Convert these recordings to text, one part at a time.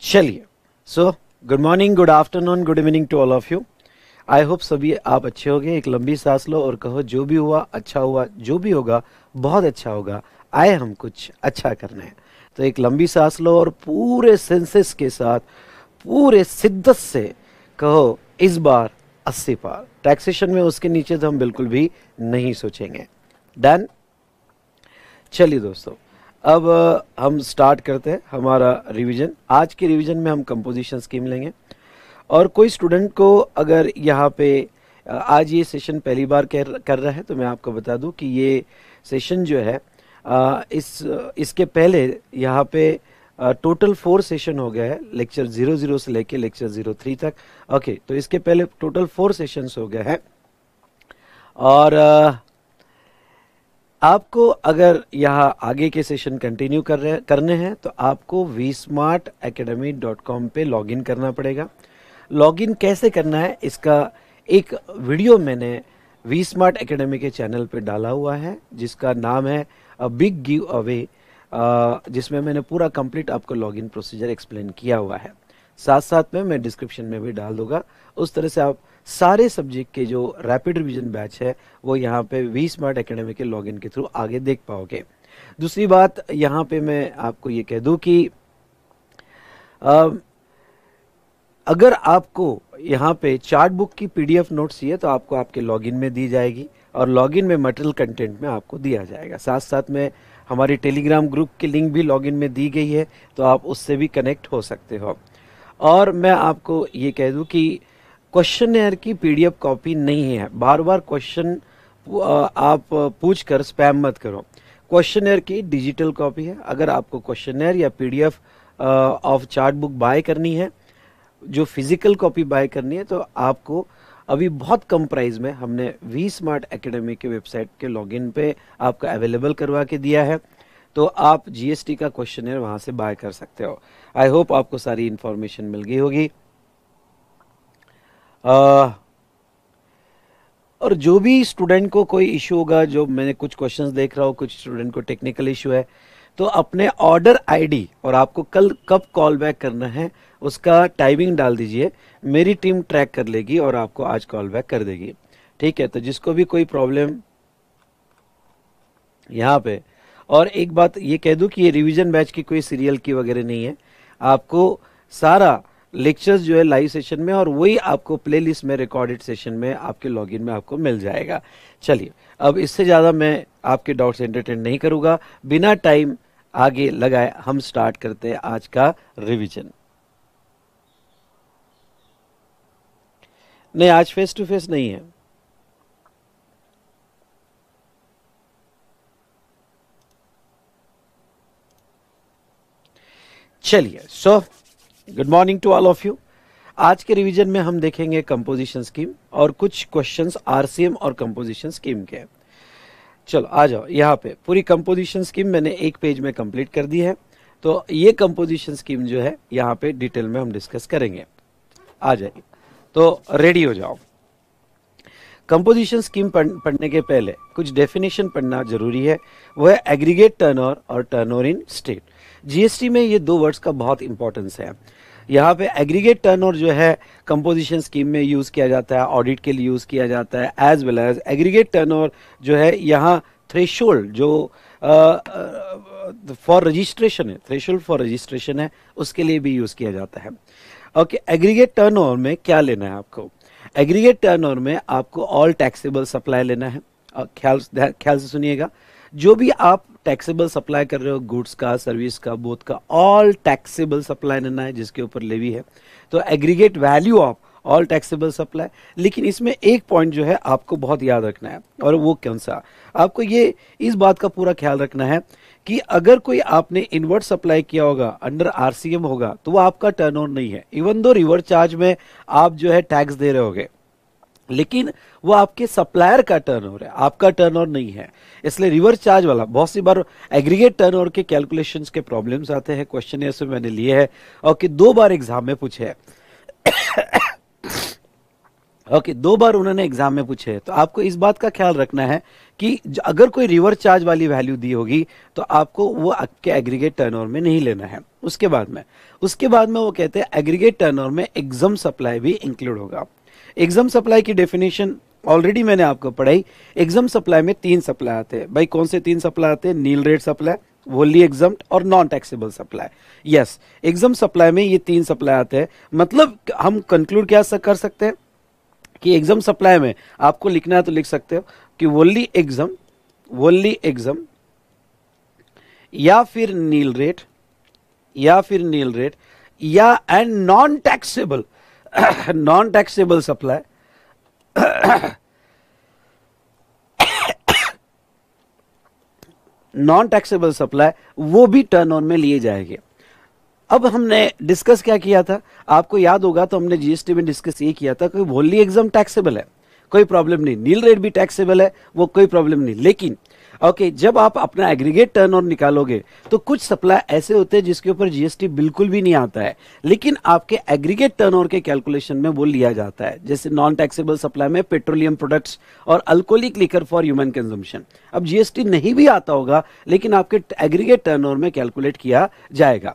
चलिए so good morning good afternoon good evening to all of you I hope सभी आप अच्छे होंगे एक लंबी सांस लो और कहो जो भी हुआ अच्छा हुआ जो भी होगा बहुत अच्छा होगा आए हम कुछ अच्छा करने हैं तो एक लंबी सांस लो और पूरे सेंसेस के साथ पूरे शिद्दत से कहो इस बार अस्सी पार टैक्सेशन में उसके नीचे तो हम बिल्कुल भी नहीं सोचेंगे डन चलिए दोस्तों अब हम स्टार्ट करते हैं हमारा रिवीजन आज के रिवीजन में हम कंपोजिशन स्कीम लेंगे और कोई स्टूडेंट को अगर यहाँ पे आज ये सेशन पहली बार कर रहा है तो मैं आपको बता दूं कि ये सेशन जो है इस इसके पहले यहाँ पे टोटल फोर सेशन हो गया है लेक्चर जीरो जीरो से लेके लेक्चर जीरो थ्री तक ओके तो इसके पहले टोटल फोर सेशंस हो गया है और आपको अगर यहाँ आगे के सेशन कंटिन्यू कर रहे करने हैं तो आपको V Smart Academy dot com पर लॉगिन करना पड़ेगा लॉगिन कैसे करना है इसका एक वीडियो मैंने वी स्मार्ट अकेडमी के चैनल पर डाला हुआ है जिसका नाम है अ बिग गिव अवे जिसमें मैंने पूरा कंप्लीट आपको लॉगिन प्रोसीजर एक्सप्लेन किया हुआ है साथ साथ में मैं डिस्क्रिप्शन में भी डाल दूंगा उस तरह से आप सारे सब्जेक्ट के जो रैपिड रिविजन बैच है वो यहाँ पे वी स्मार्ट अकेडमी के लॉग के थ्रू आगे देख पाओगे दूसरी बात यहाँ पे मैं आपको ये कह दूँ कि आ, अगर आपको यहाँ पे चार्ट बुक की पीडीएफ नोट्स ये तो आपको आपके लॉगिन में दी जाएगी और लॉगिन में मटेरियल कंटेंट में आपको दिया जाएगा साथ साथ में हमारे टेलीग्राम ग्रुप की लिंक भी लॉगिन में दी गई है तो आप उससे भी कनेक्ट हो सकते हो और मैं आपको ये कह दूँ कि क्वेश्चन एयर की पीडीएफ कॉपी नहीं है बार बार क्वेश्चन आप पूछ कर स्पैम मत करो क्वेश्चन एयर की डिजिटल कॉपी है अगर आपको क्वेश्चन एयर या PDF of chart book buy करनी है जो फिजिकल कॉपी बाय करनी है तो आपको अभी बहुत कम प्राइस में हमने वी स्मार्ट एकेडमी के वेबसाइट के लॉगिन पे आपका अवेलेबल करवा के दिया है तो आप जीएसटी का क्वेश्चन वहाँ से बाय कर सकते हो आई होप आपको सारी इन्फॉर्मेशन मिल गई होगी और जो भी स्टूडेंट को कोई इशू होगा जो मैंने कुछ क्वेश्चंस देख रहा हूँ कुछ स्टूडेंट को टेक्निकल इशू है तो अपने ऑर्डर आईडी और आपको कल कब कॉल बैक करना है उसका टाइमिंग डाल दीजिए मेरी टीम ट्रैक कर लेगी और आपको आज कॉल बैक कर देगी ठीक है तो जिसको भी कोई प्रॉब्लम यहाँ पे और एक बात ये कह दूँ कि ये रिविजन बैच की कोई सीरियल की वगैरह नहीं है आपको सारा लेक्चर्स जो है लाइव सेशन में और वही आपको प्लेलिस्ट में रिकॉर्डेड सेशन में आपके लॉगिन में आपको मिल जाएगा चलिए अब इससे ज़्यादा मैं आपके डाउट्स एंटरटेन नहीं करूँगा बिना टाइम आगे लगाए हम स्टार्ट करते हैं आज का रिविजन नहीं आज फेस टू फेस नहीं है चलिए so good morning to all of you आज के रिवीजन में हम देखेंगे कंपोजिशन स्कीम और कुछ क्वेश्चंस आरसीएम और कंपोजिशन स्कीम के चलो आ जाओ यहाँ पे पूरी कंपोजिशन स्कीम मैंने एक पेज में कंप्लीट कर दी है तो ये कंपोजिशन स्कीम जो है यहाँ पे डिटेल में हम डिस्कस करेंगे आ जाइए तो रेडी हो जाओ कंपोजिशन स्कीम पढ़ने के पहले कुछ डेफिनेशन पढ़ना जरूरी है वह है एग्रीगेट टर्नओवर और टर्नओवर इन स्टेट जीएसटी में ये दो वर्ड्स का बहुत इंपॉर्टेंस है यहाँ पे एग्रीगेट टर्नओवर जो है कंपोजिशन स्कीम में यूज़ किया जाता है ऑडिट के लिए यूज़ किया जाता है as well as aggregate turnover जो है यहाँ थ्रेशोल्ड जो फॉर रजिस्ट्रेशन है थ्रेशोल्ड फॉर रजिस्ट्रेशन है उसके लिए भी यूज़ किया जाता है ओके एग्रीगेट टर्न में क्या लेना है आपको एग्रीगेट टर्न में आपको ऑल टैक्सेबल सप्लाई लेना है ख्याल ख्याल से सुनिएगा जो भी आप टैक्सेबल सप्लाई कर रहे हो गुड्स का सर्विस का बोथ का ऑल टैक्सेबल सप्लाई लेना है जिसके ऊपर लेवी है तो aggregate value of all taxable supply लेकिन इसमें एक पॉइंट जो है आपको बहुत याद रखना है और वो कौन सा आपको ये इस बात का पूरा ख्याल रखना है कि अगर कोई आपने इन्वर्ट सप्लाई किया होगा अंडर आरसीएम होगा तो वो आपका टर्नओवर नहीं है इवन दो रिवर्स चार्ज में आप जो है टैक्स दे रहे होगे लेकिन वो आपके सप्लायर का टर्न ओवर है आपका टर्न ओवर नहीं है इसलिए रिवर्स चार्ज वाला बहुत सी बार एग्रीगेट टर्न ओवर के कैलकुलेशन के प्रॉब्लम्स आते हैं क्वेश्चन ऐसे मैंने लिए है और कि दो बार एग्जाम में पूछे है ओके okay, दो बार उन्होंने एग्जाम में पूछे तो आपको इस बात का ख्याल रखना है कि अगर कोई रिवर्स चार्ज वाली वैल्यू दी होगी तो आपको वो आपके एग्रीगेट टर्नओवर में नहीं लेना है उसके बाद में उसके बाद में वो कहते हैं एग्रीगेट टर्नओवर में एग्जाम सप्लाई भी इंक्लूड होगा एग्जाम सप्लाई की डेफिनेशन ऑलरेडी मैंने आपको पढ़ाई एग्जाम सप्लाई में तीन सप्लाई आते हैं भाई कौन से तीन सप्लाई आते हैं nil rate supply wholly exempt और non taxable supply yes exempt supply में ये तीन सप्लाई आते हैं मतलब हम कंक्लूड क्या कर सकते हैं कि एग्जाम सप्लाई में आपको लिखना है तो लिख सकते हो कि वोली एग्जाम वोली एग्जाम या फिर नील रेट या फिर नील रेट या and non taxable non taxable supply non taxable supply वो भी टर्न ऑन में लिए जाएंगे अब हमने डिस्कस क्या किया था आपको याद होगा तो हमने जीएसटी में डिस्कस ये किया था कि वोली एग्जाम टैक्सेबल है कोई प्रॉब्लम नहीं नील रेट भी टैक्सेबल है वो कोई प्रॉब्लम नहीं लेकिन ओके okay, जब आप अपना एग्रीगेट टर्न और निकालोगे तो कुछ सप्लाई ऐसे होते हैं जिसके ऊपर जीएसटी बिल्कुल भी नहीं आता है लेकिन आपके एग्रीगेट टर्न के कैलकुलेशन में वो लिया जाता है जैसे नॉन टैक्सेबल सप्लाई में पेट्रोलियम प्रोडक्ट्स और alcoholic liquor for human consumption अब जीएसटी नहीं भी आता होगा लेकिन आपके एग्रीगेट टर्न में कैलकुलेट किया जाएगा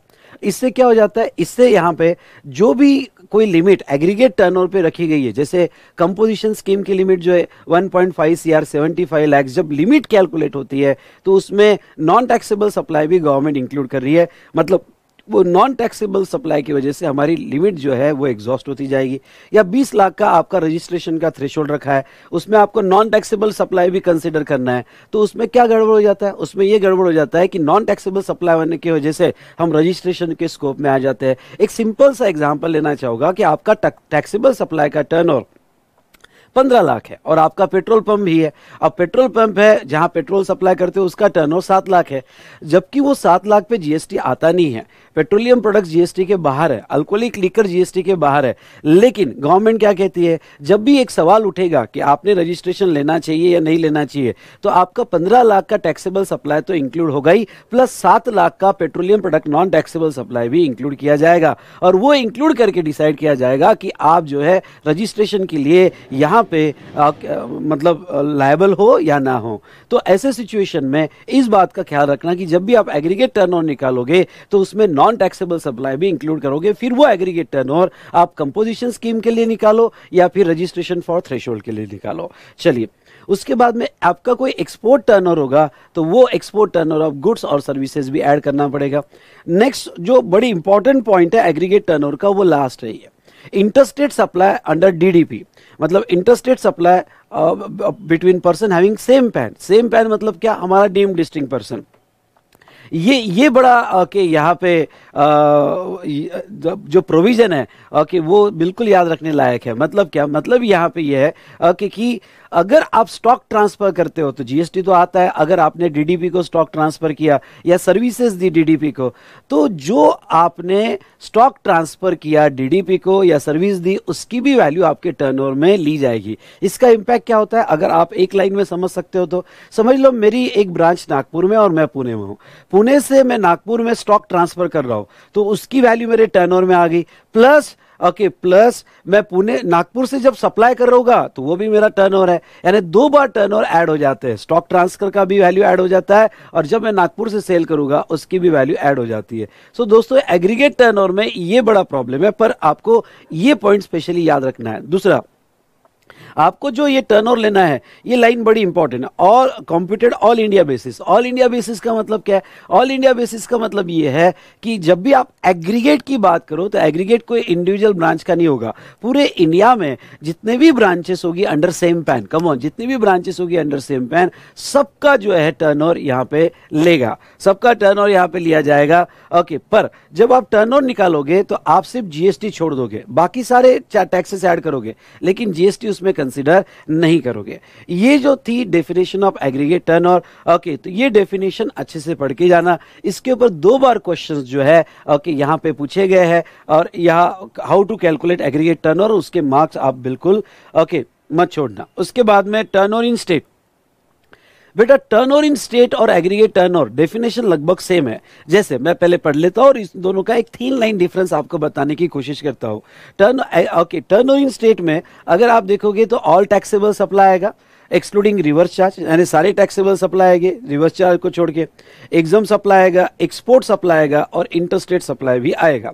इससे क्या हो जाता है इससे यहाँ पे जो भी कोई लिमिट एग्रीगेट टर्नओवर पे रखी गई है जैसे कंपोजिशन स्कीम की लिमिट जो है 1.5 पॉइंट सीआर 75 लाख जब लिमिट कैलकुलेट होती है तो उसमें नॉन टैक्सेबल सप्लाई भी गवर्नमेंट इंक्लूड कर रही है मतलब वो नॉन टैक्सेबल सप्लाई की वजह से हमारी लिमिट जो है वो एग्जॉस्ट होती जाएगी या 20 लाख का आपका रजिस्ट्रेशन का थ्रेशोल्ड रखा है उसमें आपको नॉन टैक्सेबल सप्लाई भी कंसिडर करना है तो उसमें क्या गड़बड़ हो जाता है उसमें ये गड़बड़ हो जाता है कि नॉन टैक्सेबल सप्लाई होने की वजह से हम रजिस्ट्रेशन के स्कोप में आ जाते हैं एक सिंपल सा एग्जाम्पल लेना चाहूंगा कि आपका टैक्सेबल सप्लाई का टर्न पंद्रह लाख है और आपका पेट्रोल पंप भी है अब पेट्रोल पंप है जहां पेट्रोल सप्लाई करते हो उसका टर्नओवर सात लाख है जबकि वो सात लाख पे जीएसटी आता नहीं है पेट्रोलियम प्रोडक्ट्स जीएसटी के बाहर है अल्कोहलिक लीकर जीएसटी के बाहर है लेकिन गवर्नमेंट क्या कहती है जब भी एक सवाल उठेगा कि आपने रजिस्ट्रेशन लेना चाहिए या नहीं लेना चाहिए तो आपका पंद्रह लाख का टैक्सेबल सप्लाई तो इंक्लूड होगा ही प्लस सात लाख का petroleum product non taxable supply भी इंक्लूड किया जाएगा और वो इंक्लूड करके डिसाइड किया जाएगा कि आप जो है रजिस्ट्रेशन के लिए यहाँ पे आ, मतलब लाइबल हो या ना हो तो ऐसे सिचुएशन में इस बात का ख्याल रखना कि जब भी आप एग्रीगेट टर्न निकालोगे तो उसमें नॉन टैक्सेबल सप्लाई भी इंक्लूड करोगे फिर वो एग्रीगेट टर्नओवर आप कंपोजिशन स्कीम के लिए निकालो या फिर रजिस्ट्रेशन फॉर थ्रेश के लिए निकालो चलिए उसके बाद में आपका कोई एक्सपोर्ट टर्नओवर होगा तो वो एक्सपोर्ट टर्नओवर ऑफ गुड्स और सर्विसेज भी ऐड करना पड़ेगा नेक्स्ट जो बड़ी इंपॉर्टेंट पॉइंट है एग्रीगेट टर्नओवर का वो लास्ट है इंटरस्टेट सप्लाई अंडर डीडीपी मतलब interstate supply between person having same PAN same PAN मतलब क्या हमारा डीम डिस्टिंग पर्सन ये ये बड़ा कि यहाँ पे जो प्रोविज़न है कि वो बिल्कुल याद रखने लायक है मतलब क्या मतलब यहाँ पे ये यह है कि, कि अगर आप स्टॉक ट्रांसफर करते हो तो जीएसटी तो आता है अगर आपने डीडीपी को स्टॉक ट्रांसफर किया या सर्विसेज दी डीडीपी को तो जो आपने स्टॉक ट्रांसफर किया डीडीपी को या सर्विस दी उसकी भी वैल्यू आपके टर्नओवर में ली जाएगी इसका इंपैक्ट क्या होता है अगर आप एक लाइन में समझ सकते हो तो समझ लो मेरी एक ब्रांच नागपुर में और मैं पुणे में हूँ पुणे से मैं नागपुर में स्टॉक ट्रांसफर कर रहा हूँ तो उसकी वैल्यू मेरे टर्न में आ गई प्लस ओके प्लस मैं पुणे नागपुर से जब सप्लाई कर रहा तो वो भी मेरा टर्न ओवर है यानी दो बार टर्न ओवर ऐड हो जाते हैं स्टॉक ट्रांसफर का भी वैल्यू ऐड हो जाता है और जब मैं नागपुर से सेल करूंगा उसकी भी वैल्यू ऐड हो जाती है सो so, दोस्तों एग्रीगेट टर्न में ये बड़ा प्रॉब्लम है पर आपको ये पॉइंट स्पेशली याद रखना है दूसरा आपको जो ये टर्न लेना है ये लाइन बड़ी इंपॉर्टेंट है और computed all India basis all India basis का मतलब क्या है ऑल इंडिया बेसिस का मतलब ये है कि जब भी आप एग्रीगेट की बात करो तो एग्रीगेट कोई इंडिविजुअल ब्रांच का नहीं होगा पूरे इंडिया में जितने भी ब्रांचेस होगी under same PAN come on जितनी भी ब्रांचेस होगी अंडर सेम पैन सबका जो है टर्न ओवर यहाँ पे लेगा सबका टर्न ओवर यहाँ पे लिया जाएगा ओके पर जब आप ओवर निकालोगे तो आप सिर्फ जीएसटी छोड़ दोगे बाकी सारे टैक्सेस ऐड करोगे लेकिन जीएसटी उसमें कंसिडर नहीं करोगे ये जो थी definition of aggregate turn okay तो ये डेफिनेशन अच्छे से पढ़ के जाना इसके ऊपर दो बार क्वेश्चन जो है ओके यहाँ पे पूछे गए हैं और यहाँ how to calculate aggregate turn उसके मार्क्स आप बिल्कुल ओके मत छोड़ना उसके बाद में टर्न इन स्टेट बेटा टर्न ओवर इन स्टेट और एग्रीगेट टर्न ओवर डेफिनेशन लगभग सेम है जैसे मैं पहले पढ़ लेता हूँ और इस दोनों का एक थीन लाइन डिफरेंस आपको बताने की कोशिश करता हूँ turn okay turn over in state में अगर आप देखोगे तो ऑल टैक्सेबल सप्लाई आएगा एक्सक्लूडिंग रिवर्स चार्ज यानी सारे टैक्सेबल सप्लाई आएगी रिवर्स चार्ज को छोड़ के एग्जाम सप्लाई आएगा एक्सपोर्ट सप्लाई आएगा और इंटरस्टेट सप्लाई भी आएगा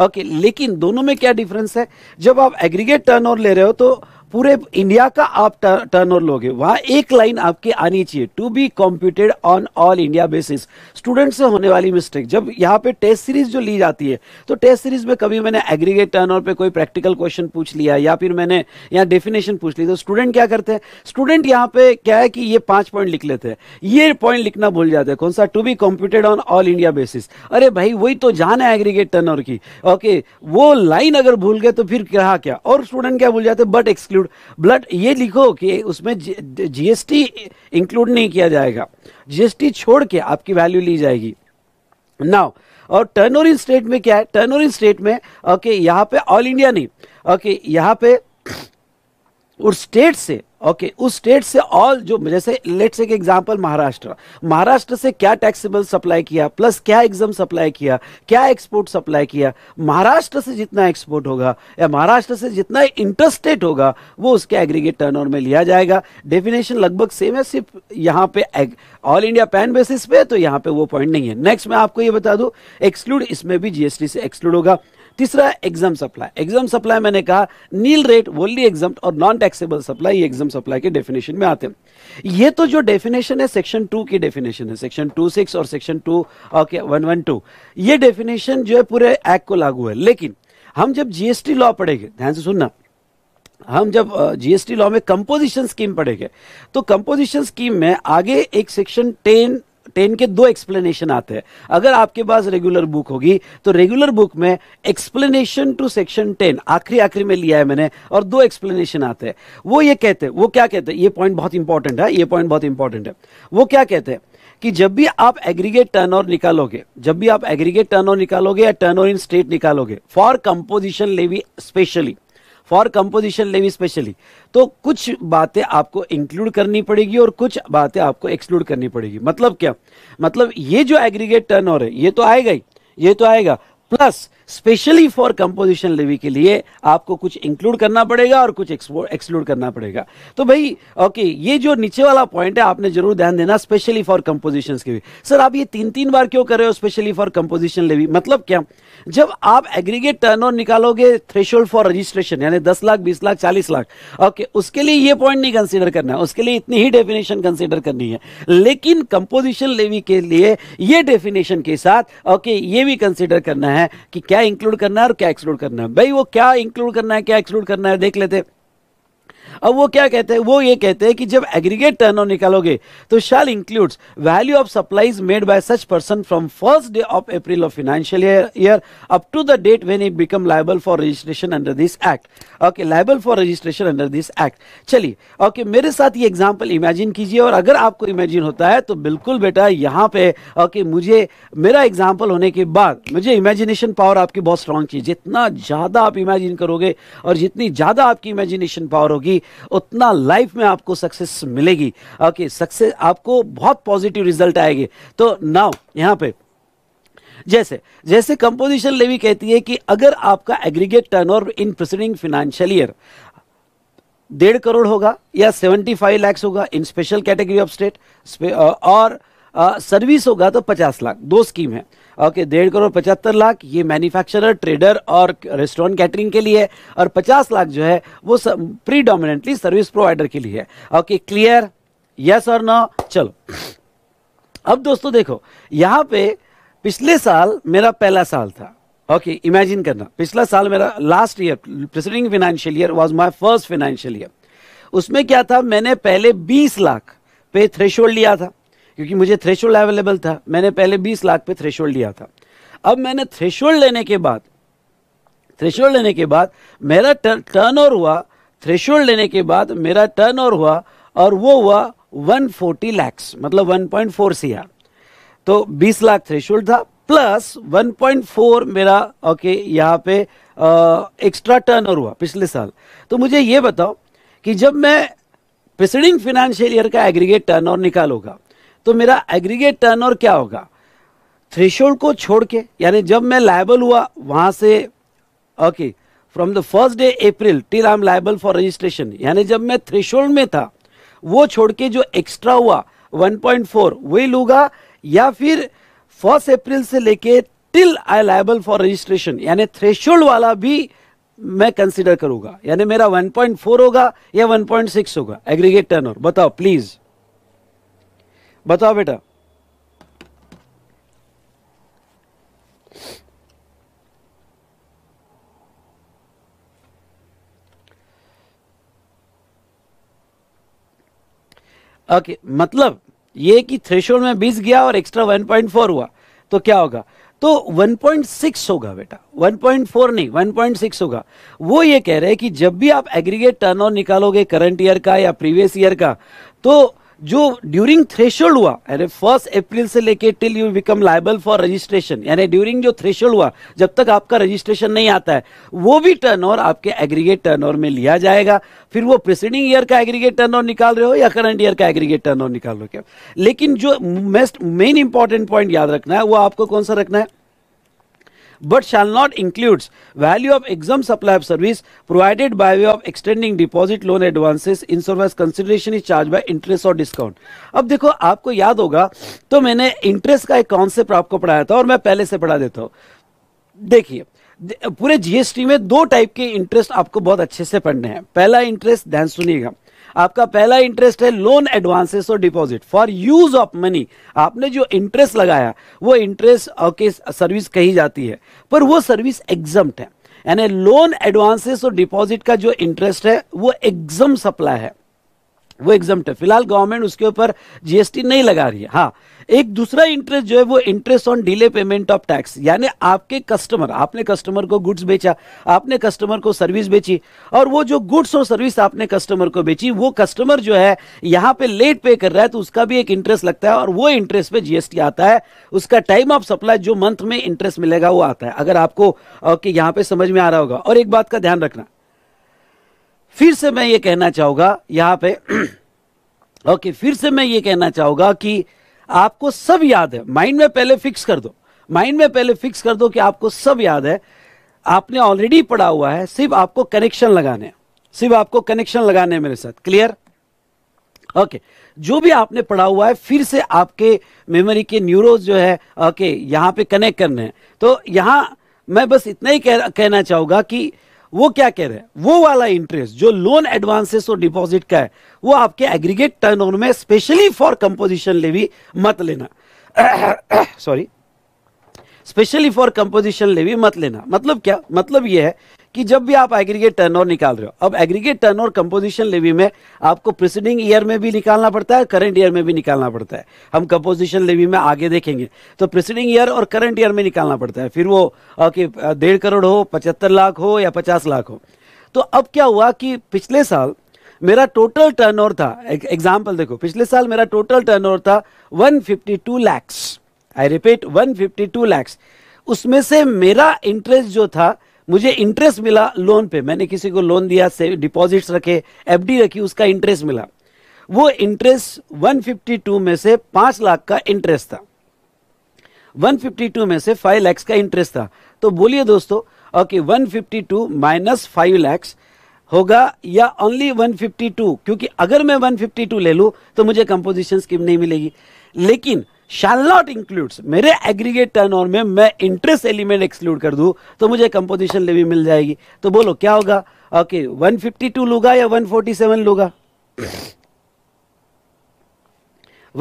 ओके okay, लेकिन दोनों में क्या डिफरेंस है जब आप एग्रीगेट टर्न ले रहे हो तो पूरे इंडिया का आप टर्नओवर लोगे वहां एक लाइन आपकी आनी चाहिए to be computed on all India basis student से होने वाली मिस्टेक जब यहाँ पे टेस्ट सीरीज जो ली जाती है तो टेस्ट सीरीज में कभी मैंने एग्रीगेट टर्नओवर पे कोई प्रैक्टिकल क्वेश्चन पूछ लिया या फिर मैंने यहाँ डेफिनेशन पूछ ली तो स्टूडेंट क्या करते हैं स्टूडेंट यहाँ पे क्या है कि ये पांच पॉइंट लिख लेते हैं ये पॉइंट लिखना भूल जाते हैं कौन सा to be computed on all India basis अरे भाई वही तो जान है एग्रीगेट टर्नओवर की ओके वो लाइन अगर भूल गए तो फिर कहा क्या और स्टूडेंट क्या भूल जाते बट एक्सक्लूड इंक्लूड ब्लड ये लिखो कि उसमें जीएसटी इंक्लूड नहीं किया जाएगा जीएसटी छोड़ के आपकी वैल्यू ली जाएगी नाउ और टर्न ओवर इन स्टेट में क्या है टर्न ओवर इन स्टेट में ओके okay, यहाँ पे ऑल इंडिया नहीं ओके okay, यहाँ पे उस स्टेट से ओके okay, उस स्टेट से ऑल जो जैसे लेट्स एक एग्जांपल महाराष्ट्र महाराष्ट्र से क्या टैक्सेबल सप्लाई किया प्लस क्या एग्जाम सप्लाई किया क्या एक्सपोर्ट सप्लाई किया महाराष्ट्र से जितना एक्सपोर्ट होगा या महाराष्ट्र से जितना इंटरस्टेट होगा वो उसके एग्रीगेट टर्नओवर में लिया जाएगा डेफिनेशन लगभग सेम है सिर्फ यहाँ पे ऑल इंडिया पैन बेसिस पे तो यहाँ पे वो पॉइंट नहीं है नेक्स्ट मैं आपको ये बता दू एक्सक्लूड इसमें भी जीएसटी से एक्सक्लूड होगा तीसरा एग्जाम सप्लाई एग्जाम सप्लाई मैंने कहा नील रेट ओनली एग्जाम और non taxable supply exempt supply के डेफिनेशन में आते हैं ये तो जो डेफिनेशन है सेक्शन टू की डेफिनेशन है सेक्शन टू सिक्स और section two okay one one two ये डेफिनेशन जो है पूरे एक्ट को लागू है लेकिन हम जब जीएसटी लॉ पढ़ेंगे ध्यान से सुनना हम जब जीएसटी लॉ में कंपोजिशन स्कीम पढ़ेंगे तो कंपोजिशन स्कीम में आगे एक सेक्शन टेन टेन के दो एक्सप्लेनेशन आते हैं अगर आपके पास रेगुलर बुक होगी तो रेगुलर बुक में एक्सप्लेनेशन टू सेक्शन टेन आखिरी आखिरी में लिया है मैंने और दो एक्सप्लेनेशन आते हैं वो ये कहते हैं वो क्या कहते हैं ये पॉइंट बहुत इंपॉर्टेंट है ये पॉइंट बहुत इंपॉर्टेंट है वो क्या कहते हैं कि जब भी आप एग्रीगेट टर्न और निकालोगे जब भी आप एग्रीगेट टर्न और निकालोगे या टर्न ओवर इन स्टेट निकालोगे for composition levy specially for composition levy specially तो कुछ बातें आपको इंक्लूड करनी पड़ेगी और कुछ बातें आपको एक्सक्लूड करनी पड़ेगी मतलब क्या मतलब ये जो एग्रीगेट टर्न है ये तो आएगा ही ये तो आएगा plus specially for composition levy के लिए आपको कुछ इंक्लूड करना पड़ेगा और कुछ एक्सक्लूड करना पड़ेगा तो भाई ओके ये जो नीचे वाला पॉइंट है आपने जरूर ध्यान देना स्पेशली फॉर कंपोजिशन के लिए सर आप ये तीन तीन बार क्यों कर रहे हो स्पेशली फॉर कंपोजिशन लेवी मतलब क्या जब आप एग्रीगेट टर्न निकालोगे थ्रेशोल्ड फॉर रजिस्ट्रेशन यानी दस लाख बीस लाख चालीस लाख ओके उसके लिए ये पॉइंट नहीं कंसिडर करना है उसके लिए इतनी ही डेफिनेशन कंसिडर करनी है लेकिन कंपोजिशन लेवी के लिए ये डेफिनेशन के साथ ओके ये भी कंसिडर करना है कि क्या इंक्लूड करना है और क्या एक्सक्लूड करना है भाई वो क्या इंक्लूड करना है क्या एक्सक्लूड करना है देख लेते अब वो क्या कहते हैं वो ये कहते हैं कि जब एग्रीगेट टर्न निकालोगे तो shall includes value of supplies made by such person from first day of April of financial year up to the date when it become liable for registration under this act okay liable for registration under this act चलिए okay मेरे साथ ये example imagine कीजिए और अगर आपको imagine होता है तो बिल्कुल बेटा यहाँ पे ओके मुझे मेरा एग्जाम्पल होने के बाद मुझे इमेजिनेशन पावर आपकी बहुत स्ट्रांग चाहिए जितना ज़्यादा आप इमेजिन करोगे और जितनी ज़्यादा आपकी इमेजिनेशन पावर होगी उतना लाइफ में आपको सक्सेस मिलेगी ओके सक्सेस आपको बहुत पॉजिटिव रिजल्ट आएगी तो नाउ यहाँ पे जैसे जैसे कंपोजिशन लेवी कहती है कि अगर आपका aggregate turnover in preceding financial year डेढ़ करोड़ होगा या सेवेंटी फाइव लैक्स होगा in special category of state और सर्विस uh, होगा तो पचास लाख दो स्कीम है ओके डेढ़ करोड़ पचहत्तर लाख ये मैन्युफैक्चरर ट्रेडर और रेस्टोरेंट कैटरिंग के लिए है और पचास लाख जो है वो प्रीडोमिनेटली सर्विस प्रोवाइडर के लिए है ओके क्लियर यस और नो चलो अब दोस्तों देखो यहाँ पे पिछले साल मेरा पहला साल था ओके okay, इमेजिन करना पिछला साल मेरा last year preceding financial year was my first financial year उसमें क्या था मैंने पहले 20 लाख पे थ्रेशोल्ड लिया था क्योंकि मुझे थ्रेशोल्ड अवेलेबल था मैंने पहले 20 लाख पे थ्रेशोल्ड लिया था अब मैंने थ्रेशोल्ड लेने के बाद थ्रेशोल्ड लेने के बाद मेरा टर्न ओवर हुआ थ्रेशोल्ड लेने के बाद मेरा टर्न ओवर हुआ और वो हुआ 140 लैक्स मतलब 1.4 सीआर तो 20 लाख थ्रेशोल्ड था प्लस 1.4 मेरा ओके यहाँ पे आ, एक्स्ट्रा टर्न ओवर हुआ पिछले साल तो मुझे ये बताओ कि जब मैं प्रेसिडिंग फिनेंशियल ईयर का एग्रीगेट टर्न ओवर निकालूंगा तो मेरा एग्रीगेट टर्न क्या होगा थ्रेशोल्ड को छोड़ के यानी जब मैं लाइबल हुआ वहां से okay from the first day April till I am liable for registration यानी जब मैं थ्रेशोल्ड में था वो छोड़ के जो एक्स्ट्रा हुआ 1.4 वही लूंगा या फिर फर्स्ट अप्रैल से लेके till I liable for registration यानी थ्रेशोल्ड वाला भी मैं कंसिडर करूंगा यानी मेरा 1.4 होगा या 1.6 होगा एग्रीगेट टर्न बताओ प्लीज़ बताओ बेटा ओके okay, मतलब ये कि थ्रेशोल्ड में 20 गया और एक्स्ट्रा 1.4 हुआ तो क्या होगा तो 1.6 होगा बेटा 1.4 नहीं 1.6 होगा वो ये कह रहे हैं कि जब भी आप एग्रीगेट टर्नओवर निकालोगे करंट ईयर का या प्रीवियस ईयर का तो जो ड्यूरिंग थ्रेशोल्ड हुआ यानी फर्स्ट अप्रैल से लेके till you become liable for registration यानी ड्यूरिंग जो थ्रेशोल्ड हुआ जब तक आपका रजिस्ट्रेशन नहीं आता है वो भी टर्न ओवर आपके एग्रीगेट टर्न ओवर में लिया जाएगा फिर वो प्रिसीडिंग ईयर का एग्रीगेट टर्न ओवर निकाल रहे हो या करंट ईयर का एग्रीगेट टर्न ओवर निकाल रहे हो क्या लेकिन जो मेस्ट मेन इंपॉर्टेंट पॉइंट याद रखना है वो आपको कौन सा रखना है but shall not includes value of exam supply of service provided by way of extending deposit loan advances in service consideration is charged by interest or discount अब देखो आपको याद होगा तो मैंने interest का एक concept आपको पढ़ाया था और मैं पहले से पढ़ा देता हूँ देखिए पूरे जीएसटी में दो टाइप के इंटरेस्ट आपको बहुत अच्छे से पढ़ने हैं पहला इंटरेस्ट ध्यान सुनिएगा आपका पहला इंटरेस्ट है लोन एडवांसेस और deposit for use of money आपने जो इंटरेस्ट लगाया वो इंटरेस्ट ओके सर्विस कही जाती है पर वो सर्विस एग्जम्प्ट है यानी लोन एडवांसेस और डिपॉजिट का जो इंटरेस्ट है वो एग्जम सप्लाई है वो एग्जाम है फिलहाल गवर्नमेंट उसके ऊपर जीएसटी नहीं लगा रही है हाँ एक दूसरा इंटरेस्ट जो है वो interest on delay payment of tax यानी आपके कस्टमर आपने कस्टमर को गुड्स बेचा आपने कस्टमर को सर्विस बेची और वो जो गुड्स और सर्विस आपने कस्टमर को बेची वो कस्टमर जो है यहाँ पे लेट पे कर रहा है तो उसका भी एक इंटरेस्ट लगता है और वो इंटरेस्ट पे जीएसटी आता है उसका टाइम ऑफ सप्लाई जो मंथ में इंटरेस्ट मिलेगा वो आता है अगर आपको ओके यहाँ पे समझ में आ रहा होगा और एक बात का ध्यान रखना फिर से मैं ये कहना चाहूंगा यहाँ पे ओके फिर से मैं ये कहना चाहूंगा कि आपको सब याद है माइंड में पहले फिक्स कर दो माइंड में पहले फिक्स कर दो कि आपको सब याद है आपने ऑलरेडी पढ़ा हुआ है सिर्फ आपको कनेक्शन लगाने सिर्फ आपको कनेक्शन लगाने मेरे साथ क्लियर ओके okay. जो भी आपने पढ़ा हुआ है फिर से आपके मेमोरी के न्यूरोज जो है ओके okay, यहाँ पे कनेक्ट करने हैं तो यहां मैं बस इतना ही कह, कहना चाहूंगा कि वो क्या कह रहे हैं वो वाला इंटरेस्ट जो लोन एडवांसेस और डिपॉजिट का है वो आपके एग्रीगेट टर्न में स्पेशली फॉर कंपोजिशन लेवी मत लेना sorry specially for composition levy मत लेना मतलब क्या मतलब ये है कि जब भी आप एग्रीगेट ओवर निकाल रहे हो अब aggregate turn over composition levy में आपको प्रिसीडिंग ईयर में भी निकालना पड़ता है करंट ईयर में भी निकालना पड़ता है हम कंपोजिशन लेवी में आगे देखेंगे तो प्रिसीडिंग ईयर और करंट ईयर में निकालना पड़ता है फिर वो कि डेढ़ करोड़ हो पचहत्तर लाख हो या पचास लाख हो तो अब क्या हुआ कि पिछले साल मेरा टोटल टर्नओवर था एग्जाम्पल देखो पिछले साल मेरा टोटल टर्नओवर था 152 लाख्स आई रिपीट 152 लाख उसमें से मेरा इंटरेस्ट जो था मुझे इंटरेस्ट मिला लोन पे मैंने किसी को लोन दिया डिपॉजिट्स रखे एफडी रखी उसका इंटरेस्ट मिला वो इंटरेस्ट 152 में से पांच लाख का इंटरेस्ट था 152 में से फाइव लैक्स का इंटरेस्ट था तो बोलिए दोस्तों ओके 152 माइनस फाइव लैक्स होगा या ओनली 152 क्योंकि अगर मैं 152 ले लू तो मुझे कंपोजिशन स्कीम नहीं मिलेगी लेकिन शैल नॉट इंक्लूड्स मेरे एग्रीगेट टर्न ओवर में मैं इंटरेस्ट एलिमेंट एक्सक्लूड कर दू तो मुझे कंपोजिशन लेवी मिल जाएगी तो बोलो क्या होगा ओके वन फिफ्टी टू लूगा या वन फोर्टी सेवन लूगा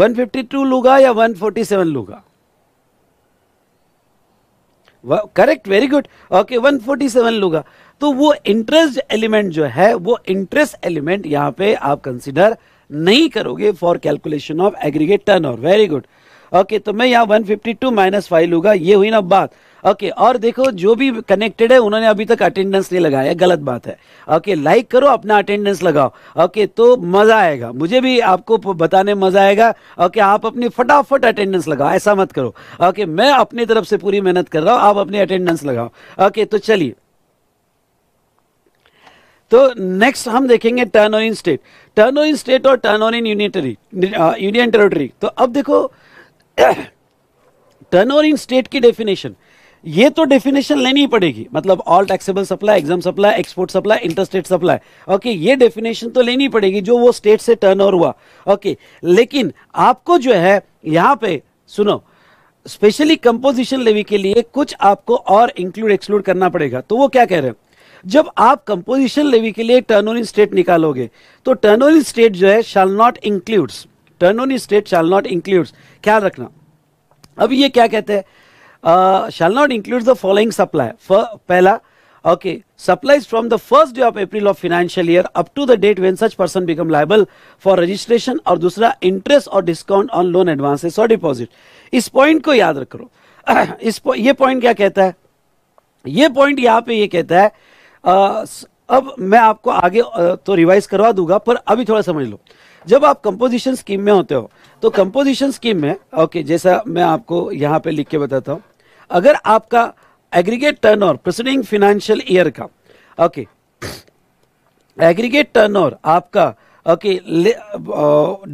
वन फिफ्टी टू लूगा या वन फोर्टी सेवन लूगा करेक्ट वेरी गुड ओके 147 लूंगा तो वो इंटरेस्ट एलिमेंट जो है वो इंटरेस्ट एलिमेंट यहां पे आप कंसिडर नहीं करोगे for calculation of aggregate turn over very good okay तो मैं यहाँ 152 माइनस फाइव लूंगा ये हुई ना बात ओके और देखो जो भी कनेक्टेड है उन्होंने अभी तक अटेंडेंस नहीं लगाया गलत बात है ओके लाइक करो अपना अटेंडेंस लगाओ ओके तो मजा आएगा मुझे भी आपको बताने मजा आएगा ओके आप अपनी फटाफट अटेंडेंस लगाओ ऐसा मत करो ओके मैं अपनी तरफ से पूरी मेहनत कर रहा हूँ आप अपनी अटेंडेंस लगाओ ओके तो चलिए तो नेक्स्ट हम देखेंगे turn on in state turn on in state और turn on in unitary union territory तो अब देखो टर्न ओवर इन स्टेट की डेफिनेशन ये तो डेफिनेशन लेनी ही पड़ेगी मतलब all taxable supply exempt supply export supply interstate supply okay ये डेफिनेशन तो लेनी पड़ेगी जो वो स्टेट से टर्न ओवर हुआ ओके लेकिन आपको जो है यहां पे सुनो स्पेशली कंपोजिशन लेवी के लिए कुछ आपको और इंक्लूड एक्सक्लूड करना पड़ेगा तो वो क्या कह रहे हैं जब आप कंपोजिशन लेवी के लिए टर्न ओवर इन स्टेट निकालोगे तो टर्न ओवर इन स्टेट जो है shall not includes turn on state shall not includes ख्याल रखना अब ये क्या कहते हैं shall not include the following supply पहला okay supplies from the first day of April of financial year up to the date when such person become liable for registration और दूसरा इंटरेस्ट और डिस्काउंट ऑन लोन एडवांसेस और deposit इस point को याद रखो इस ये पॉइंट क्या कहता है ये पॉइंट यहां पे ये कहता है आ, अब मैं आपको आगे तो रिवाइज करवा दूंगा पर अभी थोड़ा समझ लो जब आप कंपोजिशन स्कीम में होते हो तो कंपोजिशन स्कीम में ओके जैसा मैं आपको यहाँ पे लिख के बताता हूँ अगर आपका aggregate turn over preceding financial year का ओके एग्रीगेट टर्न ओवर आपका okay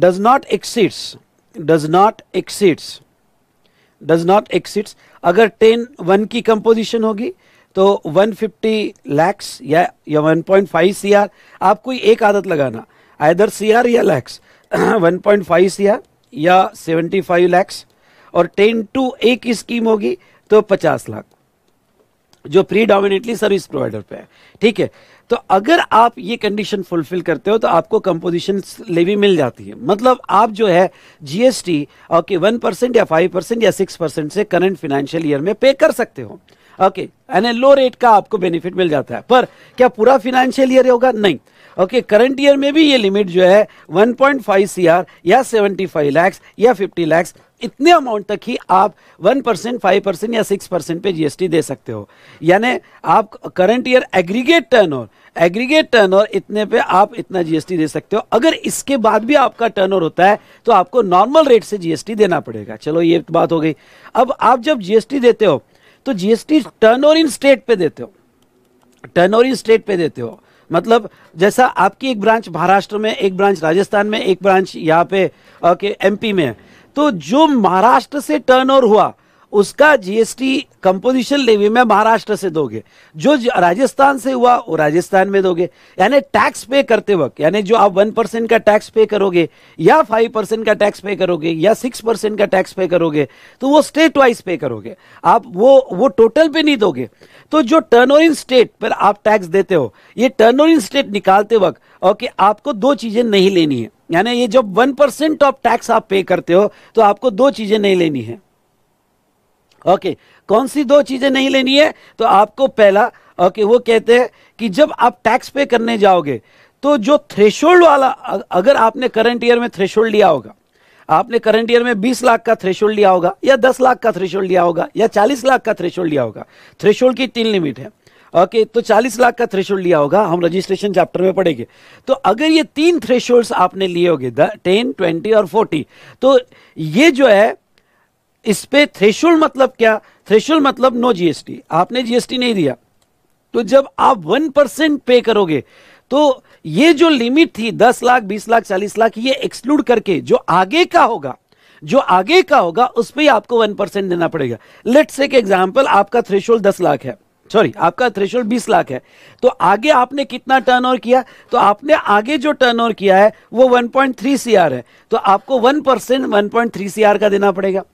does not exceeds does not exceeds does not exceeds अगर टेन वन की कंपोजिशन होगी तो 150 लैक्स या या 1.5 सीआर आपको एक आदत लगाना आइदर सी आर या लैक्स फाइव सी आर या फाइव लैक्स और टेन टू ए की स्कीम होगी तो पचास लाख जो प्री डोमिनेटली सर्विस प्रोवाइडर पे है ठीक है तो अगर आप ये कंडीशन फुलफिल करते हो तो आपको कंपोजिशन लेवी मिल जाती है मतलब आप जो है जीएसटी ओके वन परसेंट या फाइव परसेंट या सिक्स परसेंट से करंट फाइनेंशियल ईयर में पे कर सकते हो ओके एंड लो रेट का आपको बेनिफिट मिल जाता है पर क्या पूरा फाइनेंशियल ईयर होगा नहीं ओके करंट ईयर में भी ये लिमिट जो है 1.5 पॉइंट या 75 लैक्स या 50 लैक्स इतने अमाउंट तक ही आप 1 परसेंट फाइव परसेंट या 6 परसेंट पे जीएसटी दे सकते हो यानी आप current year aggregate turnover aggregate turnover इतने पे आप इतना जीएसटी दे सकते हो अगर इसके बाद भी आपका टर्नओवर होता है तो आपको नॉर्मल रेट से जीएसटी देना पड़ेगा चलो ये बात हो गई अब आप जब जीएसटी देते हो तो जीएसटी टर्न इन स्टेट पे देते हो टर्न इन स्टेट पे देते हो मतलब जैसा आपकी एक ब्रांच महाराष्ट्र में एक ब्रांच राजस्थान में एक ब्रांच यहाँ पे एम पी में तो जो महाराष्ट्र से ओवर हुआ उसका जीएसटी कंपोजिशन लेवी में महाराष्ट्र से दोगे जो राजस्थान से हुआ वो राजस्थान में दोगे यानी टैक्स पे करते वक्त यानी जो आप वन परसेंट का टैक्स पे करोगे या फाइव परसेंट का टैक्स पे करोगे या सिक्स परसेंट का टैक्स पे करोगे तो वो स्टेट वाइज पे करोगे आप वो वो टोटल पे नहीं दोगे तो जो टर्न इन स्टेट पर आप टैक्स देते हो ये टर्न इन स्टेट निकालते वक्त ओके आपको दो चीजें नहीं लेनी है यानी ये जब वन परसेंट ऑफ टैक्स आप पे करते हो तो आपको दो चीजें नहीं लेनी है ओके कौन सी दो चीज़ें नहीं लेनी है तो आपको पहला ओके वो कहते हैं कि जब आप टैक्स पे करने जाओगे तो जो थ्रेशोल्ड वाला अगर आपने करंट ईयर में थ्रेशोल्ड लिया होगा आपने करंट ईयर में 20 लाख का थ्रेशोल्ड लिया होगा या 10 लाख का थ्रेशोल्ड लिया होगा या 40 लाख का थ्रेशोल्ड लिया होगा थ्रेशोल्ड की तीन लिमिट है ओके तो 40 लाख का थ्रेशोल्ड लिया होगा हम रजिस्ट्रेशन चैप्टर में पढ़ेंगे तो अगर ये तीन थ्रेशोल्ड्स आपने लिए होंगे टेन ट्वेंटी और फोर्टी तो ये जो है इस पे थ्रेशुल मतलब क्या थ्रेशुल मतलब नो जीएसटी आपने जीएसटी नहीं दिया तो जब आप वन परसेंट पे करोगे तो ये जो लिमिट थी दस लाख बीस लाख चालीस लाख ये एक्सक्लूड करके जो आगे का होगा जो आगे का होगा उस पर आपको वन परसेंट देना पड़ेगा लेट्स से एग्जाम्पल आपका थ्रेशोल्ड दस लाख है सॉरी आपका थ्रेशोल्ड बीस लाख है तो आगे आपने कितना टर्न किया तो आपने आगे जो टर्न किया है वो 1.3 सीआर है तो आपको वन परसेंट वन का देना पड़ेगा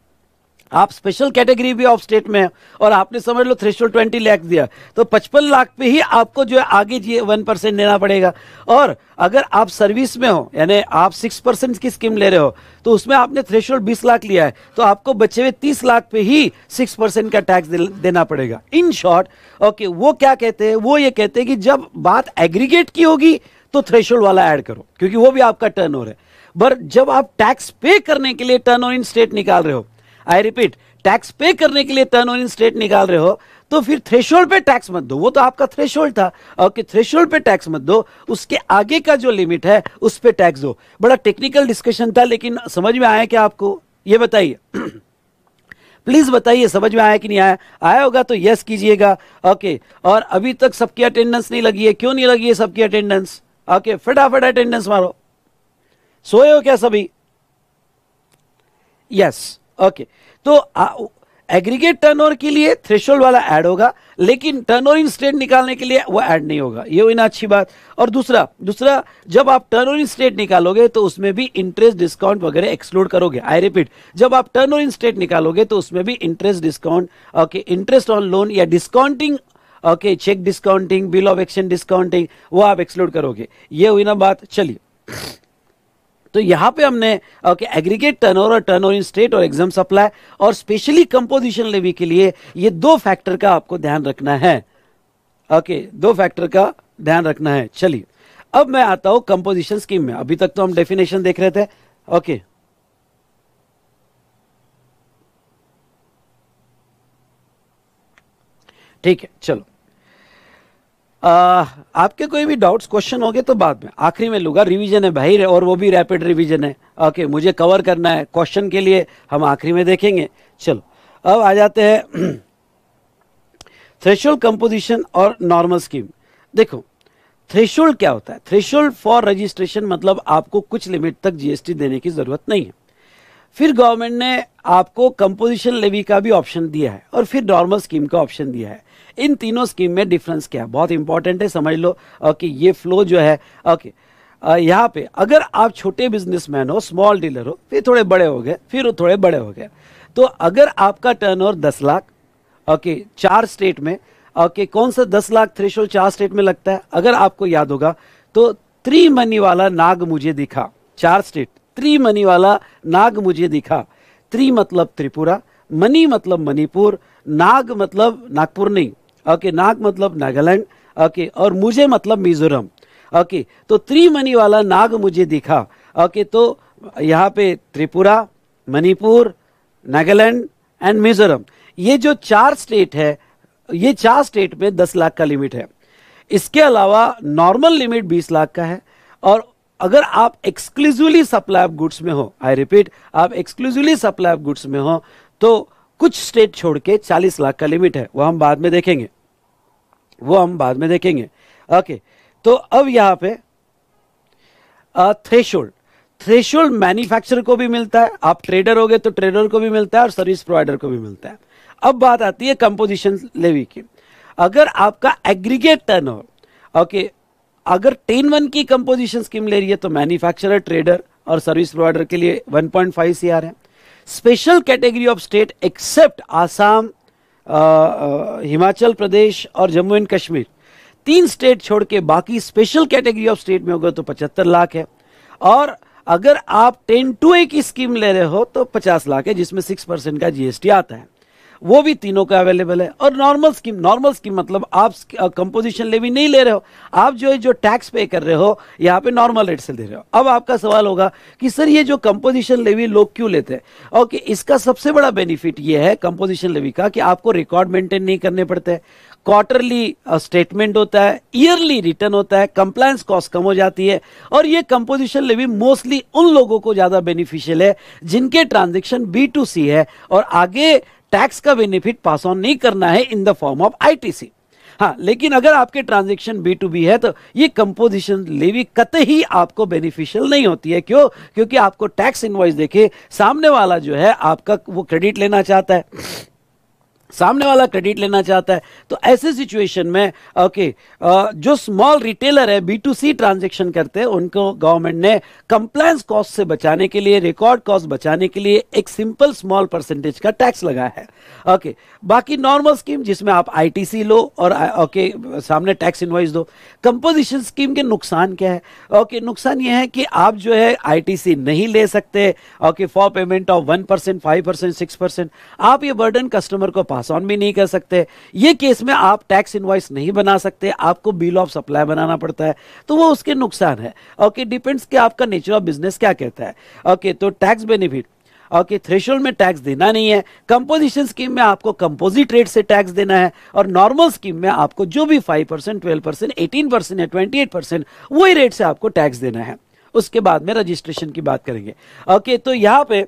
आप स्पेशल कैटेगरी भी ऑफ स्टेट में है और आपने समझ लो थ्रेशोल्ड ट्वेंटी लाख दिया तो पचपन लाख पे ही आपको जो है आगे जी वन परसेंट देना पड़ेगा और अगर आप सर्विस में हो यानी आप सिक्स परसेंट की स्कीम ले रहे हो तो उसमें आपने थ्रेशोल्ड बीस लाख लिया है तो आपको बचे हुए तीस लाख पे ही सिक्स परसेंट का टैक्स देना पड़ेगा इन शॉर्ट ओके वो क्या कहते हैं वो ये कहते हैं कि जब बात एग्रीगेट की होगी तो थ्रेशोल्ड वाला ऐड करो क्योंकि वो भी आपका टर्न है पर जब आप टैक्स पे करने के लिए टर्न इन स्टेट निकाल रहे हो आई रिपीट टैक्स पे करने के लिए टर्न ओवर इन स्टेट निकाल रहे हो तो फिर थ्रेशोल्ड पे टैक्स मत दो वो तो आपका थ्रेशोल्ड था और कि थ्रेशोल्ड पे टैक्स मत दो उसके आगे का जो लिमिट है उस पर टैक्स दो बड़ा टेक्निकल डिस्कशन था लेकिन समझ में आया क्या आपको ये बताइए प्लीज बताइए समझ में आया कि नहीं आया आया होगा तो यस कीजिएगा ओके और अभी तक सबकी अटेंडेंस नहीं लगी है क्यों नहीं लगी है सबकी अटेंडेंस ओके फटाफट अटेंडेंस मारो सोए हो क्या सभी यस ओके तो एग्रीगेट टर्नओवर के लिए थ्रेशोल्ड वाला ऐड होगा लेकिन टर्नओवर इन स्टेट निकालने के लिए वो ऐड नहीं होगा ये होना ना अच्छी बात और दूसरा दूसरा जब आप टर्नओवर इन स्टेट निकालोगे तो उसमें भी इंटरेस्ट डिस्काउंट वगैरह एक्सक्लूड करोगे आई रिपीट जब आप टर्नओवर इन स्टेट निकालोगे तो उसमें भी interest discount okay interest on loan या discounting okay cheque discounting bill of action discounting वो आप एक्सक्लूड करोगे ये हुई ना बात चलिए तो यहां पे हमने okay aggregate turn over turn over in state और एग्जाम सप्लाई और स्पेशली कंपोजिशन लेवी के लिए ये दो फैक्टर का आपको ध्यान रखना है ओके दो फैक्टर का ध्यान रखना है चलिए अब मैं आता हूं कंपोजिशन स्कीम में अभी तक तो हम डेफिनेशन देख रहे थे ओके ठीक है चलो आ, आपके कोई भी डाउट्स क्वेश्चन होंगे तो बाद में आखिरी में लूंगा रिवीजन है भाई है और वो भी रैपिड रिवीजन है ओके मुझे कवर करना है क्वेश्चन के लिए हम आखिरी में देखेंगे चलो अब आ जाते हैं थ्रेशोल्ड कंपोजिशन और नॉर्मल स्कीम देखो थ्रेशोल्ड क्या होता है थ्रेशोल्ड फॉर रजिस्ट्रेशन मतलब आपको कुछ लिमिट तक जीएसटी देने की जरूरत नहीं है फिर गवर्नमेंट ने आपको कंपोजिशन लेवी का भी ऑप्शन दिया है और फिर नॉर्मल स्कीम का ऑप्शन दिया है इन तीनों स्कीम में डिफरेंस क्या है बहुत इंपॉर्टेंट है समझ लो कि ये फ्लो जो है ओके यहाँ पे अगर आप छोटे बिजनेसमैन हो स्मॉल डीलर हो फिर थोड़े बड़े हो गए फिर थोड़े बड़े हो गए तो अगर आपका ओवर दस लाख ओके चार स्टेट में ओके कौन सा दस लाख थ्रेशोल्ड चार स्टेट में लगता है अगर आपको याद होगा तो त्रिमनी वाला नाग मुझे दिखा चार स्टेट त्रिमनी वाला नाग मुझे दिखा त्रि मतलब त्रिपुरा मनी मतलब मणिपुर नाग मतलब नागपुर नहीं ओके नाग मतलब नागालैंड ओके और मुझे मतलब मिजोरम ओके तो त्रिमणि वाला नाग मुझे दिखा ओके तो यहाँ पे त्रिपुरा मणिपुर नागालैंड एंड मिजोरम ये जो चार स्टेट है ये चार स्टेट में दस लाख का लिमिट है इसके अलावा नॉर्मल लिमिट बीस लाख का है और अगर आप एक्सक्लूसिवली सप्लाई ऑफ गुड्स में हो आई रिपीट आप एक्सक्लूसिवली सप्लाई ऑफ गुड्स में हो तो कुछ स्टेट छोड़ के चालीस लाख का लिमिट है वह हम बाद में देखेंगे वो हम बाद में देखेंगे ओके तो अब यहां पे थ्रेशोल्ड थ्रेशोल्ड मैन्युफैक्चरर को भी मिलता है आप ट्रेडर हो गए तो ट्रेडर को भी मिलता है और सर्विस प्रोवाइडर को भी मिलता है अब बात आती है कंपोजिशन लेवी की अगर आपका एग्रीगेट टर्न ओवर ओके अगर टेन वन की कंपोजिशन स्कीम ले रही है तो मैन्युफैक्चरर ट्रेडर और सर्विस प्रोवाइडर के लिए 1.5 सीआर है special category of state except Assam Himachal Pradesh और जम्मू एंड कश्मीर तीन स्टेट छोड़ के बाकी स्पेशल कैटेगरी ऑफ स्टेट में गए तो पचहत्तर लाख है और अगर आप टेन टू ए की स्कीम ले रहे हो तो पचास लाख है जिसमें सिक्स परसेंट का जीएसटी आता है वो भी तीनों का अवेलेबल है और नॉर्मल स्कीम नॉर्मल स्कीम मतलब आप कंपोजिशन लेवी नहीं ले रहे हो आप जो है जो टैक्स पे कर रहे हो यहाँ पे नॉर्मल रेट से दे रहे हो अब आपका सवाल होगा कि सर ये जो कंपोजिशन लेवी लोग क्यों लेते हैं ओके इसका सबसे बड़ा बेनिफिट ये है कंपोजिशन लेवी का कि आपको रिकॉर्ड मेंटेन नहीं करने पड़ते क्वार्टरली स्टेटमेंट होता है ईयरली रिटर्न होता है कंप्लायंस कॉस्ट कम हो जाती है और ये कंपोजिशन लेवी मोस्टली उन लोगों को ज़्यादा बेनिफिशियल है जिनके ट्रांजेक्शन बी टू सी है और आगे टैक्स का बेनिफिट पास ऑन नहीं करना है in the form of ITC हाँ लेकिन अगर आपके ट्रांजेक्शन बी टू बी है तो ये कंपोजिशन लेवी कत ही आपको बेनिफिशियल नहीं होती है क्यों क्योंकि आपको टैक्स इनवाइस देखे सामने वाला जो है आपका वो क्रेडिट लेना चाहता है सामने वाला क्रेडिट लेना चाहता है तो ऐसे सिचुएशन में ओके जो स्मॉल रिटेलर है बी टू सी ट्रांजेक्शन करते हैं उनको गवर्नमेंट ने कंप्लायंस कॉस्ट से बचाने के लिए रिकॉर्ड कॉस्ट बचाने के लिए एक सिंपल स्मॉल परसेंटेज का टैक्स लगाया है ओके बाकी नॉर्मल स्कीम जिसमें आप आई लो और ओके सामने टैक्स इन्वाइस दो कंपोजिशन स्कीम के नुकसान क्या है ओके नुकसान यह है कि आप जो है आई नहीं ले सकते okay for payment of one percent five percent six percent आप ये बर्डन कस्टमर को पास पास ऑन भी नहीं कर सकते ये केस में आप टैक्स इन्वाइस नहीं बना सकते आपको बिल ऑफ सप्लाई बनाना पड़ता है तो वो उसके नुकसान है ओके डिपेंड्स कि आपका नेचर ऑफ बिजनेस क्या कहता है ओके तो टैक्स बेनिफिट ओके थ्रेशोल्ड में टैक्स देना नहीं है कंपोजिशन स्कीम में आपको कंपोजिट रेट से टैक्स देना है और नॉर्मल स्कीम में आपको जो भी five percent twelve percent eighteen percent या ट्वेंटी एट परसेंट वही रेट से आपको टैक्स देना है उसके बाद में रजिस्ट्रेशन की बात करेंगे ओके तो यहाँ पे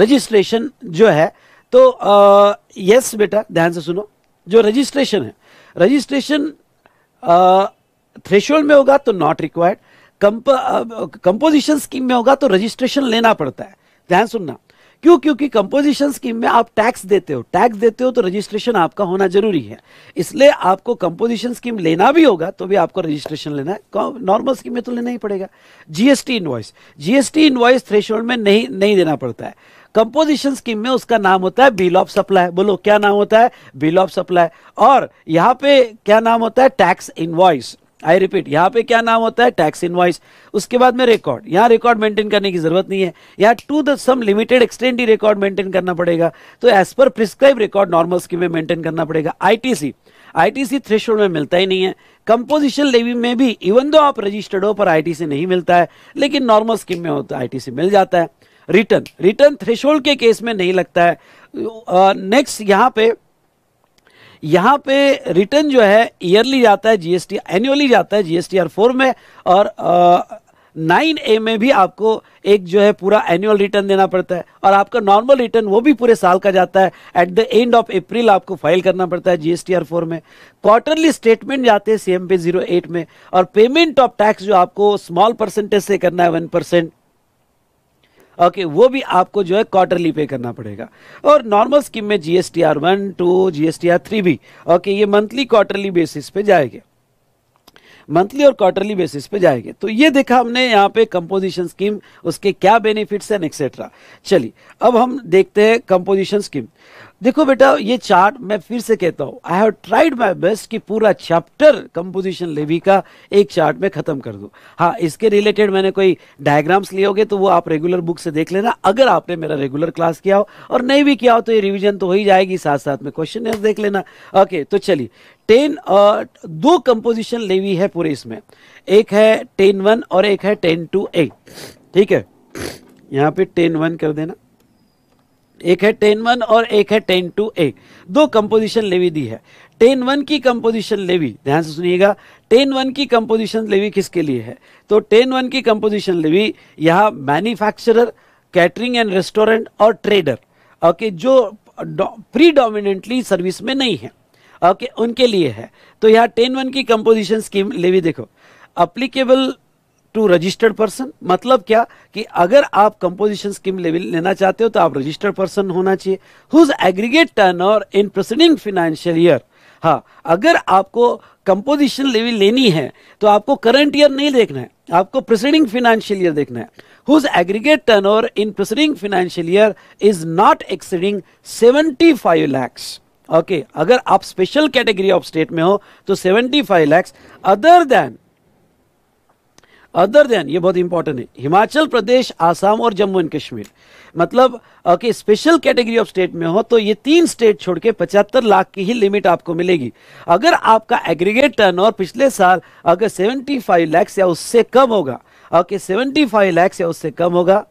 रजिस्ट्रेशन जो है तो यस बेटा ध्यान से सुनो जो रजिस्ट्रेशन है रजिस्ट्रेशन थ्रेशोल्ड में होगा तो नॉट रिक्वायर्ड कंपोजिशन स्कीम में होगा तो रजिस्ट्रेशन लेना पड़ता है ध्यान सुनना क्यों क्योंकि कंपोजिशन स्कीम में आप टैक्स देते हो टैक्स देते हो तो रजिस्ट्रेशन आपका होना जरूरी है इसलिए आपको कंपोजिशन स्कीम लेना भी होगा तो भी आपको रजिस्ट्रेशन लेना है नॉर्मल स्कीम में तो लेना ही पड़ेगा GST invoice GST invoice threshold में नहीं नहीं देना पड़ता है कंपोजिशन स्कीम में उसका नाम होता है बिल ऑफ सप्लाई बोलो क्या नाम होता है बिल ऑफ सप्लाई और यहाँ पे क्या नाम होता है टैक्स इनवॉइस आई रिपीट यहाँ पे क्या नाम होता है टैक्स इनवॉइस उसके बाद में रिकॉर्ड यहाँ रिकॉर्ड मेंटेन करने की जरूरत नहीं है यहाँ to the some limited extent ही रिकॉर्ड मेंटेन करना पड़ेगा तो as per prescribe record normal scheme में मेंटेन करना पड़ेगा आईटीसी आईटीसी थ्रेशोल्ड में मिलता ही नहीं है कंपोजिशन लेवी में भी इवन दो आप रजिस्टर्ड हो पर आईटीसी नहीं मिलता है लेकिन नॉर्मल स्कीम में हो तो आईटीसी मिल जाता है रिटर्न रिटर्न थ्रेशोल्ड के केस में नहीं लगता है नेक्स्ट uh, यहाँ पे यहाँ पे रिटर्न जो है ईयरली जाता है जीएसटी एनुअली जाता है जीएसटीआर फोर में और नाइन ए में भी आपको एक जो है पूरा एनुअल रिटर्न देना पड़ता है और आपका नॉर्मल रिटर्न वो भी पूरे साल का जाता है at the end of April आपको फाइल करना पड़ता है जीएसटीआर फोर में क्वार्टरली स्टेटमेंट जाते हैं सीएम पे जीरो एट में और पेमेंट ऑफ टैक्स जो आपको स्मॉल परसेंटेज से करना है वन परसेंट ओके वो भी आपको जो है क्वार्टरली पे करना पड़ेगा और नॉर्मल स्कीम में GST R one two G S T R three भी ओके ये मंथली क्वार्टरली बेसिस पे जाएगा मंथली और क्वार्टरली बेसिस पे जाएंगे तो ये देखा हमने यहाँ पे कंपोजिशन स्कीम उसके क्या बेनिफिट्स हैं एक्सेट्रा चलिए अब हम देखते हैं कंपोजिशन स्कीम देखो बेटा ये चार्ट मैं फिर से कहता हूँ I have tried my best कि पूरा चैप्टर कंपोजिशन लेवी का एक चार्ट में खत्म कर दूँ हाँ इसके रिलेटेड मैंने कोई डायग्राम्स लिए होगे तो वो आप रेगुलर बुक से देख लेना अगर आपने मेरा रेगुलर क्लास किया हो और नहीं भी किया हो तो ये रिविजन तो हो ही जाएगी साथ साथ में क्वेश्चन देख लेना ओके तो चलिए टेन uh, दो कंपोजिशन लेवी है पूरे इसमें एक है टेन वन और एक है टेन टू एट ठीक है यहाँ पे टेन वन कर देना एक है टेन वन और एक है टेन टू ए दो कंपोजिशन लेवी दी है टेन वन की कंपोजिशन लेवी ध्यान से सुनिएगा टेन वन की कंपोजिशन लेवी किसके लिए है तो टेन वन की कंपोजिशन लेवी यहाँ मैन्युफैक्चरर कैटरिंग एंड रेस्टोरेंट और ट्रेडर ओके जो प्रीडोमिनेंटली सर्विस में नहीं है ओके उनके लिए है तो यहाँ टेन वन की कंपोजिशन स्कीम लेवी देखो अप्लीकेबल टू रजिस्टर्ड पर्सन मतलब क्या कि अगर आप कंपोजिशन स्कीम लेवल लेना चाहते हो तो आप रजिस्टर्ड पर्सन होना चाहिए हुज एग्रीगेट टर्न और इन प्रेसिडिंग फाइनेंशियल ईयर हाँ अगर आपको कंपोजिशन लेवल लेनी है तो आपको करंट ईयर नहीं देखना है आपको प्रेसिडिंग फाइनेंशियल ईयर देखना है whose aggregate turn turnover in preceding financial year is not exceeding seventy five lakhs okay अगर आप स्पेशल कैटेगरी ऑफ स्टेट में हो तो seventy five lakhs other than other than ये बहुत इंपॉर्टेंट है हिमाचल प्रदेश आसाम और जम्मू एंड कश्मीर मतलब कि स्पेशल कैटेगरी ऑफ स्टेट में हो तो ये तीन स्टेट छोड़ के पचहत्तर लाख की ही लिमिट आपको मिलेगी अगर आपका एग्रीगेट टर्न और पिछले साल अगर 75 लैक्स या उससे कम होगा ओके 75 लैक्स या उससे कम होगा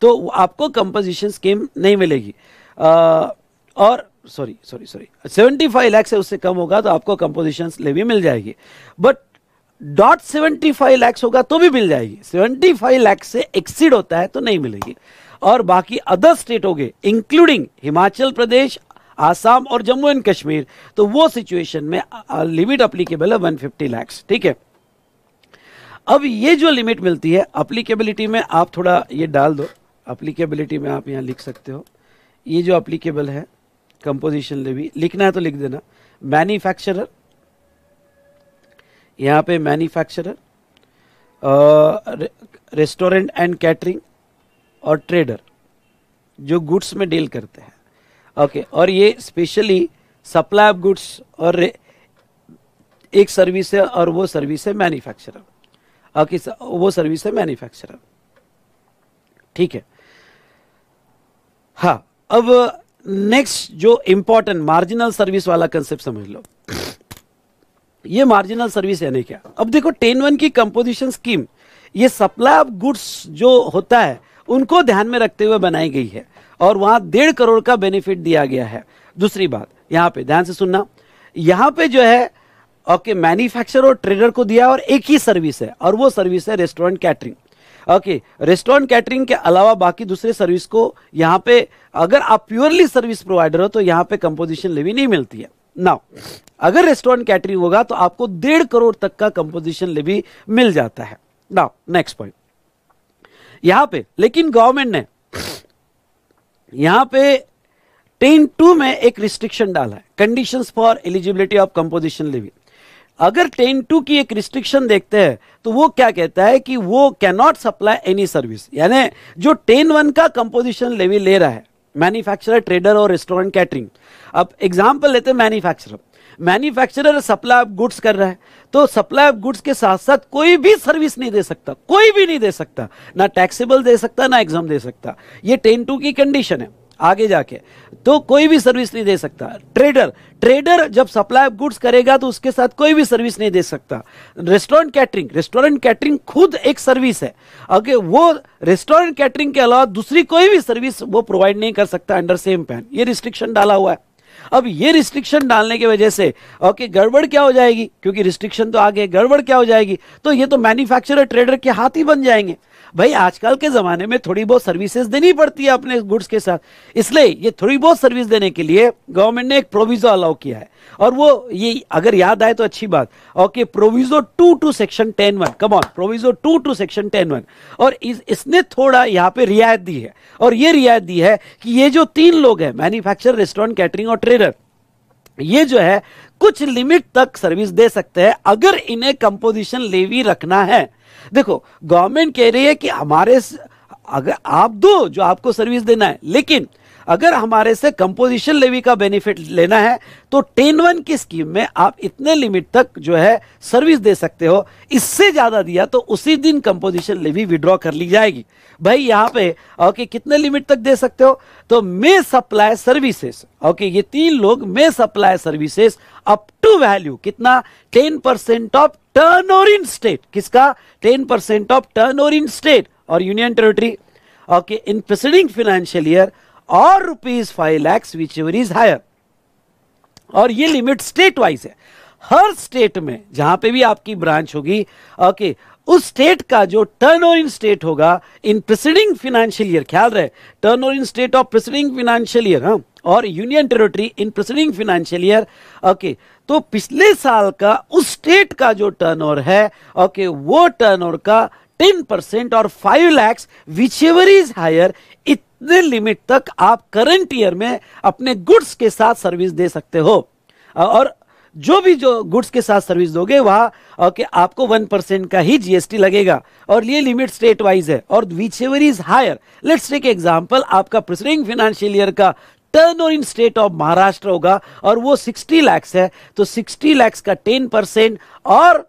तो आपको कंपोजिशन स्कीम नहीं मिलेगी आ, और सॉरी सॉरी सॉरी 75 लैक्स या उससे कम होगा तो आपको कंपोजिशन लेवी मिल जाएगी but dot seventy five lakhs होगा तो भी मिल जाएगी सेवेंटी फाइव लैक्स से एक्सीड होता है तो नहीं मिलेगी और बाकी अदर स्टेट हो गए इंक्लूडिंग हिमाचल प्रदेश आसाम और जम्मू एंड कश्मीर तो वो सिचुएशन में लिमिट अप्लीकेबल है फिफ्टी लैक्स ठीक है अब ये जो लिमिट मिलती है अप्लीकेबिलिटी में आप थोड़ा ये डाल दो अप्लीकेबिलिटी में आप यहाँ लिख सकते हो ये जो अप्लीकेबल है कंपोजिशन लेवी लिखना है तो लिख देना मैन्युफैक्चरर यहाँ पे मैन्युफैक्चरर रेस्टोरेंट एंड कैटरिंग और ट्रेडर जो गुड्स में डील करते हैं ओके okay, और ये स्पेशली सप्लाई ऑफ गुड्स और एक सर्विस है और वो सर्विस है मैन्युफैक्चरर ओके वो सर्विस है मैन्युफैक्चरर ठीक है हाँ अब नेक्स्ट जो इंपॉर्टेंट मार्जिनल सर्विस वाला कंसेप्ट समझ लो ये मार्जिनल सर्विस यानी क्या अब देखो टेन वन की कंपोजिशन स्कीम ये सप्लाई ऑफ गुड्स जो होता है उनको ध्यान में रखते हुए बनाई गई है और वहां डेढ़ करोड़ का बेनिफिट दिया गया है दूसरी बात यहाँ पे ध्यान से सुनना यहाँ पे जो है ओके मैन्युफैक्चरर और ट्रेडर को दिया और एक ही सर्विस है और वो सर्विस है restaurant catering okay restaurant catering के अलावा बाकी दूसरे सर्विस को यहाँ पे अगर आप प्योरली सर्विस प्रोवाइडर हो तो यहाँ पे कंपोजिशन लेवी नहीं मिलती है नाउ अगर रेस्टोरेंट कैटरिंग होगा तो आपको डेढ़ करोड़ तक का कंपोजिशन लेवी मिल जाता है नाउ नेक्स्ट पॉइंट यहां पे लेकिन गवर्नमेंट ने यहां पे टेन टू में एक रिस्ट्रिक्शन डाला है condition for eligibility of composition levy अगर टेन टू की एक रिस्ट्रिक्शन देखते हैं तो वो क्या कहता है कि वो कैनॉट सप्लाई एनी सर्विस यानी जो टेन वन का कंपोजिशन लेवी ले रहा है मैन्युफैक्चरर ट्रेडर और रेस्टोरेंट कैटरिंग अब एग्जाम्पल लेते हैं manufacturer manufacturer supply of goods कर रहा है तो सप्लाई ऑफ गुड्स के साथ साथ कोई भी सर्विस नहीं दे सकता कोई भी नहीं दे सकता ना टैक्सेबल दे सकता ना एग्जाम दे सकता ये टेन टू की कंडीशन है आगे जाके तो कोई भी सर्विस नहीं दे सकता ट्रेडर ट्रेडर जब सप्लाई ऑफ गुड्स करेगा तो उसके साथ कोई भी सर्विस नहीं दे सकता रेस्टोरेंट कैटरिंग रेस्टोरेंट कैटरिंग खुद एक सर्विस है अगर वो रेस्टोरेंट कैटरिंग के अलावा दूसरी कोई भी सर्विस वो प्रोवाइड नहीं कर सकता अंडर सेम पैन ये रिस्ट्रिक्शन डाला हुआ है अब ये रिस्ट्रिक्शन डालने की वजह से ओके गड़बड़ क्या हो जाएगी क्योंकि रिस्ट्रिक्शन तो आ गए गड़बड़ क्या हो जाएगी तो ये तो मैन्युफैक्चरर ट्रेडर के हाथ ही बन जाएंगे भाई आजकल के ज़माने में थोड़ी बहुत सर्विसेज देनी पड़ती है अपने गुड्स के साथ इसलिए ये थोड़ी बहुत सर्विस देने के लिए गवर्नमेंट ने एक प्रोविज़ो अलाउ किया है और वो ये अगर याद आए तो अच्छी बात okay proviso two to section ten one come on proviso two to section ten one और इस, इसने थोड़ा यहाँ पे रियायत दी है और ये रियायत दी है कि ये जो तीन लोग हैं मैन्युफैक्चर रेस्टोरेंट कैटरिंग और ट्रेडर ये जो है कुछ लिमिट तक सर्विस दे सकते हैं अगर इन्हें कंपोजिशन लेवी रखना है देखो गवर्नमेंट कह रही है कि हमारे अगर आप दो जो आपको सर्विस देना है लेकिन अगर हमारे से कंपोजिशन लेवी का बेनिफिट लेना है तो टेन वन की स्कीम में आप इतने लिमिट तक जो है सर्विस दे सकते हो इससे ज़्यादा दिया तो उसी दिन कंपोजिशन लेवी विड्रॉ कर ली जाएगी भाई यहाँ पे ओके कितने लिमिट तक दे सकते हो तो मे सप्लाई सर्विसेस ओके ये तीन लोग may supply services up to value कितना ten percent of turn over in state किसका ten percent of turn over in state और union territory okay in preceding financial year और rupees five lakhs whichever is higher और ये limit state wise है हर state में जहां पे भी आपकी ब्रांच होगी ओके उस स्टेट का जो टर्न ओवर इन स्टेट होगा इन प्रिसीडिंग फाइनेंशियल ईयर ख्याल रहे turn over in state of preceding financial year हाँ और union territory in preceding financial year okay तो पिछले साल का उस स्टेट का जो टर्नओवर है ओके okay, वो टर्नओवर का 10% और 5 विच एवर इज हायर कितने लिमिट तक आप करंट ईयर में अपने गुड्स के साथ सर्विस दे सकते हो और जो भी जो गुड्स के साथ सर्विस दोगे वहाँ के आपको वन परसेंट का ही जीएसटी लगेगा और ये लिमिट स्टेट वाइज है और whichever is higher let's take example आपका प्रिसरिंग फाइनेंशियल ईयर का turn over in state of Maharashtra होगा और वो 60 लैक्स है तो 60 लैक्स का 10 परसेंट और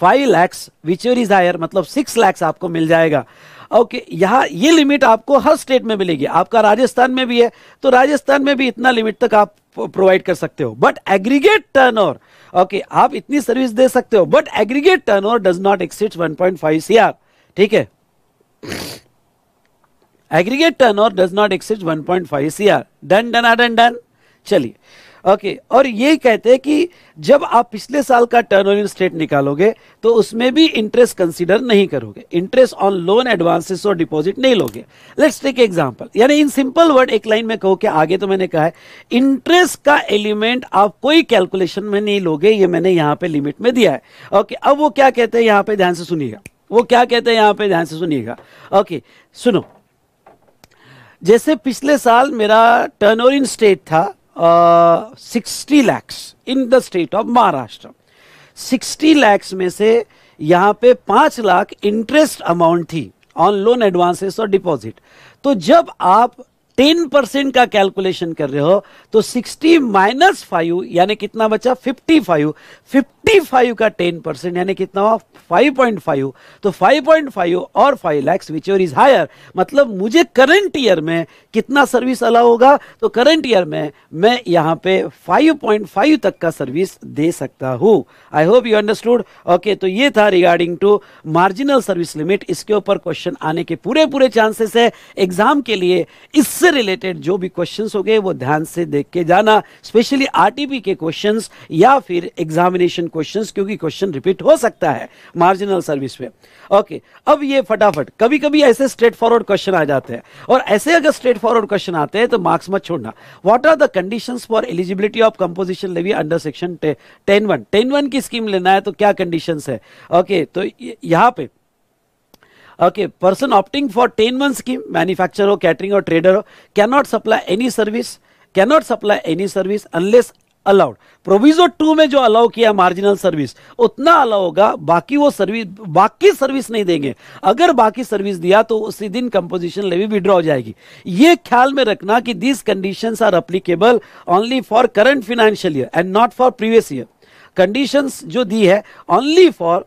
five lakhs whichever is higher मतलब सिक्स लैक्स आपको मिल जाएगा ओके यहाँ ये लिमिट आपको हर स्टेट में मिलेगी आपका राजस्थान में भी है तो राजस्थान में भी इतना लिमिट तक आप प्रोवाइड कर सकते हो but aggregate turn over okay आप इतनी सर्विस दे सकते हो but aggregate turn over does not exceed one point five R ठीक है aggregate turn over does not exceed one point five C R done done R done done चलिए okay और ये कहते हैं कि जब आप पिछले साल का टर्न ओवर स्टेट निकालोगे तो उसमें भी इंटरेस्ट कंसीडर नहीं करोगे इंटरेस्ट ऑन लोन एडवांसेस और डिपॉजिट नहीं लोगे लेट्स टेक एग्जांपल यानी इन सिंपल वर्ड एक लाइन में कहो कि आगे तो मैंने कहा है इंटरेस्ट का एलिमेंट आप कोई कैलकुलेशन में नहीं लोगे ये मैंने यहाँ पे लिमिट में दिया है ओके अब वो क्या कहते हैं यहाँ पे ध्यान से सुनिएगा वो क्या कहते हैं यहाँ पे ध्यान से सुनिएगा ओके सुनो जैसे पिछले साल मेरा टर्न ओवर इन स्टेट था sixty lakhs in the state of Maharashtra sixty lakhs में से यहाँ पे पांच लाख इंटरेस्ट अमाउंट थी ऑन लोन एडवांसेस और डिपॉजिट तो जब आप टेन परसेंट का कैलकुलेशन कर रहे हो तो सिक्सटी माइनस फाइव यानी कितना बचा फिफ्टी फाइव फिफ्टी फाइव का टेन परसेंट यानी कितना हुआ फाइव पॉइंट फाइव तो फाइव पॉइंट फाइव और five lakhs whichever is higher मतलब मुझे करंट ईयर में कितना सर्विस अलाउ होगा तो करंट ईयर में मैं यहाँ पे फाइव पॉइंट फाइव तक का सर्विस दे सकता हूँ I hope you understood okay तो ये था regarding to marginal service limit इसके ऊपर क्वेश्चन आने के पूरे पूरे चांसेस है एग्जाम के लिए इससे रिलेटेड जो भी क्वेश्चन हो गए वो ध्यान से देख के जाना स्पेशली आरटीपी के क्वेश्चन या फिर एग्जामिनेशन क्वेश्चन क्योंकि क्वेश्चन रिपीट हो सकता है मार्जिनल सर्विस पे ओके अब ये फटाफट कभी कभी ऐसे स्ट्रेट फॉरवर्ड क्वेश्चन आ जाते हैं और ऐसे अगर स्ट्रेट फॉरवर्ड क्वेश्चन आते हैं तो मार्क्स मत छोड़ना what are the condition for eligibility of composition levy under section ten one ten one की स्कीम लेना है तो क्या कंडीशन है ओके okay, तो यहां पर okay person opting for ten months की मैन्युफैक्चर हो कैटरिंग और ट्रेडर हो cannot supply any service cannot supply any service unless allowed proviso two में जो अलाउ किया मार्जिनल सर्विस उतना अलाउ होगा बाकी वो सर्विस बाकी सर्विस नहीं देंगे अगर बाकी सर्विस दिया तो उसी दिन कंपोजिशन लेवी विड्रॉ हो जाएगी ये ख्याल में रखना कि these condition are applicable only for current financial year and not for previous year conditions जो दी है only for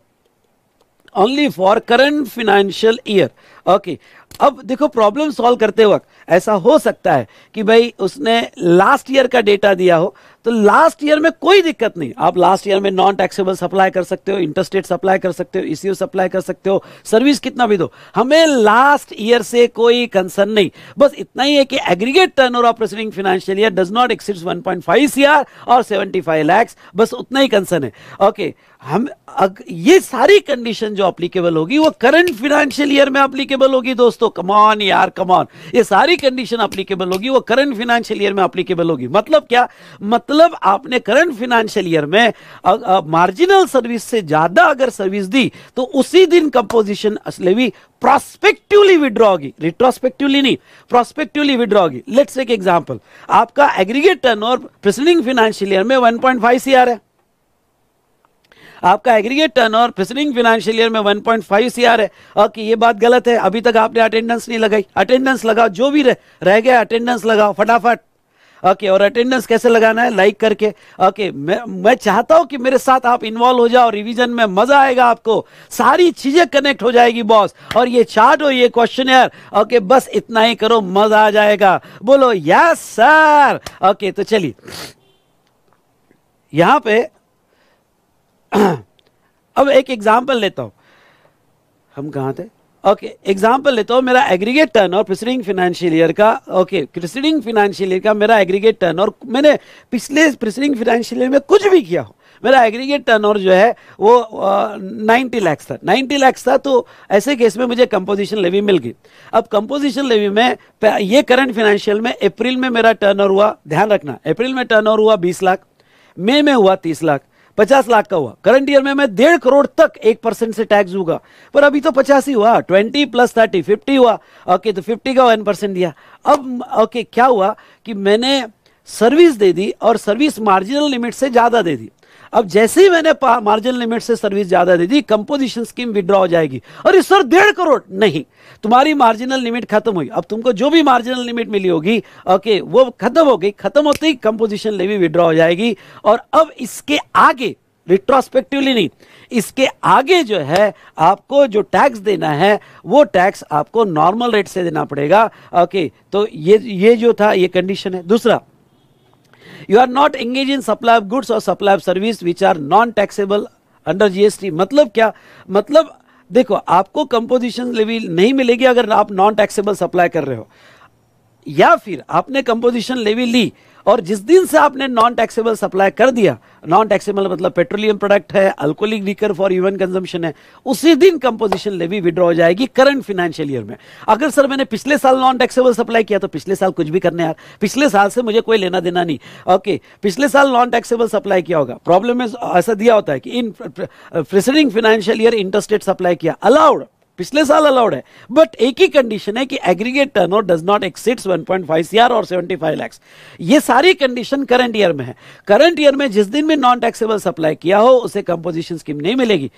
only for current financial year okay अब देखो प्रॉब्लम सॉल्व करते वक्त ऐसा हो सकता है कि भाई उसने लास्ट ईयर का डेटा दिया हो तो लास्ट ईयर में कोई दिक्कत नहीं आप लास्ट ईयर में नॉन टैक्सेबल सप्लाई कर सकते हो इंटरस्टेट सप्लाई कर सकते हो ई सप्लाई कर सकते हो सर्विस कितना भी दो हमें लास्ट ईयर से कोई कंसर्न नहीं बस इतना ही है कि aggregate turn over of preceding financial year does not exceed one point five और सेवेंटी फाइव लैक्स बस उतना ही कंसर्न है ओके हम अग, ये सारी कंडीशन जो अप्लीकेबल होगी वो करंट फाइनेंशियल ईयर में अप्लीकेबल होगी दोस्तों कमॉन यार कमॉन ये सारी कंडीशन अप्लीकेबल होगी वो करंट फाइनेंशियल ईयर में अप्लीकेबल होगी मतलब क्या मतलब मतलब आपने करंट फिनेंशियल ईयर में मार्जिनल सर्विस से ज्यादा अगर सर्विस दी तो उसी दिन कंपोजिशन लेवी प्रोस्पेक्टिवली विड्रॉ होगी रिट्रोस्पेक्टिवली नहीं प्रोस्पेक्टिवली विड्रॉ होगी लेट्स एक एग्जांपल आपका aggregate turn turnover preceding financial year में 1.5 सीआर है आपका aggregate turn turnover preceding financial year में 1.5 सीआर है ओके ये बात गलत है अभी तक आपने अटेंडेंस नहीं लगाई अटेंडेंस लगाओ जो भी रह, रह गया अटेंडेंस लगाओ फटाफट ओके और अटेंडेंस कैसे लगाना है लाइक करके ओके मैं मैं चाहता हूं कि मेरे साथ आप इन्वॉल्व हो जाओ रिवीजन में मजा आएगा आपको सारी चीजें कनेक्ट हो जाएगी बॉस और ये चार्ट और ये क्वेश्चन ओके बस इतना ही करो मजा आ जाएगा बोलो यस सर ओके तो चलिए यहां पे अब एक एग्जाम्पल लेता हूं हम कहा थे ओके okay, एग्जांपल लेता हूँ मेरा aggregate turn turnover preceding financial year का ओके प्रिसीडिंग फाइनेंशियल ईयर का मेरा एग्रीगेट टर्न और मैंने पिछले प्रिसीडिंग फाइनेंशियल ईयर में कुछ भी किया हो मेरा एग्रीगेट टर्न और जो है वो नाइन्टी लैक्स था नाइन्टी लैक्स था तो ऐसे केस में मुझे कंपोजिशन लेवी मिल गई अब कंपोजिशन लेवी में ये करंट फाइनेंशियल में अप्रैल में मेरा टर्न हुआ ध्यान रखना अप्रैल में टर्न हुआ बीस लाख मई में हुआ तीस लाख पचास लाख का हुआ करंट ईयर में मैं डेढ़ करोड़ तक एक परसेंट से टैक्स दूंगा पर अभी तो पचास ही हुआ ट्वेंटी प्लस थर्टी फिफ्टी हुआ ओके तो फिफ्टी का वन परसेंट दिया अब ओके क्या हुआ कि मैंने सर्विस दे दी और सर्विस मार्जिनल लिमिट से ज़्यादा दे दी अब जैसे ही मैंने मार्जिन लिमिट से सर्विस ज्यादा दे दी कंपोजिशन स्कीम विड्रॉ हो जाएगी अरे सर डेढ़ करोड़ नहीं तुम्हारी मार्जिनल लिमिट खत्म हुई अब तुमको जो भी मार्जिनल लिमिट मिली होगी ओके वो खत्म हो गई खत्म होते ही कंपोजिशन लेवी विड्रॉ हो जाएगी और अब इसके आगे रिट्रोस्पेक्टिवली नहीं इसके आगे जो है आपको जो टैक्स देना है वो टैक्स आपको नॉर्मल रेट से देना पड़ेगा ओके तो ये ये जो था ये कंडीशन है दूसरा you are not engage in supply of goods और supply of service which are non taxable under GST मतलब क्या मतलब देखो आपको कंपोजिशन लेवी नहीं मिलेगी अगर आप नॉन टैक्सेबल सप्लाई कर रहे हो या फिर आपने कंपोजिशन लेवी ली और जिस दिन से आपने नॉन टैक्सेबल सप्लाई कर दिया नॉन टैक्सेबल मतलब पेट्रोलियम प्रोडक्ट है alcoholic liquor for human consumption है उसी दिन कंपोजिशन लेवी विड्रॉ हो जाएगी करंट फाइनेंशियल ईयर में अगर सर मैंने पिछले साल नॉन टैक्सेबल सप्लाई किया तो पिछले साल कुछ भी करने यार पिछले साल से मुझे कोई लेना देना नहीं ओके पिछले साल नॉन टैक्सेबल सप्लाई किया होगा प्रॉब्लम ऐसा दिया होता है कि in preceding financial year interstate supply किया अलाउड पिछले साल अलाउड है बट एक ही कंडीशन है कि aggregate turnover does not exceeds 1.5 CR और 75 लाख ये सारी कंडीशन करंट ईयर में है करंट ईयर में जिस दिन भी नॉन टैक्सेबल सप्लाई किया हो उसे कंपोजिशन स्कीम नहीं मिलेगी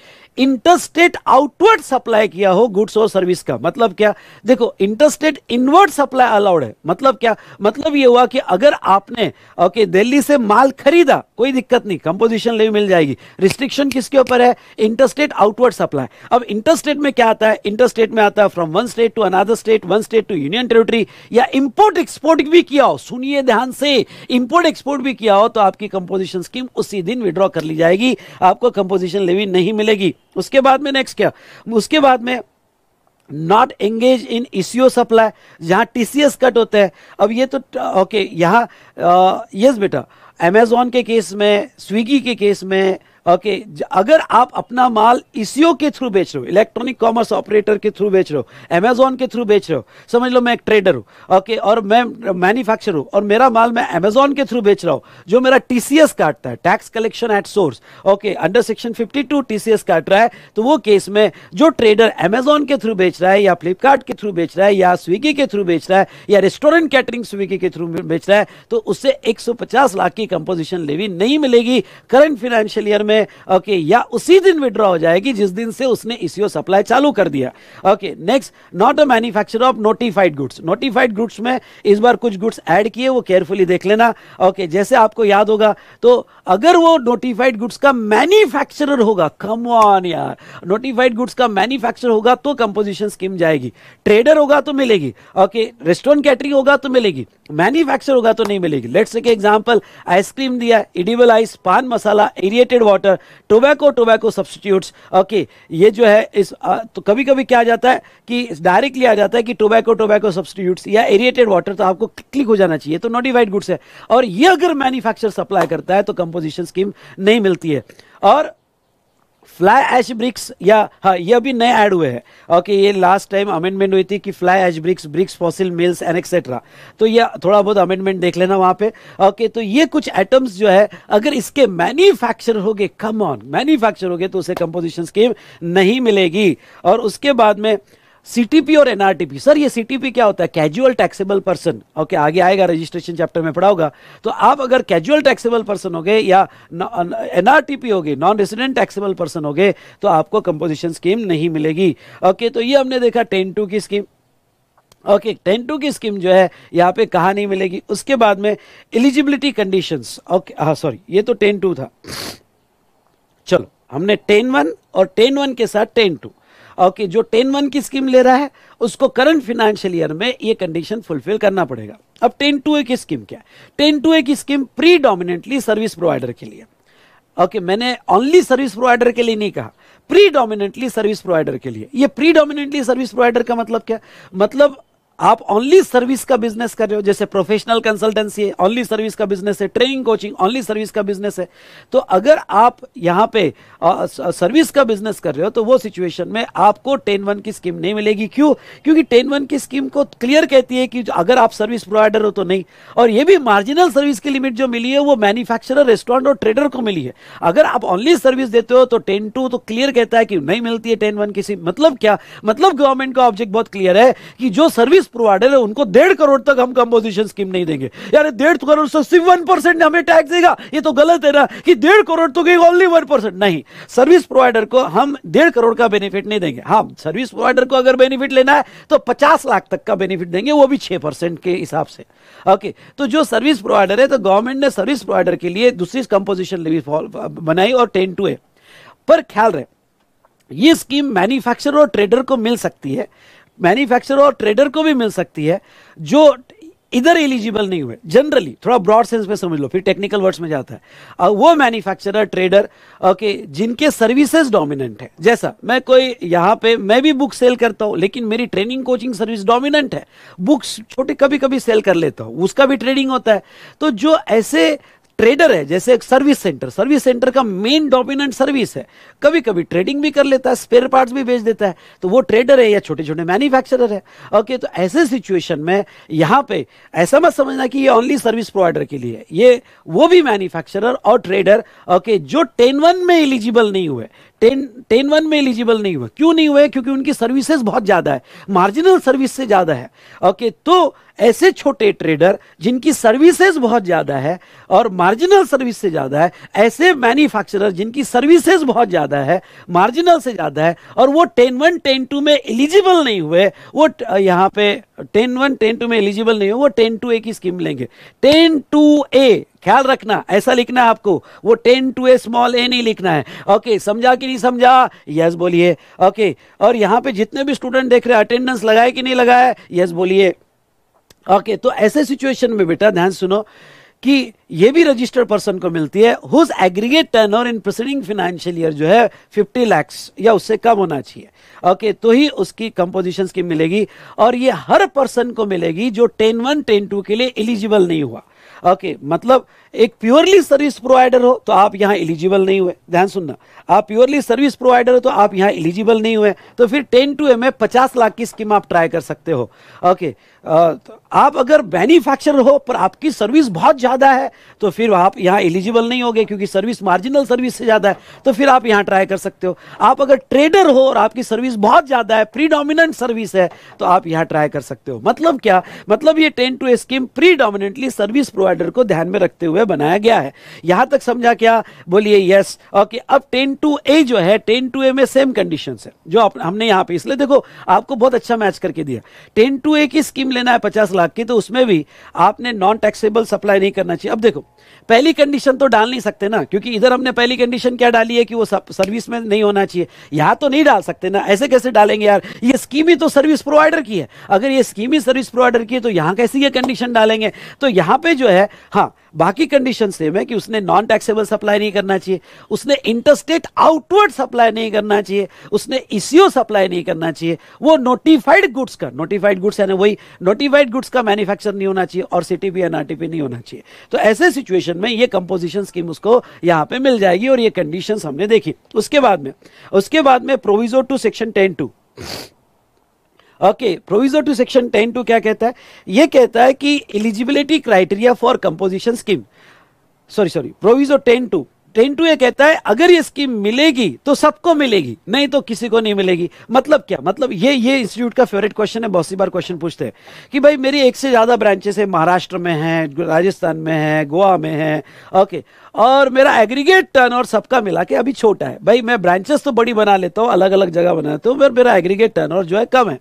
इंटरस्टेट आउटवर्ड सप्लाई किया हो गुड्स और सर्विस का मतलब क्या देखो इंटरस्टेट इनवर्ड सप्लाई अलाउड है मतलब क्या मतलब ये हुआ कि अगर आपने ओके दिल्ली से माल खरीदा कोई दिक्कत नहीं कंपोजिशन ले मिल जाएगी रिस्ट्रिक्शन किसके ऊपर है इंटरस्टेट आउटवर्ड सप्लाई अब इंटरस्टेट में क्या आता है आता है इंटर स्टेट में आता है from one state to another state one state to union territory या इंपोर्ट एक्सपोर्ट भी किया हो सुनिए ध्यान से इंपोर्ट एक्सपोर्ट भी किया हो तो आपकी कंपोजिशन स्कीम उसी दिन विड्रॉ कर ली जाएगी आपको कंपोजिशन लेवी नहीं मिलेगी उसके बाद में नेक्स्ट क्या उसके बाद में not engage in ECO supply जहाँ टीसीएस कट होता है अब ये तो ओके यहाँ यस बेटा अमेजोन के केस में स्विगी के केस में ओके अगर आप अपना माल ईसीओ के थ्रू बेच रहे हो इलेक्ट्रॉनिक कॉमर्स ऑपरेटर के थ्रू बेच रहे हो अमेजोन के थ्रू बेच रहे हो समझ लो मैं एक ट्रेडर हूँ ओके और मैं मैन्युफैक्चर हूँ और मेरा माल मैं अमेजोन के थ्रू बेच रहा हूँ जो मेरा टीसीएस काटता है tax collection at source okay under section fifty two TCS काट रहा है तो वो केस में जो ट्रेडर अमेजोन के थ्रू बेच रहा है या फ्लिपकार्ट के थ्रू बेच रहा है या स्विगी के थ्रू बेच रहा है या रेस्टोरेंट कैटरिंग स्विगी के थ्रू बेच रहा है तो उससे पचास लाख की कंपोजिशन लेवी नहीं मिलेगी करंट फाइनेंशियल ईयर में में ओके या उसी दिन विड्रॉ हो जाएगी जिस दिन से उसने इसीओ सप्लाई चालू कर दिया okay next not a manufacture of notified goods notified goods में इस बार कुछ गुड्स ऐड किए वो केयरफुली देख लेना ओके जैसे आपको याद होगा तो अगर वो नोटिफाइड गुड्स का मैन्युफैक्चर होगा कम ऑन यार नोटिफाइड गुड्स का मैन्युफैक्चर होगा तो कंपोजिशन स्कीम जाएगी ट्रेडर होगा तो मिलेगी ओके रेस्टोरेंट कैटरिंग होगा तो मिलेगी मैन्युफैक्चर होगा तो नहीं मिलेगी लेट्स से एग्जांपल आइसक्रीम दिया edible ice pan masala aerated water tobacco tobacco substitutes okay ये जो है इस आ, तो कभी कभी क्या आ जाता है कि डायरेक्टली आ जाता है कि टोबैको टोबैको सब्सटीट्यूट्स या एरिएटेड वाटर तो आपको क्लिक हो जाना चाहिए तो नोटिफाइड गुड्स है और ये अगर मैन्युफैक्चर सप्लाई करता है तो कंपोजिशन स्कीम नहीं मिलती है और फ्लाई एश ब्रिक्स या हाँ यह भी नए ऐड हुए हैं ओके ये लास्ट टाइम अमेंडमेंट हुई थी कि fly ash bricks bricks fossil meals and etcetera तो ये थोड़ा बहुत अमेंडमेंट देख लेना वहाँ पे ओके तो ये कुछ एटम्स जो है अगर इसके मैन्युफैक्चर हो गए कम ऑन मैन्युफैक्चर हो गए तो उसे कंपोजिशन स्कीम नहीं मिलेगी और उसके बाद में सीटीपी और एनआरटीपी सर ये सीटीपी क्या होता है कैजुअल टैक्सेबल पर्सन ओके आगे आएगा रजिस्ट्रेशन चैप्टर में पढ़ा होगा तो आप अगर कैजुअल टैक्सेबल पर्सन हो गए या एनआरटीपी हो गए नॉन रेसिडेंट टैक्सेबल पर्सन हो गए तो आपको कंपोजिशन स्कीम नहीं मिलेगी ओके okay, तो ये हमने देखा टेन टू की स्कीम ओके टेन टू की स्कीम जो है यहाँ पे कहा नहीं मिलेगी उसके बाद में एलिजिबिलिटी कंडीशन ओके हाँ सॉरी ये तो टेन टू था चलो हमने टेन वन और टेन वन के साथ टेन टू ओके जो टेन वन की स्कीम ले रहा है उसको करंट फाइनेंशियल ईयर में ये कंडीशन फुलफिल करना पड़ेगा अब टेन टू ए की स्कीम क्या है टेन टू ए की स्कीम प्री सर्विस प्रोवाइडर के लिए ओके okay, मैंने ओनली सर्विस प्रोवाइडर के लिए नहीं कहा प्री सर्विस प्रोवाइडर के लिए ये प्री सर्विस प्रोवाइडर का मतलब क्या मतलब आप ओनली सर्विस का बिजनेस कर रहे हो जैसे प्रोफेशनल कंसल्टेंसी है ओनली सर्विस का बिजनेस है ट्रेनिंग कोचिंग ओनली सर्विस का बिजनेस है तो अगर आप यहाँ पे सर्विस का बिजनेस कर रहे हो तो वो सिचुएशन में आपको टेन वन की स्कीम नहीं मिलेगी क्यों क्योंकि टेन वन की स्कीम को क्लियर कहती है कि अगर आप सर्विस प्रोवाइडर हो तो नहीं और ये भी मार्जिनल सर्विस की लिमिट जो मिली है वो मैन्युफैक्चर रेस्टोरेंट और ट्रेडर को मिली है अगर आप ओनली सर्विस देते हो तो टेन टू तो क्लियर कहता है कि नहीं मिलती है टेन वन की स्कीम मतलब क्या मतलब गवर्नमेंट का ऑब्जेक्ट बहुत क्लियर है कि जो सर्विस सर्विस प्रोवाइडर है उनको डेढ़ करोड़ तक हम कंपोजिशन स्कीम नहीं देंगे यानी डेढ़ करोड़ से सिर्फ वन परसेंट हमें टैक्स देगा ये तो गलत है ना कि डेढ़ करोड़ तो गई ओनली वन परसेंट नहीं सर्विस प्रोवाइडर को हम डेढ़ करोड़ का बेनिफिट नहीं देंगे हाँ सर्विस प्रोवाइडर को अगर बेनिफिट लेना है तो पचास लाख तक का बेनिफिट देंगे वो भी छह के हिसाब से ओके तो जो सर्विस प्रोवाइडर है तो गवर्नमेंट ने सर्विस प्रोवाइडर के लिए दूसरी कंपोजिशन बनाई और टेन टू ए पर ख्याल रहे ये स्कीम मैन्युफैक्चरर और ट्रेडर को मिल सकती है मैन्युफैक्चरर और ट्रेडर को भी मिल सकती है जो इधर एलिजिबल नहीं हुए जनरली थोड़ा ब्रॉड सेंस में समझ लो फिर टेक्निकल वर्ड्स में जाता है वो मैन्युफैक्चरर ट्रेडर ओके जिनके सर्विसेज डोमिनेंट है जैसा मैं कोई यहाँ पे मैं भी बुक सेल करता हूँ लेकिन मेरी ट्रेनिंग कोचिंग सर्विस डोमिनेंट है बुक्स छोटे कभी कभी सेल कर लेता हूँ उसका भी ट्रेडिंग होता है तो जो ऐसे ट्रेडर है जैसे एक सर्विस सेंटर सर्विस सेंटर का मेन डोमिनेंट सर्विस है कभी कभी ट्रेडिंग भी कर लेता है स्पेयर पार्ट्स भी बेच देता है तो वो ट्रेडर है या छोटे छोटे मैन्युफैक्चरर है ओके तो ऐसे सिचुएशन में यहां पे ऐसा मत समझना कि ये ओनली सर्विस प्रोवाइडर के लिए ये वो भी मैन्युफैक्चरर और ट्रेडर ओके जो टेन वन में एलिजिबल नहीं हुए टेन टेन वन में एलिजिबल नहीं हुए क्यों नहीं हुए क्योंकि उनकी सर्विसेज बहुत ज़्यादा है मार्जिनल सर्विस से ज़्यादा है ओके तो ऐसे छोटे ट्रेडर जिनकी सर्विसेज बहुत ज़्यादा है और मार्जिनल सर्विस से ज़्यादा है ऐसे मैन्युफैक्चरर जिनकी सर्विसेज बहुत ज़्यादा है मार्जिनल से ज़्यादा है और वो टेन वन टेन टू में एलिजिबल नहीं हुए वो यहाँ पे टेन वन टेन टू में एलिजिबल नहीं हुए वो टेन टू ए की स्कीम लेंगे टेन टू ए ख्याल रखना ऐसा लिखना है आपको वो ten two A small A नहीं लिखना है ओके समझा कि नहीं समझा यस बोलिए ओके और यहाँ पे जितने भी स्टूडेंट देख रहे हैं अटेंडेंस लगाए कि नहीं लगाए यस बोलिए ओके तो ऐसे सिचुएशन में बेटा ध्यान सुनो कि ये भी रजिस्टर्ड पर्सन को मिलती है whose aggregate turnover in preceding financial year जो है फिफ्टी लैक्स या उससे कम होना चाहिए ओके okay, तो ही उसकी कंपोजिशन की मिलेगी और ये हर पर्सन को मिलेगी जो टेन वन टेन टू के लिए एलिजिबल नहीं हुआ ओके okay, मतलब एक प्योरली सर्विस प्रोवाइडर हो तो आप यहाँ एलिजिबल नहीं हुए ध्यान सुनना आप प्योरली सर्विस प्रोवाइडर हो तो आप यहाँ एलिजिबल नहीं हुए तो फिर टेन टू एम ए पचास लाख की स्कीम आप ट्राई कर सकते हो ओके okay, तो आप अगर मैन्युफैक्चरर हो पर आपकी सर्विस बहुत ज़्यादा है तो फिर आप यहाँ एलिजिबल नहीं होगे क्योंकि सर्विस मार्जिनल सर्विस से ज़्यादा है तो फिर आप यहाँ ट्राई कर सकते हो आप अगर ट्रेडर हो और आपकी सर्विस बहुत ज़्यादा है प्रीडोमिनेंट सर्विस है तो आप यहाँ ट्राई कर सकते हो मतलब क्या मतलब ये ten two scheme predominantly service provider को ध्यान में रखते हुए बनाया गया है यहां तक समझा क्या बोलिए यस ओके अब टेन टू ए जो है टेन टू ए में सेम कंडीशन है जो हमने यहाँ पे इसलिए देखो आपको बहुत अच्छा मैच करके दिया टेन टू ए की स्कीम लेना है पचास लाख की तो उसमें भी आपने नॉन टैक्सेबल सप्लाई नहीं करना चाहिए अब देखो पहली कंडीशन तो डाल नहीं सकते ना क्योंकि इधर हमने पहली कंडीशन क्या डाली है कि वो सर्विस में नहीं होना चाहिए यहां तो नहीं डाल सकते ना ऐसे कैसे डालेंगे यार ये स्कीम ही तो सर्विस प्रोवाइडर की है अगर ये स्कीम ही सर्विस प्रोवाइडर की है तो यहां कैसे ये कंडीशन डालेंगे तो यहां पे जो है हाँ बाकी कंडीशन सेम है कि उसने नॉन टैक्सेबल सप्लाई नहीं करना चाहिए उसने इंटरस्टेट आउटवर्ड सप्लाई नहीं करना चाहिए उसने इसीओ सप्लाई नहीं करना चाहिए वो नोटिफाइड गुड्स का नोटिफाइड गुड्स यानी वही नोटिफाइड गुड्स का मैन्युफैक्चर नहीं होना चाहिए और सी टीपी आरटीपी नहीं होना चाहिए तो ऐसे सिचुएशन में ये कंपोजिशन स्कीम उसको यहाँ पे मिल जाएगी और ये कंडीशन हमने देखी उसके बाद में उसके बाद में proviso to section ten two okay proviso to section ten two क्या कहता है ये कहता है कि eligibility criteria for composition scheme sorry sorry proviso ten two ten two ये कहता है अगर ये स्कीम मिलेगी तो सबको मिलेगी नहीं तो किसी को नहीं मिलेगी मतलब क्या मतलब ये ये इंस्टीट्यूट का फेवरेट क्वेश्चन है बहुत सी बार क्वेश्चन पूछते हैं कि भाई मेरी एक से ज्यादा ब्रांचेस है महाराष्ट्र में है राजस्थान में है गोवा में है ओके और मेरा एग्रीगेट टर्न और सबका मिला के अभी छोटा है भाई मैं ब्रांचेस तो बड़ी बना लेता हूँ अलग अलग जगह बना लेता हूँ मेरा एग्रीगेट टर्न और जो है कम है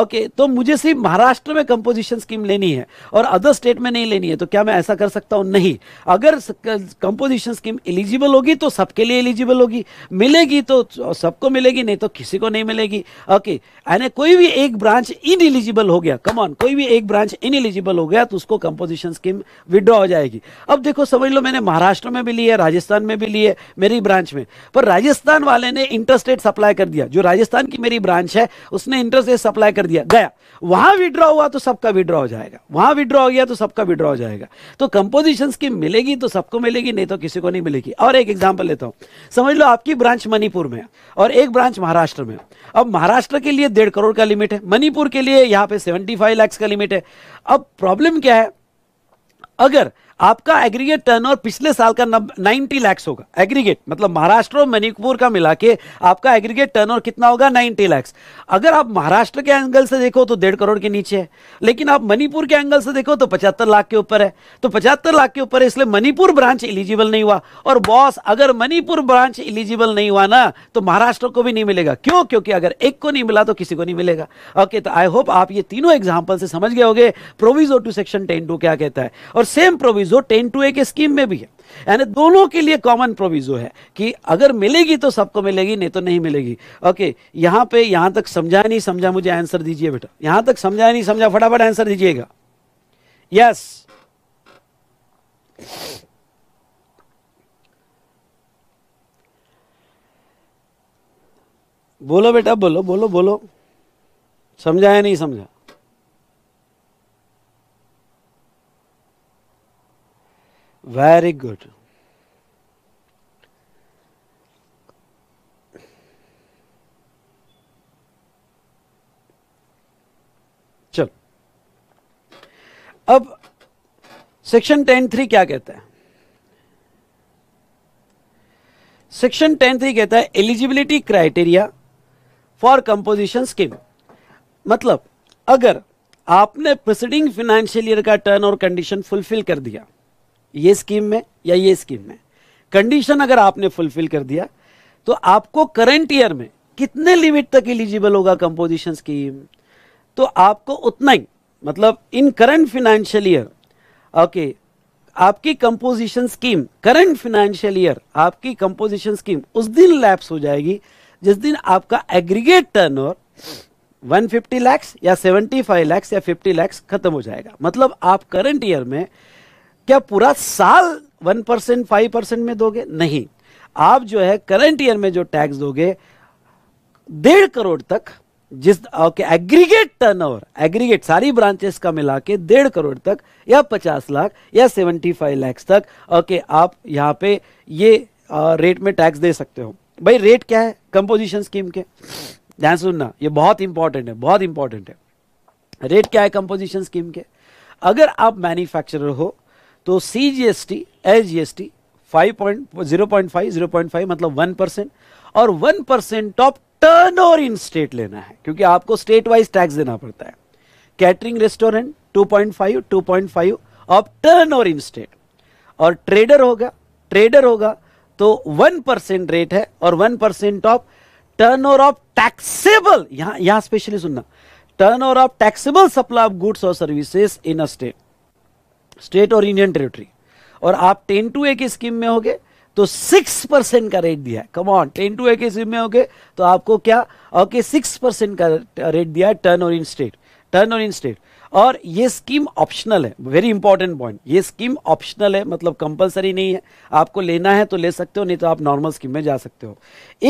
ओके तो मुझे सिर्फ महाराष्ट्र में कंपोजिशन स्कीम लेनी है और अदर स्टेट में नहीं लेनी है तो क्या मैं ऐसा कर सकता हूं नहीं अगर कंपोजिशन स्कीम एलिजिबल होगी तो सबके लिए एलिजिबल होगी मिलेगी तो सबको मिलेगी नहीं तो किसी को नहीं मिलेगी ओके यानी कोई भी एक ब्रांच इन एलिजिबल हो गया कमॉन कोई भी एक ब्रांच इन एलिजिबल हो गया तो उसको कंपोजिशन स्कीम विड्रॉ हो जाएगी अब देखो समझ लो मैंने महाराष्ट्र में भी ली है राजस्थान में भी ली है मेरी ब्रांच में पर राजस्थान वाले ने इंटरस्टेट सप्लाई कर दिया जो राजस्थान की मेरी ब्रांच है उसने इंटरस्टेट सप्लाई कर दिया गया वहां विड्रॉ हुआ तो सबका विड्रॉ हो जाएगा वहां विड्रॉ हो गया तो सबका विड्रॉ हो जाएगा तो कंपोजिशन की मिलेगी तो सबको मिलेगी नहीं तो किसी को नहीं मिलेगी और एक एग्जाम्पल लेता हूं समझ लो आपकी ब्रांच मणिपुर में और एक ब्रांच महाराष्ट्र में अब महाराष्ट्र के लिए डेढ़ करोड़ का लिमिट है मणिपुर के लिए यहां पर सेवेंटी फाइव लैक्स का लिमिट है अब प्रॉब्लम क्या है अगर आपका एग्रीगेट टर्नओवर पिछले साल का 90 लैक्स होगा एग्रीगेट मतलब महाराष्ट्र और मणिपुर का मिला के आपका एग्रीगेट टर्नओवर कितना होगा 90 लैक्स अगर आप महाराष्ट्र के एंगल से देखो तो डेढ़ करोड़ के नीचे है लेकिन आप मणिपुर के एंगल से देखो तो पचहत्तर लाख के ऊपर है तो पचहत्तर लाख के ऊपर है इसलिए मणिपुर ब्रांच इलिजिबल नहीं हुआ और बॉस अगर मणिपुर ब्रांच इलिजिबल नहीं हुआ ना तो महाराष्ट्र को भी नहीं मिलेगा क्यों क्योंकि अगर एक को नहीं मिला तो किसी को नहीं मिलेगा ओके तो आई होप आप ये तीनों एग्जाम्पल से समझ गए होगे proviso to section ten two क्या कहता है और same proviso proviso ten two A के स्कीम में भी है यानी दोनों के लिए कॉमन प्रोविजो है कि अगर मिलेगी तो सबको मिलेगी नहीं तो नहीं मिलेगी ओके यहां पे यहां तक समझा नहीं समझा मुझे आंसर दीजिए बेटा यहां तक समझा नहीं समझा फटाफट आंसर दीजिएगा यस बोलो बेटा बोलो बोलो बोलो समझाया नहीं समझा Very good. चल अब सेक्शन टेन थ्री क्या कहता है सेक्शन टेन थ्री कहता है eligibility criteria for composition scheme मतलब अगर आपने प्रिसीडिंग फाइनेंशियल ईयर का टर्न और कंडीशन फुलफिल कर दिया ये स्कीम में या ये स्कीम में कंडीशन अगर आपने फुलफिल कर दिया तो आपको करंट ईयर में कितने लिमिट तक एलिजिबल होगा कंपोजिशन स्कीम तो आपको उतना ही मतलब in current financial year okay आपकी composition scheme current financial year आपकी कंपोजिशन स्कीम उस दिन लैप्स हो जाएगी जिस दिन आपका एग्रीगेट टर्नओवर 150 लाख या 75 लाख या 50 लाख खत्म हो जाएगा मतलब आप करंट ईयर में क्या पूरा साल वन परसेंट फाइव परसेंट में दोगे नहीं आप जो है करंट ईयर में जो टैक्स दोगे डेढ़ करोड़ तक जिस ओके एग्रीगेट टर्नओवर एग्रीगेट सारी ब्रांचेस का मिला के डेढ़ करोड़ तक या पचास लाख या सेवेंटी फाइव लैक्स तक ओके आप यहां पे ये आ, रेट में टैक्स दे सकते हो भाई रेट क्या है कंपोजिशन स्कीम के ध्यान सुनना ये बहुत इंपॉर्टेंट है बहुत इंपॉर्टेंट है रेट क्या है कंपोजिशन स्कीम के अगर आप मैन्युफैक्चरर हो तो C G S T S G S T five point zero point five zero point five मतलब वन परसेंट और one percent of turn over in state लेना है क्योंकि आपको स्टेट वाइज टैक्स देना पड़ता है catering restaurant two point five two point five of turn over in state और ट्रेडर होगा ट्रेडर होगा तो वन परसेंट रेट है और one percent of turn over of taxable यहां यहां स्पेशली सुनना turn over of taxable supply of goods और services in a state state और यूनियन टेरिटरी और आप टेन टू ए की स्कीम में होगे तो सिक्स परसेंट का रेट दिया है come on ten two A की स्कीम में होगे तो आपको क्या ओके सिक्स परसेंट का रेट दिया है टर्न और इन स्टेट टर्न और इन स्टेट और ये स्कीम ऑप्शनल है वेरी इंपॉर्टेंट पॉइंट ये स्कीम ऑप्शनल है मतलब कंपलसरी नहीं है आपको लेना है तो ले सकते हो नहीं तो आप नॉर्मल स्कीम में जा सकते हो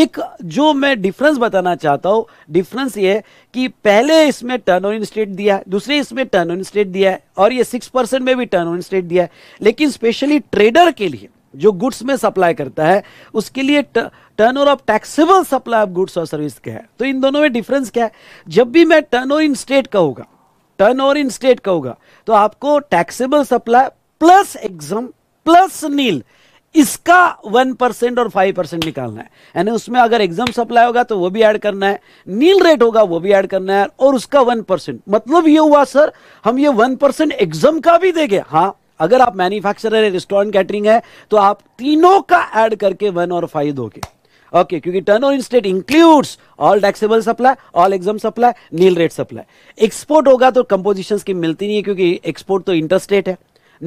एक जो मैं डिफरेंस बताना चाहता हूँ डिफरेंस ये है कि पहले इसमें टर्न ऑन स्टेट दिया है दूसरे इसमें टर्न ऑन स्टेट दिया है और ये सिक्स परसेंट में भी टर्न ऑन स्टेट दिया है लेकिन स्पेशली ट्रेडर के लिए जो गुड्स में सप्लाई करता है उसके लिए turn over of taxable supply of goods और सर्विस क्या है तो इन दोनों में डिफरेंस क्या है जब भी मैं टर्न ओवर इन स्टेट कहूँगा टर्न ओवर इन स्टेट का होगा तो आपको taxable supply plus exempt plus nil इसका वन परसेंट और फाइव परसेंट निकालना है यानी उसमें अगर एग्जाम सप्लाई होगा तो वो भी ऐड करना है नील रेट होगा वो भी ऐड करना है और उसका वन परसेंट मतलब ये हुआ सर हम ये वन परसेंट एग्जाम का भी देंगे हाँ अगर आप मैन्युफैक्चरर है रेस्टोरेंट कैटरिंग है तो आप तीनों का ऐड करके वन और फाइव दोगे ओके क्योंकि turn over in state includes all taxable supply all exempt supply nil rate supply export होगा तो कंपोजिशन की मिलती नहीं है क्योंकि एक्सपोर्ट तो इंटरस्टेट है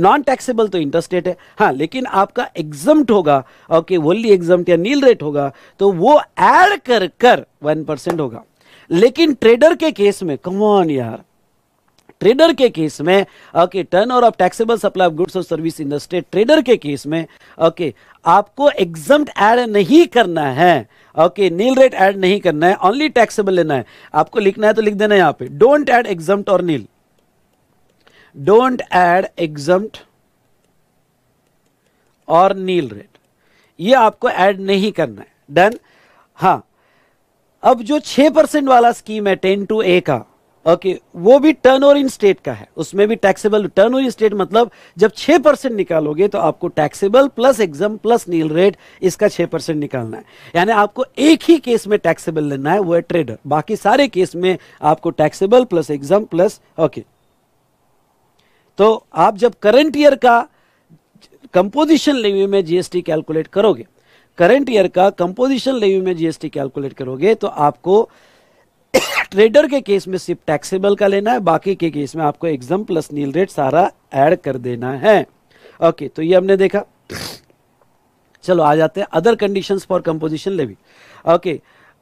नॉन टैक्सेबल तो इंटरस्टेट है हाँ लेकिन आपका एग्जाम होगा ओके वोली एग्जाम या नील रेट होगा तो वो एड कर कर वन परसेंट होगा लेकिन ट्रेडर के केस में कमॉन यार ट्रेडर के केस में okay turnover of taxable supply of goods और service in the state trader के केस में ओके आपको एग्जाम ऐड नहीं करना है okay okay, nil rate add नहीं करना है ओनली टैक्सेबल लेना है आपको लिखना है तो लिख देना यहां पे डोंट ऐड एग्जाम और नील डोंट ऐड एग्जाम और नील रेट ये आपको ऐड नहीं करना है डन हा अब जो छः परसेंट वाला स्कीम है टेन टू ए का ओके वो भी टर्न ओवर इन स्टेट का है उसमें भी taxable turn over in state मतलब जब छह परसेंट निकालोगे तो आपको taxable plus exempt plus nil rate इसका छह परसेंट निकालना है यानी आपको एक ही केस में टैक्सेबल लेना है वो है ट्रेडर बाकी सारे केस में आपको taxable plus exempt plus okay तो आप जब करंट ईयर का कंपोजिशन लेवी में जीएसटी कैलकुलेट करोगे करंट ईयर का कंपोजिशन लेवी में जीएसटी कैलकुलेट करोगे तो आपको ट्रेडर के केस में सिर्फ टैक्सेबल का लेना है बाकी के केस में आपको एग्जाम प्लस नील रेट सारा ऐड कर देना है ओके okay, तो ये हमने देखा चलो आ जाते हैं other conditions for composition levy okay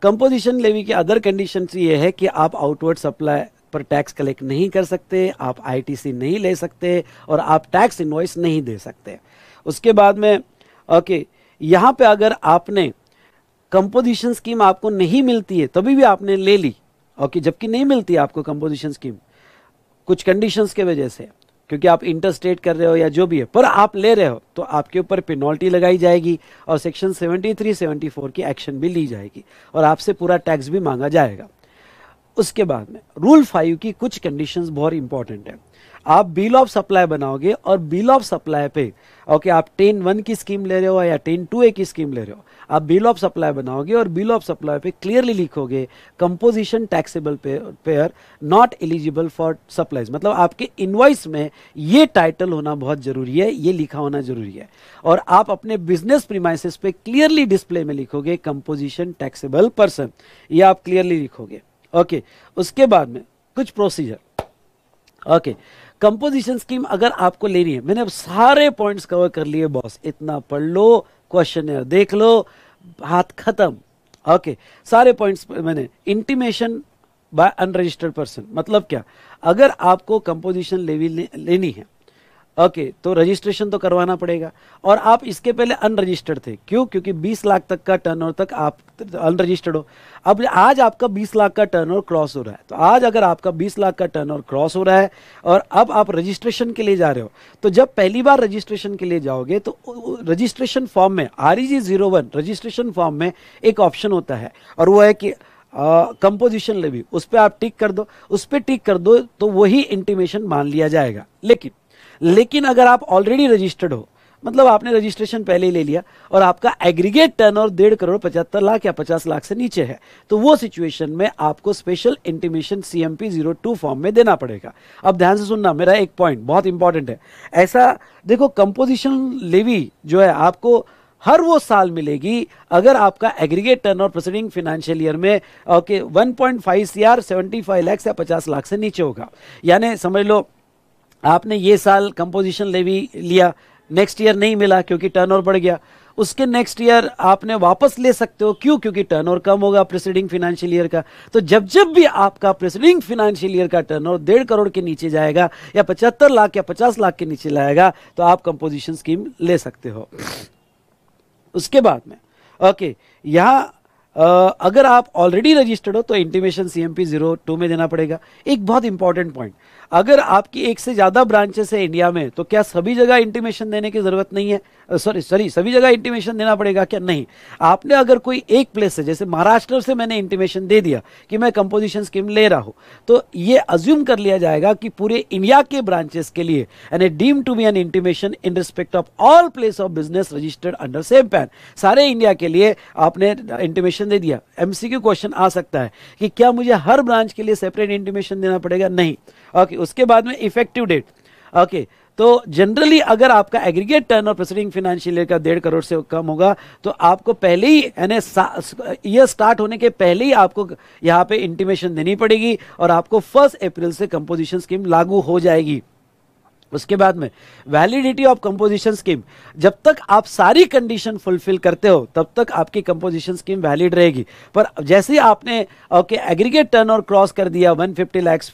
composition levy की अदर कंडीशन ये है कि आप आउटवर्ड सप्लाई पर टैक्स कलेक्ट नहीं कर सकते आप आईटीसी नहीं ले सकते और आप टैक्स इन्वॉइस नहीं दे सकते उसके बाद में ओके okay, पर पे अगर आपने कंपोजिशन स्कीम आपको नहीं मिलती है तभी भी आपने ले ली ओके जबकि नहीं मिलती आपको कंपोजिशन स्कीम कुछ कंडीशंस के वजह से क्योंकि आप इंटरस्टेट कर रहे हो या जो भी है पर आप ले रहे हो तो आपके ऊपर पेनल्टी लगाई जाएगी और सेक्शन 73 74 की एक्शन भी ली जाएगी और आपसे पूरा टैक्स भी मांगा जाएगा उसके बाद में रूल फाइव की कुछ कंडीशंस बहुत इंपॉर्टेंट है आप बिल ऑफ सप्लाई बनाओगे और बिल ऑफ सप्लाई पे ओके आप टेन वन की स्कीम ले रहे हो या टेन टू ए की स्कीम ले रहे हो आप बिल ऑफ सप्लाई बनाओगे और बिल ऑफ सप्लाई पे क्लियरली लिखोगे composition taxable payer not eligible for supplies मतलब आपके इनवाइस में ये टाइटल होना बहुत जरूरी है ये लिखा होना जरूरी है और आप अपने बिजनेस प्रीमाइसिस पे क्लियरली डिस्प्ले में लिखोगे कंपोजिशन टैक्सेबल पर्सन ये आप क्लियरली लिखोगे ओके उसके बाद में कुछ प्रोसीजर ओके कंपोजिशन स्कीम अगर आपको लेनी है मैंने अब सारे पॉइंट्स कवर कर लिए बॉस इतना पढ़ लो क्वेश्चन देख लो हाथ खत्म ओके okay. सारे पॉइंट्स मैंने इंटीमेशन बाय अनरजिस्टर्ड पर्सन मतलब क्या अगर आपको कंपोजिशन लेवी ले, लेनी है ओके तो रजिस्ट्रेशन तो करवाना पड़ेगा और आप इसके पहले अनरजिस्टर्ड थे क्यों क्योंकि 20 लाख तक का टर्नओवर तक आप अनरजिस्टर्ड हो अब आज आपका 20 लाख का टर्नओवर क्रॉस हो रहा है तो आज अगर आपका 20 लाख का टर्नओवर क्रॉस हो रहा है और अब आप रजिस्ट्रेशन के लिए जा रहे हो तो जब पहली बार रजिस्ट्रेशन के लिए जाओगे तो रजिस्ट्रेशन फॉर्म में आर ई रजिस्ट्रेशन फॉर्म में एक ऑप्शन होता है और वो है कि कंपोजिशन लेवी उस पर आप टिक कर दो उस पर टिक कर दो तो वही इंटीमेशन मान लिया जाएगा लेकिन लेकिन अगर आप ऑलरेडी रजिस्टर्ड हो मतलब आपने रजिस्ट्रेशन पहले ही ले लिया और आपका एग्रीगेट टर्न और डेढ़ करोड़ पचहत्तर लाख या पचास लाख से नीचे है तो वो सिचुएशन में आपको special intimation CMP zero two form में देना पड़ेगा अब ध्यान से सुनना मेरा एक पॉइंट बहुत इंपॉर्टेंट है ऐसा देखो कंपोजिशन लेवी जो है आपको हर वो साल मिलेगी अगर आपका aggregate turn turnover preceding financial year में okay or CR five lakh या पचास लाख से नीचे होगा यानी समझ लो आपने ये साल कंपोजिशन भी लिया नेक्स्ट ईयर नहीं मिला क्योंकि टर्नओवर बढ़ गया उसके नेक्स्ट ईयर आपने वापस ले सकते हो क्यों क्योंकि टर्नओवर कम होगा प्रेसिडिंग फाइनेंशियल ईयर का तो जब जब भी आपका प्रेसिडिंग फाइनेंशियल ईयर का टर्नओवर डेढ़ करोड़ के नीचे जाएगा या पचहत्तर लाख या पचास लाख के नीचे लाएगा तो आप कंपोजिशन स्कीम ले सकते हो उसके बाद में ओके यहाँ अगर आप ऑलरेडी रजिस्टर्ड हो तो intimation C M P zero two में देना पड़ेगा एक बहुत इंपॉर्टेंट पॉइंट अगर आपकी एक से ज़्यादा ब्रांचेस है इंडिया में तो क्या सभी जगह इंटीमेशन देने की ज़रूरत नहीं है सॉरी सॉरी सभी जगह इंटीमेशन देना पड़ेगा क्या नहीं आपने अगर कोई एक प्लेस से जैसे महाराष्ट्र से मैंने इंटीमेशन दे दिया कि मैं कंपोजिशन स्कीम ले रहा हूँ तो ये अज्यूम कर लिया जाएगा कि पूरे इंडिया के ब्रांचेस के लिए यानी deem to be an intimation in respect of all place of business registered under same PAN सारे इंडिया के लिए आपने इंटीमेशन दे दिया एमसीक्यू क्वेश्चन आ सकता है कि क्या मुझे हर ब्रांच के लिए सेपरेट इंटीमेशन देना पड़ेगा नहीं ओके okay, उसके बाद में इफेक्टिव डेट ओके okay, तो जनरली अगर आपका एग्रीगेट टर्न और प्रसिडिंग फाइनेंशियल ईयर का डेढ़ करोड़ से कम होगा तो आपको पहले ही यानी ईयर स्टार्ट होने के पहले ही आपको यहाँ पे इंटीमेशन देनी पड़ेगी और आपको फर्स्ट अप्रैल से कंपोजिशन स्कीम लागू हो जाएगी उसके बाद में वैलिडिटी ऑफ कंपोजिशन स्कीम जब तक आप सारी कंडीशन फुलफिल करते हो तब तक आपकी कंपोजिशन स्कीम वैलिड रहेगी पर जैसे ही आपने okay aggregate turn turnover cross कर दिया 150 फिफ्टी लैक्स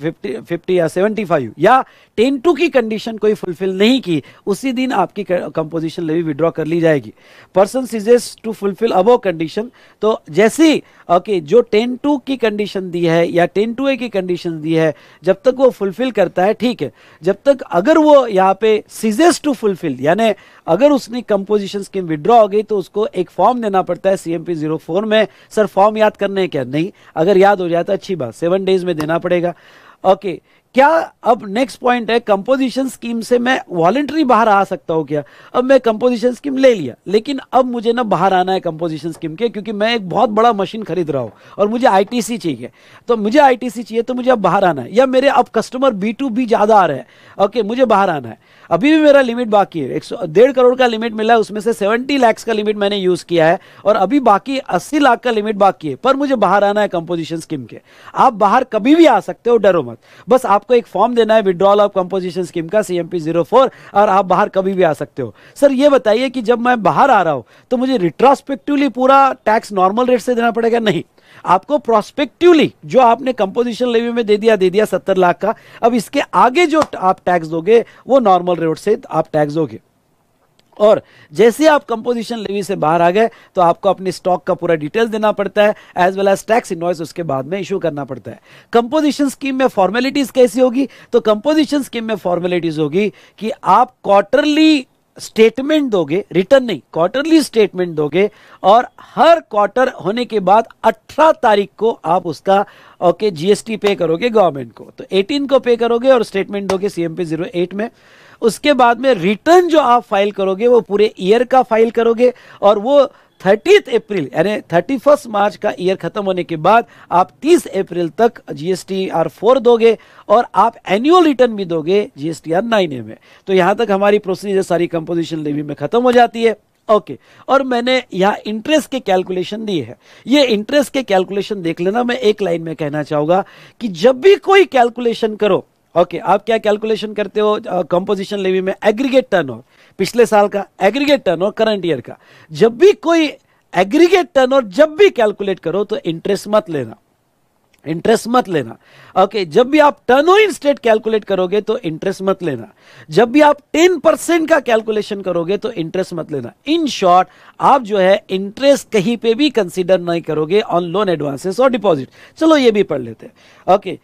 फिफ्टी या या 75 या टेन टू की कंडीशन कोई फुलफिल नहीं की उसी दिन आपकी कंपोजिशन लेवी विड्रॉ कर ली जाएगी person ceases to fulfil above condition तो जैसे ओके जो टेन टू की कंडीशन दी है या टेन टू ए की कंडीशन दी है जब तक वो फुलफिल करता है ठीक है जब तक अगर वो यहाँ पे सीजेस टू फुलफिल यानी अगर उसने कंपोजिशन स्कीम विड्रॉ हो गई तो उसको एक फॉर्म देना पड़ता है सीएमपी जीरो फोर में सर फॉर्म याद करने क्या नहीं अगर याद हो जाए तो अच्छी बात सेवन डेज में देना पड़ेगा ओके okay, क्या अब नेक्स्ट पॉइंट है कंपोजिशन स्कीम से मैं वॉलेंट्री बाहर आ सकता हूं क्या अब मैं कंपोजिशन स्कीम ले लिया लेकिन अब मुझे ना बाहर आना है कंपोजिशन स्कीम के क्योंकि मैं एक बहुत बड़ा मशीन खरीद रहा हूं और मुझे आईटीसी चाहिए तो मुझे आईटीसी चाहिए तो मुझे अब बाहर आना है या मेरे अब कस्टमर बी टू बी ज़्यादा आ रहे हैं ओके मुझे बाहर आना है अभी भी मेरा लिमिट बाकी है एक डेढ़ करोड़ का लिमिट मिला है उसमें से सेवेंटी लैक्स का लिमिट मैंने यूज़ किया है और अभी बाकी अस्सी लाख का लिमिट बाकी है पर मुझे बाहर आना है कंपोजिशन स्कीम के आप बाहर कभी भी आ सकते हो डरो मत बस आपको एक फॉर्म देना है विद्रॉल ऑफ कंपोजिशन स्कीम का C M P zero four और आप बाहर कभी भी आ सकते हो सर ये बताइए कि जब मैं बाहर आ रहा हूं तो मुझे रिट्रोस्पेक्टिवली पूरा टैक्स नॉर्मल रेट से देना पड़ेगा नहीं आपको प्रोस्पेक्टिवली जो आपने कंपोजिशन लेवी में दे दिया दे दिया सत्तर लाख का अब इसके आगे जो आप टैक्स दोगे वो नॉर्मल रेट से आप टैक्स दोगे और जैसे आप कंपोजिशन लेवी से बाहर आ गए तो आपको अपने स्टॉक का पूरा डिटेल देना पड़ता है as well as tax invoice उसके बाद में इशू करना पड़ता है कंपोजिशन स्कीम में फॉर्मेलिटीज कैसी होगी तो कंपोजिशन स्कीम में फॉर्मेलिटीज होगी कि आप क्वार्टरली स्टेटमेंट दोगे रिटर्न नहीं क्वार्टरली स्टेटमेंट दोगे और हर क्वार्टर होने के बाद 18 तारीख को आप उसका ओके जीएसटी पे करोगे गवर्नमेंट को तो 18 को पे करोगे और स्टेटमेंट दोगे सीएम पी जीरो में उसके बाद में रिटर्न जो आप फाइल करोगे वो पूरे ईयर का फाइल करोगे और वो थर्टी अप्रैल यानी थर्टी फर्स्ट मार्च का ईयर खत्म होने के बाद आप तीस अप्रैल तक जीएसटी आर फोर दोगे और आप एनुअल रिटर्न भी दोगे जीएसटी आर नाइन में तो यहाँ तक हमारी प्रोसीजर सारी कंपोजिशन लेवी में खत्म हो जाती है ओके okay. और मैंने यहाँ इंटरेस्ट के कैलकुलेशन दिए हैं ये इंटरेस्ट के कैलकुलेशन देख लेना मैं एक लाइन में कहना चाहूँगा कि जब भी कोई कैलकुलेशन करो ओके okay, आप क्या कैलकुलेशन करते हो कंपोजिशन लेवी में एग्रीगेट टर्न ओवर पिछले साल का एग्रीगेट और करंट ईयर का जब भी कोई एग्रीगेट टर्नओवर जब भी कैलकुलेट करो तो इंटरेस्ट मत लेना इंटरेस्ट मत लेना ओके okay, जब भी आप टर्न इन स्टेट कैलकुलेट करोगे तो इंटरेस्ट मत लेना जब भी आप 10 परसेंट का कैलकुलेशन करोगे तो इंटरेस्ट मत लेना इन शॉर्ट आप जो है इंटरेस्ट कहीं पे भी कंसीडर नहीं करोगे ऑन लोन एडवांसेस और डिपॉजिट चलो ये भी पढ़ लेते हैं ओके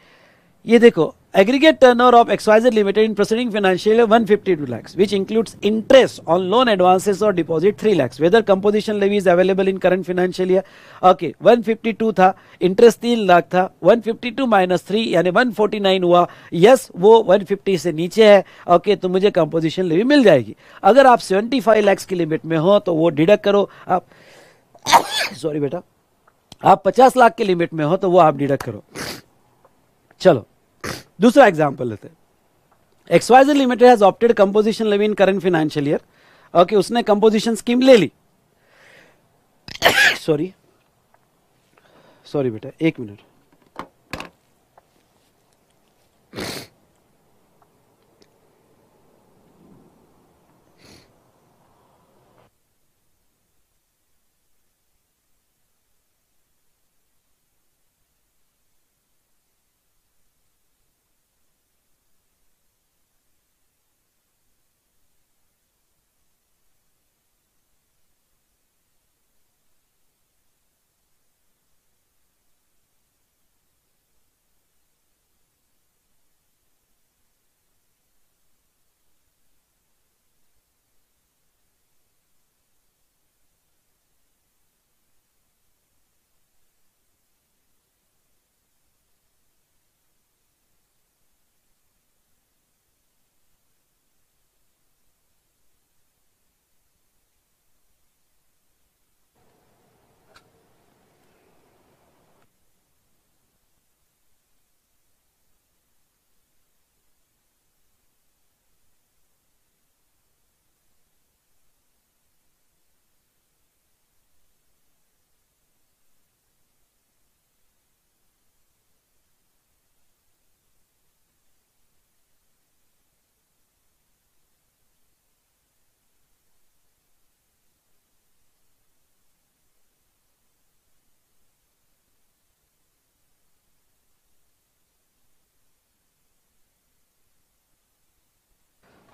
ये देखो Aggregate turnover of XYZ Limited in preceding financial year 152 lakhs, which includes interest on loan advances or deposit 3 lakhs. Whether composition levy is available in current financial year? Okay, 152 था, interest 3 lakh था, 152 minus three यानी 149 हुआ. Yes, yes, वो 150 से नीचे है. Okay, okay, तो मुझे कंपोजिशन लेवी मिल जाएगी. अगर आप 75 लाख की लिमिट में हो, तो वो डिडक्ट करो. आप सॉरी बेटा, आप 50 लाख के लिमिट में हो, तो वो आप डिडक्ट करो. चलो दूसरा एग्जाम्पल लेते XYZ limited has opted composition levy in current financial year okay उसने कंपोजिशन स्कीम ले ली सॉरी सॉरी बेटा एक मिनट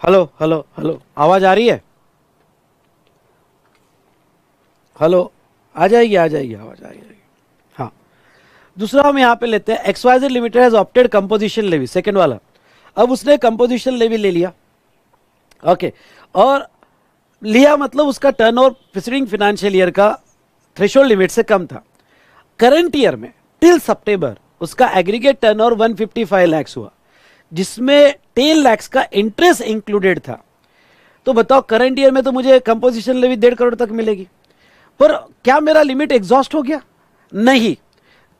हेलो हेलो हेलो आवाज़ आ रही है हेलो आ जाएगी आ जाएगी आवाज़ आ जाएगी हाँ दूसरा हम यहाँ पे लेते हैं XYZ limited has opted composition levy second वाला अब उसने कंपोजिशन लेवी ले लिया ओके और लिया मतलब उसका turn over preceding financial year का थ्रेशोल्ड लिमिट से कम था करंट ईयर में टिल सेप्टेम्बर उसका aggregate turn over one lakh हुआ जिसमें टेन लैक्स का इंटरेस्ट इंक्लूडेड था तो बताओ करंट ईयर में तो मुझे कंपोजिशन लेवी डेढ़ करोड़ तक मिलेगी पर क्या मेरा लिमिट एग्जॉस्ट हो गया नहीं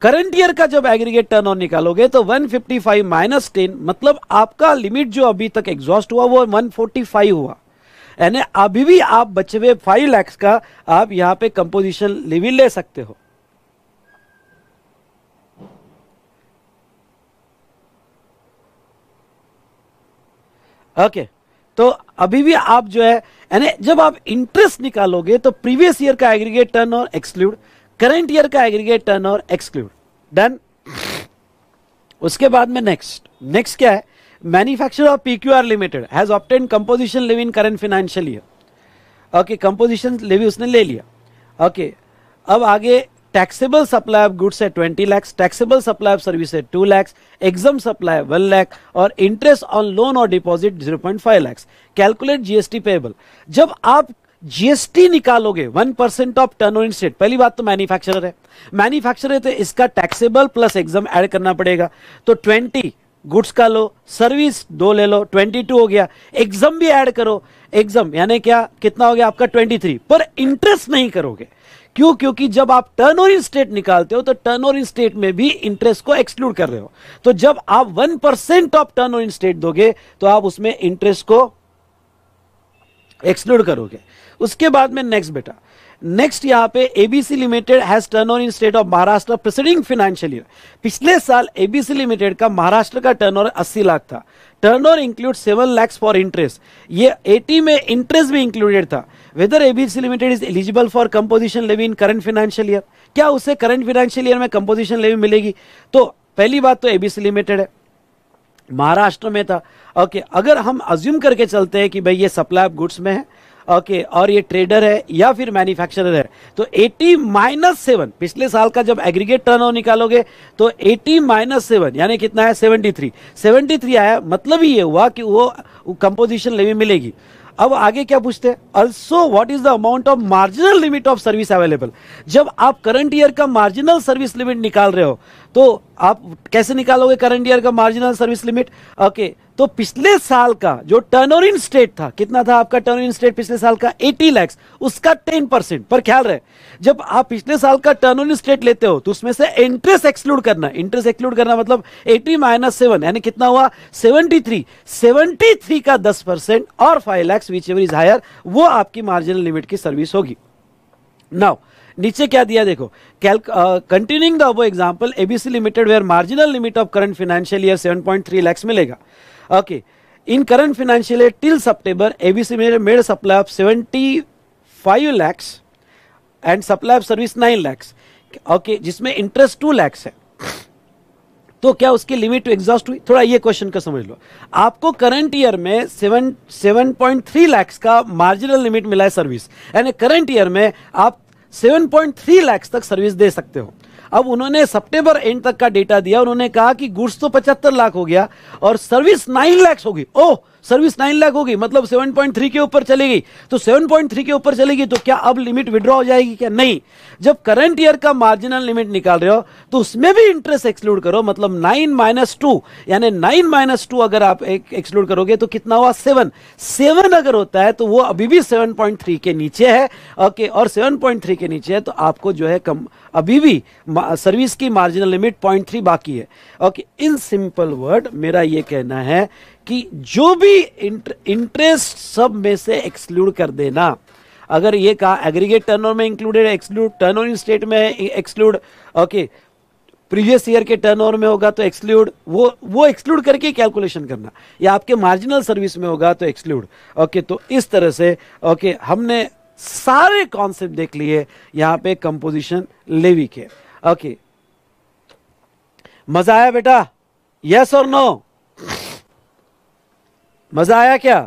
करंट ईयर का जब एग्रीगेट टर्न ऑन निकालोगे तो 155 माइनस 10 मतलब आपका लिमिट जो अभी तक एग्जॉस्ट हुआ वो 145 हुआ यानी अभी भी आप बचे हुए फाइव लैक्स का आप यहां पे कंपोजिशन लेवी ले सकते हो ओके तो अभी भी आप जो है यानी जब आप इंटरेस्ट निकालोगे तो प्रीवियस ईयर का aggregate turn turnover exclude current year का aggregate turn turnover exclude done उसके बाद में नेक्स्ट नेक्स्ट क्या है manufacture of PQR limited has opted composition levy in current financial year okay composition levy उसने ले लिया ओके okay. अब आगे taxable supply of goods at 20 lakhs, taxable supply of service at 2 lakhs, exempt supply one lakh और interest on loan और deposit zero point five lakhs calculate GST payable जब आप GST निकालोगे one percent of turn turnover state पहली बात तो manufacturer है manufacturer है तो इसका टैक्सेबल प्लस एग्जाम ऐड करना पड़ेगा तो ट्वेंटी गुड्स का लो सर्विस दो ले लो ट्वेंटी टू हो गया एग्जाम भी ऐड करो एग्जाम यानी क्या कितना हो गया आपका ट्वेंटी थ्री पर इंटरेस्ट नहीं करोगे क्यों क्योंकि जब आप टर्न ओवर स्टेट निकालते हो तो टर्न ओवर स्टेट में भी इंटरेस्ट को एक्सक्लूड कर रहे हो तो जब आप one percent of turn turnover state दोगे तो आप उसमें इंटरेस्ट को एक्सक्लूड करोगे उसके बाद में नेक्स्ट बेटा नेक्स्ट यहां पे ABC limited has turn over in state of Maharashtra preceding financial year पिछले साल एबीसी लिमिटेड का महाराष्ट्र का टर्न ओवर अस्सी लाख था turnover include seven lakhs for interest ये एटी में इंटरेस्ट भी इंक्लूडेड था whether ABC limited is eligible for composition levy in current financial year क्या उसे करंट फाइनेंशियल ईयर में कंपोजिशन लेवी मिलेगी तो पहली बात तो एबीसी लिमिटेड है महाराष्ट्र में था ओके okay, अगर हम अज्यूम करके चलते हैं कि भाई ये सप्लाई ऑफ गुड्स में है ओके okay, और ये ट्रेडर है या फिर मैन्युफैक्चरर है तो 80 माइनस सेवन पिछले साल का जब एग्रीगेट टर्न निकालोगे तो 80 माइनस सेवन यानी कितना है 73 73 आया मतलब ही ये हुआ कि वो कंपोजिशन लेवी मिलेगी अब आगे क्या पूछते हैं also what is the amount of marginal limit of service available जब आप करंट ईयर का मार्जिनल सर्विस लिमिट निकाल रहे हो तो आप कैसे निकालोगे करंट ईयर का मार्जिनल सर्विस लिमिट ओके तो पिछले साल का जो टर्नओवर इन स्टेट था कितना था आपका टर्न इन स्टेट पिछले साल का 80 लैक्स उसका 10 परसेंट पर ख्याल रहे जब आप पिछले साल का टर्न इन स्टेट लेते हो तो उसमें से इंटरेस्ट एक्सक्लूड करना इंटरेस्ट एक्सक्लूड करना मतलब 80 माइनस सेवन यानी कितना हुआ 73 73 का 10 परसेंट और five lakhs whichever is higher वो आपकी मार्जिनल लिमिट की सर्विस होगी नाउ नीचे क्या दिया देखो continuing the above example ABC limited where marginal limit of current financial year 7.3 lakhs मिलेगा okay in current financial year till September ABC में made supply of 75 lakhs and supply of service 9 lakhs okay जिसमें interest two lakhs है तो क्या उसकी limit exhaust हुई थोड़ा ये क्वेश्चन का समझ लो आपको करंट ईयर में seven seven point three lakhs का मार्जिनल लिमिट मिला है सर्विस यानी करंट ईयर में आप सेवन पॉइंट थ्री लैक्स तक सर्विस दे सकते हो अब उन्होंने सितंबर एंड तक का डेटा दिया उन्होंने कहा कि गुड्स तो पचहत्तर लाख हो गया और सर्विस नाइन लैक्स होगी ओह सर्विस नाइन लाख होगी मतलब सेवन पॉइंट थ्री के ऊपर चलेगी तो सेवन पॉइंट थ्री के ऊपर चलेगी तो क्या अब लिमिट विड्रॉ हो जाएगी क्या नहीं जब करंट ईयर का मार्जिनल लिमिट निकाल रहे हो तो उसमें भी इंटरेस्ट एक्सक्लूड करो मतलब नाइन माइनस टू यानी नाइन माइनस टू अगर आप एक एक्सक्लूड करोगे तो कितना हुआ सेवन सेवन अगर होता है तो वो अभी भी सेवन पॉइंट थ्री के नीचे है ओके और सेवन पॉइंट थ्री के नीचे है तो आपको जो है कम अभी भी सर्विस की मार्जिनल लिमिट पॉइंट थ्री बाकी है ओके इन सिंपल वर्ड मेरा ये कहना है कि जो भी इंटरेस्ट सब में से एक्सक्लूड कर देना अगर ये कहा एग्रीगेट टर्न में included exclude turn in state में एक्सक्लूड ओके प्रीवियस ईयर के टर्न में होगा तो एक्सक्लूड वो वो एक्सक्लूड करके कैलकुलेशन करना या आपके मार्जिनल सर्विस में होगा तो एक्सक्लूड ओके तो इस तरह से ओके हमने सारे कॉन्सेप्ट देख लिए यहां पे कंपोजिशन लेवी के ओके मजा आया बेटा यस और नो मजा आया क्या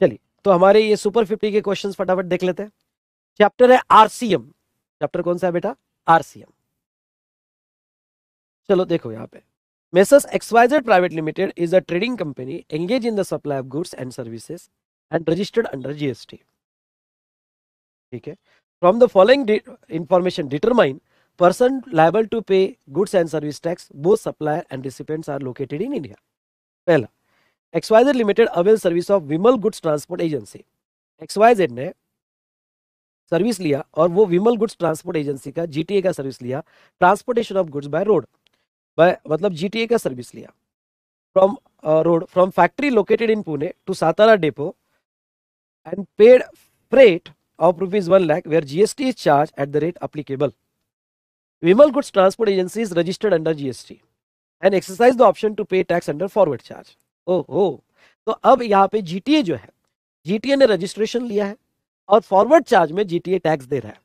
चलिए तो हमारे ये सुपर फिफ्टी के क्वेश्चंस फटाफट देख लेते हैं चैप्टर है आरसीएम चैप्टर कौन सा है बेटा आरसीएम चलो देखो यहाँ पे messrs XYZ private limited is a trading company engage in the supply of goods and services and registered under GST ठीक है from the following information determine person liable to pay goods and service tax both supplier and recipients are located in India पहला XYZ limited avail service of Vimal goods transport agency XYZ ने service लिया और वो Vimal goods transport agency का GTA का service लिया transportation of goods by road by मतलब GTA का सर्विस लिया from road from factory located in Pune to Satara depot and paid freight of rupees one lakh where GST is charged at the rate applicable Vimal goods transport agency is registered under GST and exercise the option to pay tax under forward charge ओ हो तो अब यहाँ पे GTA जो है GTA ने registration लिया है और फॉरवर्ड चार्ज में जीटीए टैक्स दे रहा है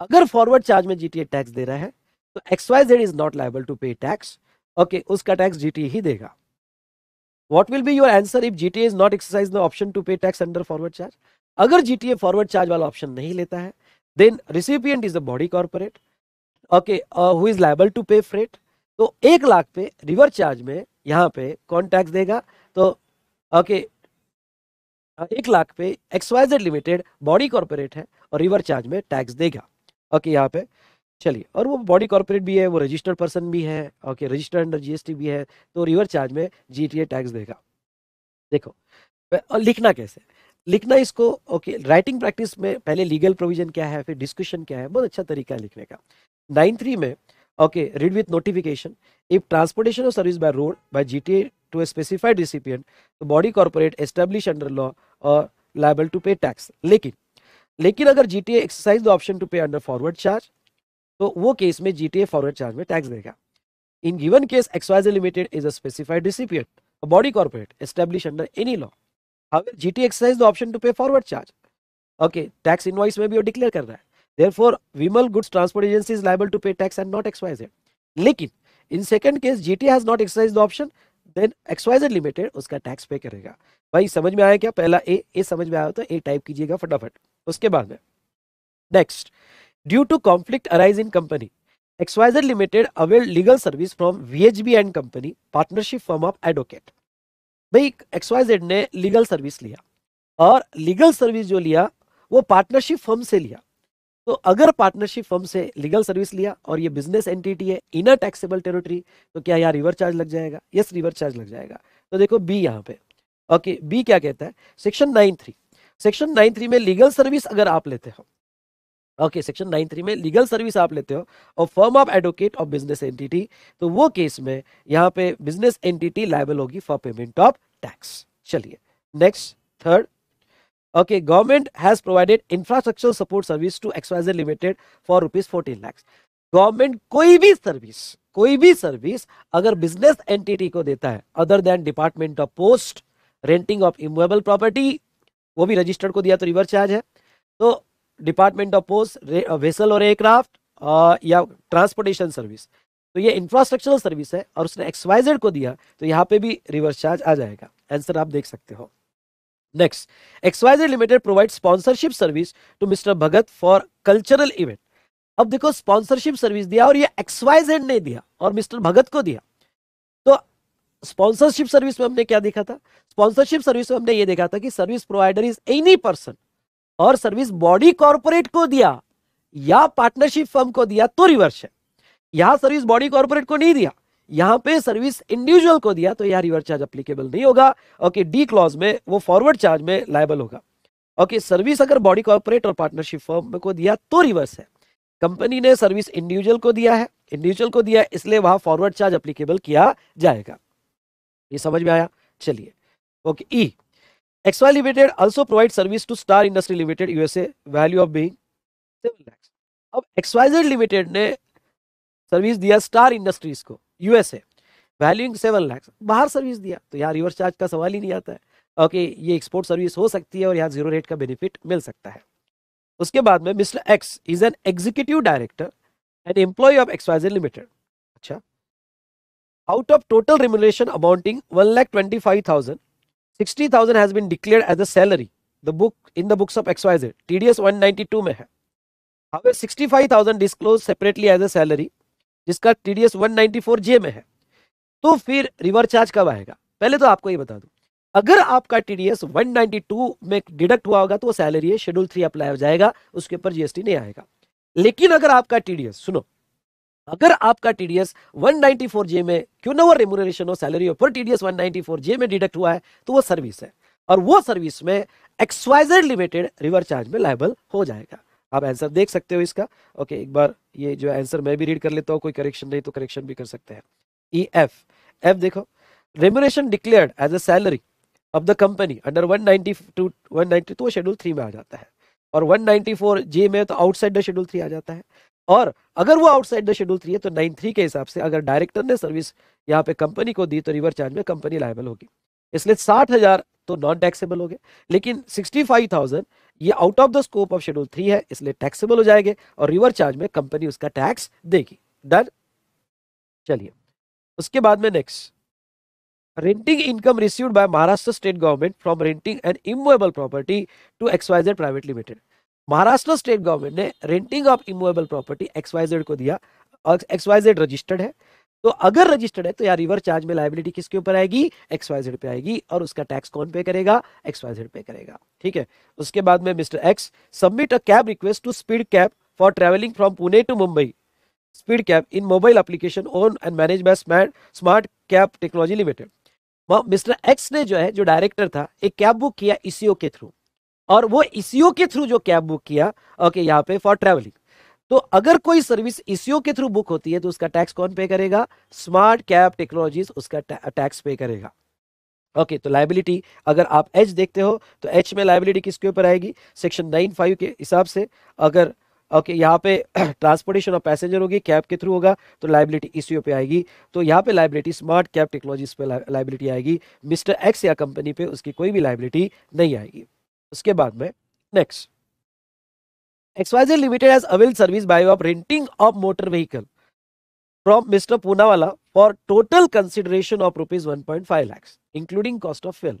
अगर फॉरवर्ड चार्ज में जीटीए टैक्स दे रहा है तो X Y Z is not liable to pay tax okay उसका टैक्स जीटीए ही देगा what will be your answer if GTA is not exercise the option to pay tax under forward charge अगर GTA forward charge वाला option नहीं लेता है then recipient is the body corporate okay who is liable to pay freight तो एक लाख पे reverse charge में यहाँ पे कौन टैक्स देगा तो ओके एक लाख पे एक्सवाइजेड लिमिटेड बॉडी कॉर्पोरेट है और रिवर चार्ज में टैक्स देगा ओके यहाँ पे चलिए और वो बॉडी कॉर्पोरेट भी है वो रजिस्टर्ड पर्सन भी है ओके रजिस्टर्ड अंडर जीएसटी भी है तो रिवर चार्ज में जीटीए टैक्स देगा देखो और लिखना कैसे लिखना इसको ओके राइटिंग प्रैक्टिस में पहले लीगल प्रोविजन क्या है फिर डिस्कशन क्या है बहुत अच्छा तरीका है लिखने का नाइन थ्री में okay read with notification if transportation of service by road by GTA to a specified recipient, the body corporate establish under law liable to pay tax लेकिन लेकिन अगर G T exercise the option to pay under forward charge तो वो case में G T forward charge में tax देगा in given case XYZ limited is a specified recipient body corporate establish under any law how G T exercise the option to pay forward charge okay tax invoice में भी वो declare कर रहा है therefore Vimal goods transport agency is liable to pay tax and not XYZ लेकिन in second case G T has not exercise the option then XYZ limited उसका tax pay करेगा भाई समझ में आया क्या पहला ए ए समझ में आया तो ए टाइप कीजिएगा फटाफट उसके बाद में next due to conflict arise in company XYZ limited avail legal service from V and company partnership form of advocate भाई एक्सवाइजेड ने लीगल सर्विस लिया और लीगल सर्विस जो लिया वो पार्टनरशिप फर्म से लिया तो अगर पार्टनरशिप फर्म से लीगल सर्विस लिया और ये बिजनेस एंटिटी है इनर टैक्सेबल टेरिटरी तो क्या यहाँ रिवर चार्ज लग जाएगा यस रिवर चार्ज लग जाएगा तो देखो बी यहाँ पे ओके बी क्या कहता है section nine three section nine three में लीगल सर्विस अगर आप लेते हो ओके सेक्शन नाइन थ्री में लीगल सर्विस आप लेते हो और firm of advocate of business entity तो वो केस में यहाँ पे बिजनेस एंटिटी लाइबल होगी फॉर पेमेंट ऑफ टैक्स चलिए next third okay government has provided infrastructure support service to XYZ limited for rupees fourteen lakhs government कोई भी सर्विस कोई भी सर्विस अगर बिजनेस एंटिटी को देता है other than department of post renting of immovable property वो भी रजिस्टर्ड को दिया तो रिवर्स चार्ज है तो डिपार्टमेंट ऑफ पोस्ट वेसल और एयरक्राफ्ट या ट्रांसपोर्टेशन सर्विस तो ये इंफ्रास्ट्रक्चरल सर्विस है और उसने एक्सवाइजेड को दिया तो यहाँ पे भी रिवर्स चार्ज आ जाएगा आंसर आप देख सकते हो next XYZ limited provide sponsorship service to mister Bhagat for cultural event अब देखो स्पॉन्सरशिप सर्विस दिया और ये एक्सवाइजेड ने दिया और मिस्टर भगत को दिया स्पॉन्सरशिप सर्विस में हमने क्या देखा था स्पॉन्सरशिप सर्विस में हमने ये देखा था कि service provider is any person और सर्विस बॉडी कॉर्पोरेट को दिया या पार्टनरशिप फर्म को दिया तो रिवर्स है यहां सर्विस बॉडी कॉर्पोरेट को नहीं दिया यहां पे सर्विस इंडिविजुअल को दिया तो यह रिवर्स चार्ज अप्लीकेबल नहीं होगा ओके डी क्लॉज में वो फॉरवर्ड चार्ज में लाइबल होगा ओके सर्विस अगर बॉडी कॉर्पोरेट और पार्टनरशिप फर्म को दिया तो रिवर्स है कंपनी ने सर्विस इंडिविजुअल को दिया है इंडिविजुअल को दिया इसलिए वहां फॉरवर्ड चार्ज अप्लीकेबल किया जाएगा ये समझ में आया चलिए okay E Y limited also provide service to star industry limited USA value of being अब एक्सवाइजेड लिमिटेड ने सर्विस दिया स्टार इंडस्ट्रीज को यूएसए वैल्यूइंग सेवन लैक्स बाहर सर्विस दिया तो यहाँ रिवर्स चार्ज का सवाल ही नहीं आता है ओके ये एक्सपोर्ट सर्विस हो सकती है और यहाँ जीरो रेट का बेनिफिट मिल सकता है उसके बाद में mister X is an executive director and employ of XYZ limited अच्छा Out of total remuneration amounting 1,25,000, 60,000 has been declared as a salary. The book in the books of XYZ, TDS 192 में है. However, 65,000 disclosed separately as a salary, जिसका TDS 194 J में है. तो फिर reverse charge कब आएगा? पहले तो आपको ये बता दूं. अगर आपका टीडीएस 192 में डिडक्ट हुआ होगा तो वो सैलरी है शेड्यूल थ्री अप्लाई हो जाएगा उसके ऊपर जीएसटी नहीं आएगा लेकिन अगर आपका टीडीएस सुनो अगर आपका टीडीएस 194 जे में क्यों ना वो रेमुनरेशन और सैलरी पर टीडीएस 194 जे में डिडक्ट हुआ है तो वो सर्विस है और वो सर्विस में एक्सवाइजर लिमिटेड रिवर चार्ज में लाइबल हो जाएगा आप आंसर देख सकते हो इसका ओके एक बार ये जो आंसर मैं भी रीड कर लेता हूँ कोई करेक्शन नहीं तो करेक्शन भी कर सकते हैं ई एफ एफ देखो remuneration declared as a salary of the company under one 192 192 तो शेड्यूल थ्री में आ जाता है और 194 जे में तो आउटसाइड द शेड्यूल थ्री आ जाता है और अगर वो आउटसाइड द शेड्यूल थ्री है तो नाइन थ्री के हिसाब से अगर डायरेक्टर ने सर्विस यहाँ पे कंपनी को दी तो रिवर चार्ज में कंपनी लाइबल होगी इसलिए साठ हजार तो नॉन टैक्सेबल हो गए लेकिन सिक्सटी फाइव थाउजेंड ये out of the scope of schedule three है इसलिए टैक्सेबल हो जाएंगे और रिवर चार्ज में कंपनी उसका टैक्स देगी डन चलिए उसके बाद में next renting income received by Maharashtra state government from renting and immovable property to XYZ private limited Maharashtra state government ने renting of immovable property XYZ को दिया और एक्सवाइजेड रजिस्टर्ड है तो अगर रजिस्टर्ड है तो यार रिवर चार्ज में लाइबिलिटी किसके ऊपर आएगी एक्सवाइजेड पे आएगी और उसका टैक्स कौन पे करेगा एक्सवाइजेड पे करेगा ठीक है उसके बाद में mister X submit a cab request to speed cab for travelling from Pune to Mumbai speed cab in mobile application own and manage by smart cab technology limited mister X ने जो है जो डायरेक्टर था एक कैब बुक किया ECO के through और वो इसीओ के थ्रू जो कैब बुक किया ओके यहाँ पे फॉर ट्रेवलिंग तो अगर कोई सर्विस इसीओ के थ्रू बुक होती है तो उसका टैक्स कौन पे करेगा स्मार्ट कैब टेक्नोलॉजीज उसका टैक्स पे करेगा ओके okay, तो लाइबिलिटी अगर आप एच देखते हो तो एच में लाइबिलिटी किसके ऊपर आएगी सेक्शन नाइन फाइव के हिसाब से अगर ओके okay, यहाँ पे ट्रांसपोर्टेशन ऑफ पैसेंजर होगी कैब के थ्रू होगा तो लाइबिलिटी इश्यू पे आएगी तो यहाँ पे लाइबिलिटी स्मार्ट कैब टेक्नोलॉजीज पे लाइबिलिटी आएगी मिस्टर एक्स या कंपनी पे उसकी कोई भी लाइबिलिटी नहीं आएगी उसके बाद में next XYZ limited as avail service by of renting of motor vehicle from mister Poonawala for total consideration of rupees one point five lakhs including cost of fuel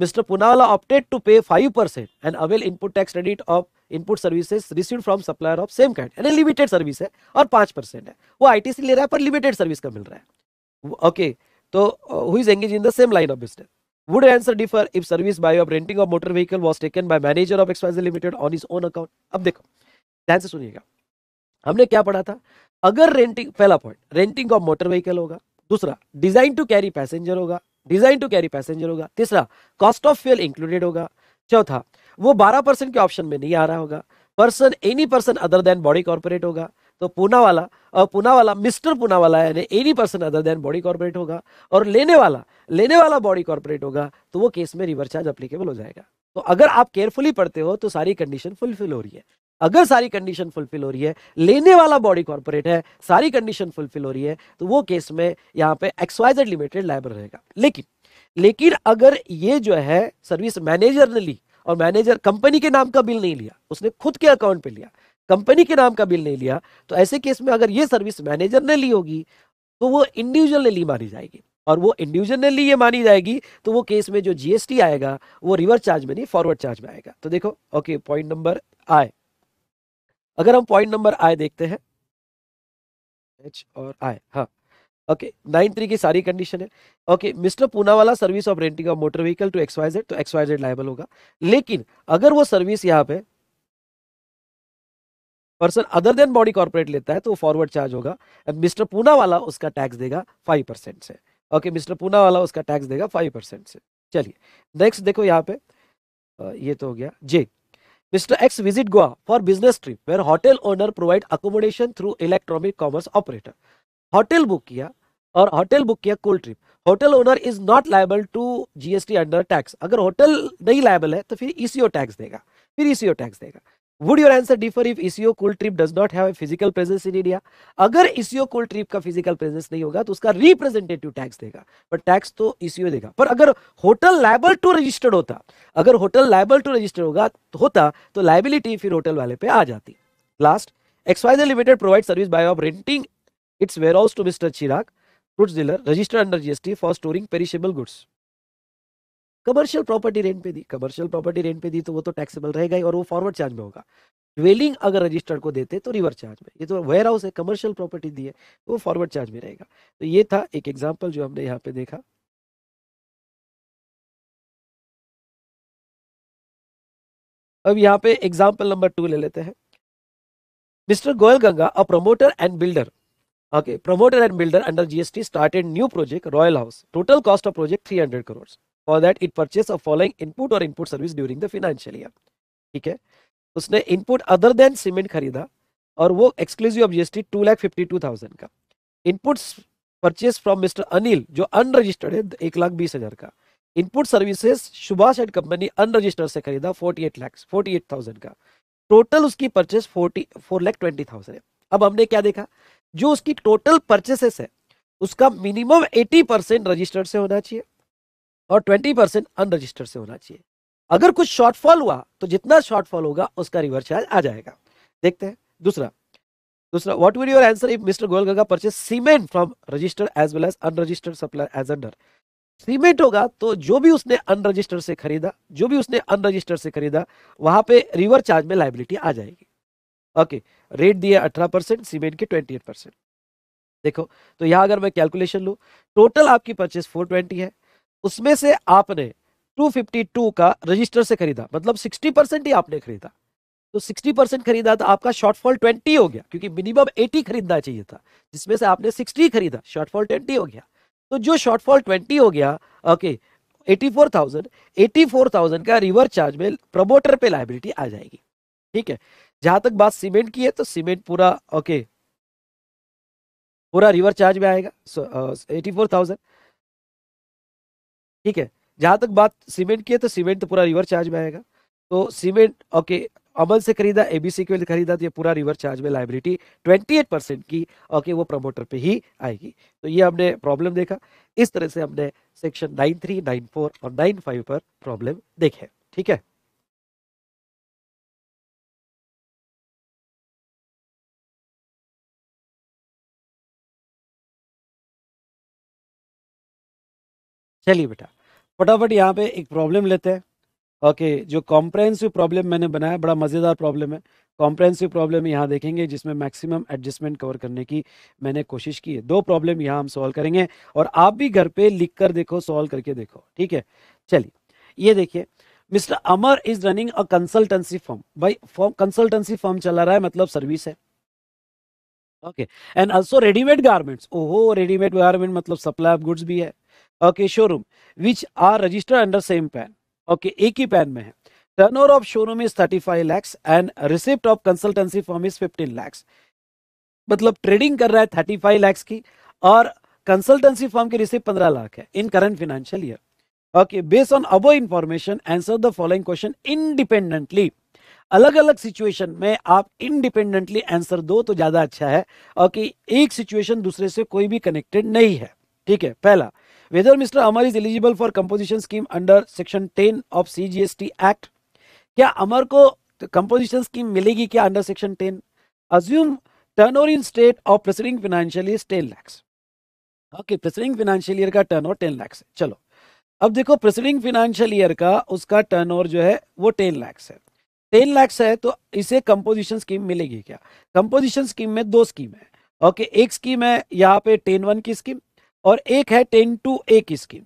mister Poonawala opted to pay five percent and avail input tax credit of input services receive from supplier of same kind यानी limited service है और पांच percent है वो I T C ले रहा है पर लिमिटेड सर्विस का मिल रहा है ओके तो who is engage in the same line of business Would answer differ if service by of renting of motor vehicle was taken by manager of XYZ Limited on his own account? अब देखो ध्यान से सुनिएगा हमने क्या पढ़ा था अगर रेंटिंग पहला point renting of motor vehicle होगा दूसरा डिजाइन टू कैरी पैसेंजर होगा डिजाइन टू कैरी पैसेंजर होगा तीसरा कॉस्ट ऑफ फ्यूल इंक्लूडेड होगा चौथा वो 12 परसेंट के ऑप्शन में नहीं आ रहा होगा person any person other than body corporate होगा तो पूनावाला और वाला मिस्टर वाला यानी any person other than body corporate होगा और लेने वाला लेने वाला बॉडी कॉर्पोरेट होगा तो वो केस में रिवर चार्ज अप्लीकेबल हो जाएगा तो अगर आप केयरफुली पढ़ते हो तो सारी कंडीशन फुलफिल हो रही है अगर सारी कंडीशन फुलफिल हो रही है लेने वाला बॉडी कॉर्पोरेट है सारी कंडीशन फुलफिल हो रही है तो वो केस में यहाँ पे एक्सवाइजेड लिमिटेड लाइबर रहेगा लेकिन लेकिन अगर ये जो है सर्विस मैनेजर ने ली और मैनेजर कंपनी के नाम का बिल नहीं लिया उसने खुद के अकाउंट पे लिया कंपनी के नाम का बिल नहीं लिया तो ऐसे केस में अगर ये सर्विस मैनेजर ने ली होगी तो वो इंडिविजुअल ने ली मानी जाएगी और वो इंडिविजुअल ने ली ये मानी जाएगी तो वो केस में जो जीएसटी आएगा वो रिवर्स चार्ज में नहीं फॉरवर्ड चार्ज में आएगा तो देखो ओके पॉइंट नंबर आय अगर हम पॉइंट नंबर आय देखते हैं एच और आय हाँ ओके नाइन थ्री की सारी कंडीशन है okay mister Poonawala service of renting of motor vehicle to Z तो जेड लाइबल होगा लेकिन अगर वो सर्विस यहाँ पे person other than body corporate लेता है तो फॉरवर्ड चार्ज होगा मिस्टर पूना वाला उसका टैक्स देगा फाइव परसेंट से ओके मिस्टर पूना वाला उसका टैक्स देगा फाइव परसेंट से चलिए नेक्स्ट देखो यहाँ पे ये तो हो गया J mister X visit Goa for business trip where hotel owner provide accommodation through electronic commerce operator hotel book किया और होटल बुक किया Cool Trip hotel owner is not liable to GST under tax अगर hotel नहीं liable है तो फिर ECO e tax देगा फिर ईसीओ e टैक्स देगा would your answer differ if ECO Cool Trip does not have physical presence in India अगर ECO Cool trip का फिजिकल प्रेजेंस नहीं होगा तो उसका रिप्रेजेंटेटिव टैक्स देगा बट टैक्स तो इसो देगा पर अगर होटल लाइबल टू रजिस्टर्ड होता अगर होटल लाइबल टू रजिस्टर्ड होगा होता तो लाइबिलिटी फिर होटल वाले पे आ जाती last XYZ limited provide service by of renting its warehouse to mister Chirag fruit dealer registered under GST for storing perishable goods commercial property rent पे दी कमर्शियल प्रॉपर्टी रेंट पे दी तो वो तो टैक्सेबल रहेगा ही और वो फॉरवर्ड चार्ज में होगा ड्वेलिंग अगर रजिस्टर्ड को देते तो रिवर्स चार्ज में ये तो वेयर हाउस है कमर्शियल प्रॉपर्टी दी है तो वो फॉरवर्ड चार्ज में रहेगा तो ये था एक एग्जाम्पल जो हमने यहाँ पे देखा अब यहाँ पे एग्जाम्पल नंबर टू ले लेते हैं mister Goyal Ganga a promoter and builder okay promoter and builder under gst started new project royal house total cost of project 300 crore for that it purchase a following input और input service during the financial year ठीक है उसने input other than cement खरीदा और वो exclusive of GST two lakh fifty two thousand का input purchase from mister Anil जो unregistered है एक लाख बीस हजार का input services Subhash and company unregistered से खरीदा forty eight lakhs forty eight thousand का टोटल उसकी purchase forty four lakhs twenty thousand है अब हमने क्या देखा जो उसकी टोटल परचेसेस है उसका मिनिमम एटी परसेंट रजिस्टर्ड से होना चाहिए और 20 परसेंट अनरजिस्टर्ड से होना चाहिए अगर कुछ शॉर्टफॉल हुआ तो जितना शॉर्टफॉल होगा उसका रिवर्स चार्ज आ जाएगा देखते हैं दूसरा दूसरा what would your answer if mister Goyal purchase cement from registered as well as unregistered supplier as under cement होगा तो जो भी उसने अनरजिस्टर्ड से खरीदा जो भी उसने अनरजिस्टर्ड से खरीदा वहां पे रिवर चार्ज में लाइबिलिटी आ जाएगी ओके रेट दिया अठारह परसेंट सीमेंट के ट्वेंटी एट परसेंट देखो तो यहाँ अगर मैं कैलकुलेशन लूँ टोटल आपकी परचेज फोर ट्वेंटी है उसमें से आपने 252 का रजिस्टर से खरीदा मतलब 60 परसेंट ही आपने खरीदा तो 60 परसेंट खरीदा तो आपका शॉर्टफॉल 20 हो गया क्योंकि मिनिमम 80 खरीदना चाहिए था जिसमें से आपने 60 खरीदा शॉर्टफॉल 20 हो गया तो जो शॉर्टफॉल 20 हो गया okay eighty four thousand eighty four thousand का रिवर चार्ज में प्रमोटर पे लाइबिलिटी आ जाएगी ठीक है जहां तक बात सीमेंट की है तो सीमेंट पूरा ओके पूरा रिवर चार्ज में आएगा एटी फोर थाउजेंड ठीक है जहाँ तक बात सीमेंट की है तो सीमेंट तो पूरा रिवर चार्ज में आएगा तो सीमेंट ओके अमल से खरीदा एबीसी के खरीदा तो ये पूरा रिवर चार्ज में लाइबिलिटी 28 परसेंट की ओके वो प्रमोटर पे ही आएगी तो ये हमने प्रॉब्लम देखा इस तरह से हमने सेक्शन 93, 94 और 95 पर प्रॉब्लम देखे ठीक है चलिए बेटा फटाफट यहाँ पे एक प्रॉब्लम लेते हैं ओके जो कॉम्प्रहेंसिव प्रॉब्लम मैंने बनाया बड़ा मज़ेदार प्रॉब्लम है कॉम्प्रहेंसिव प्रॉब्लम यहाँ देखेंगे जिसमें मैक्सिमम एडजस्टमेंट कवर करने की मैंने कोशिश की है दो प्रॉब्लम यहाँ हम सॉल्व करेंगे और आप भी घर पे लिख कर देखो सॉल्व करके देखो ठीक है चलिए ये देखिए mister Amar is running a consultancy firm भाई फॉर्म कंसल्टेंसी फॉर्म चला रहा है मतलब सर्विस है okay and also readymade garments ओहो रेडीमेड गारमेंट मतलब सप्लाई ऑफ गुड्स भी है okay showroom which are registered under same PAN okay एक ही पैन में है turn over of showroom is thirty five lakhs and receipt of consultancy firm is fifteen lakhs मतलब trading कर रहा है थर्टी फाइव लैक्स की और कंसल्टेंसी फॉर्म की रिसिप्ट पंद्रह लाख है in current financial year okay based on above information answer the following question independently अलग अलग सिचुएशन में आप इंडिपेंडेंटली आंसर दो तो ज्यादा अच्छा है ओके okay, एक सिचुएशन दूसरे से कोई भी कनेक्टेड नहीं है ठीक है पहला whether Mr. Amar is eligible for composition scheme under section 10 of CGST Act. क्या अमर को कंपोजिशन स्कीम मिलेगी क्या under section 10? Assume turnover in state of preceding financial year is 10 lakhs. Okay preceding financial year का turnover 10 lakh है चलो अब देखो presiding financial year का उसका टर्नओवर जो है वो 10 लाख है 10 लाख है तो इसे कंपोजिशन स्कीम मिलेगी क्या कंपोजिशन स्कीम में दो स्कीम है ओके okay, एक स्कीम है यहाँ पे टेन वन की स्कीम और एक है टेन टू ए की स्कीम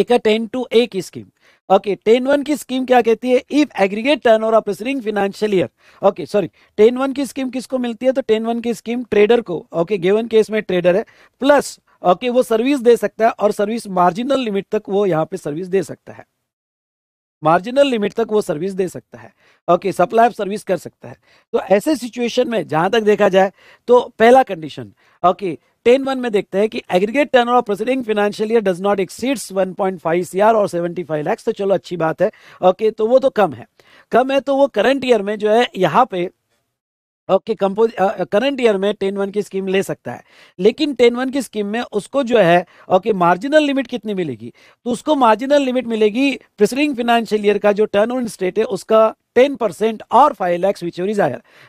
एक है टेन टू ए की स्कीम ओके टेन वन की स्कीम क्या कहती है if aggregate turn over of financial year okay sorry ten one की स्कीम किसको मिलती है तो टेन वन की स्कीम ट्रेडर को ओके गेवन केस में ट्रेडर है प्लस ओके वो सर्विस दे सकता है और सर्विस मार्जिनल लिमिट तक वो यहाँ पे सर्विस दे सकता है मार्जिनल लिमिट तक वो सर्विस दे सकता है ओके सप्लाई ऑफ सर्विस कर सकता है तो ऐसे सिचुएशन में जहां तक देखा जाए तो पहला कंडीशन ओके टेन वन में देखते हैं कि aggregate turn of preceding financial year does not exceeds 1.5 CR और 75 लैक्स तो चलो अच्छी बात है ओके तो वो तो कम है कम है तो वो करंट ईयर में जो है यहाँ पे ओके कंपोज करंट ईयर में टेन वन की स्कीम ले सकता है लेकिन टेन वन की स्कीम में उसको जो है ओके मार्जिनल लिमिट कितनी मिलेगी तो उसको मार्जिनल लिमिट मिलेगी प्रिसलिंग फाइनेंशियल ईयर का जो टर्न ओवर स्टेट है उसका टेन परसेंट और फाइव लैक्स विच इज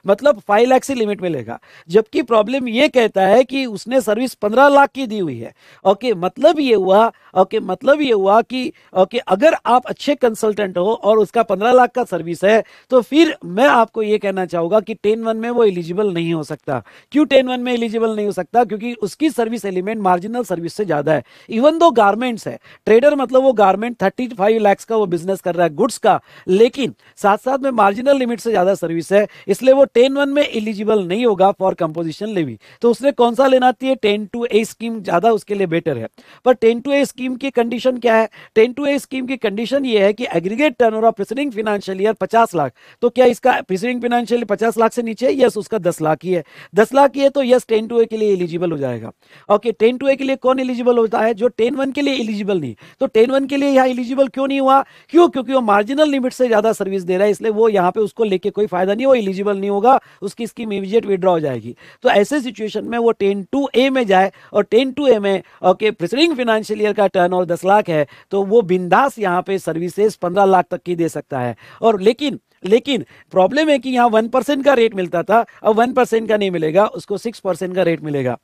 मतलब फाइव लैक्स ही लिमिट मिलेगा जबकि प्रॉब्लम ये कहता है कि उसने सर्विस पंद्रह लाख की दी हुई है ओके मतलब ये हुआ ओके मतलब ये हुआ कि ओके अगर आप अच्छे कंसल्टेंट हो और उसका पंद्रह लाख का सर्विस है तो फिर मैं आपको ये कहना चाहूँगा कि टेन वन में वो एलिजिबल नहीं हो सकता क्यों टेन वन में एलिजिबल नहीं हो सकता क्योंकि उसकी सर्विस एलिमेंट मार्जिनल सर्विस से ज़्यादा है इवन दो गारमेंट्स है ट्रेडर मतलब वो गारमेंट थर्टी फाइव लैक्स का वो बिजनेस कर रहा है गुड्स का लेकिन साथ साथ साथ में मार्जिनल लिमिट से ज़्यादा सर्विस है इसलिए वो टेन वन में एलिजिबल नहीं होगा फॉर कंपोजिशन लेवी तो उसने कौन सा लेना चाहिए टेन टू ए स्कीम ज़्यादा उसके लिए बेटर है पर टेन टू ए स्कीम की कंडीशन क्या है टेन टू ए स्कीम की कंडीशन ये है कि aggregate turn over preceding financial year पचास लाख तो क्या इसका प्रिसीडिंग फाइनेंशियल पचास लाख से नीचे है यस उसका दस लाख ही है दस लाख ही है तो यस टेन टू ए के लिए एलिजिबल हो जाएगा ओके टेन टू ए के लिए कौन एलिजिबल होता है जो टेन वन के लिए एलिजिबल नहीं तो टेन वन के लिए यहाँ एलिजिबल क्यों नहीं हुआ क्यों क्योंकि वो मार्जिनल लिमिट से ज़्यादा सर्विस दे रहा है इसलिए वो यहाँ पे उसको लेके कोई फायदा नहीं वो एलिजिबल नहीं होगा उसकी स्कीम इमीजिएट विड्रॉ हो जाएगी तो ऐसे सिचुएशन में वो टेन टू ए में जाए और टेन टू ए में ओके प्रिसरिंग फाइनेंशियल ईयर का टर्न और दस लाख है तो वो बिंदास यहाँ पे सर्विसेज पंद्रह लाख तक की दे सकता है और लेकिन लेकिन प्रॉब्लम है कि यहाँ वन परसेंट का रेट मिलता था अब वन परसेंट का नहीं मिलेगा उसको सिक्स परसेंट का रेट मिलेगा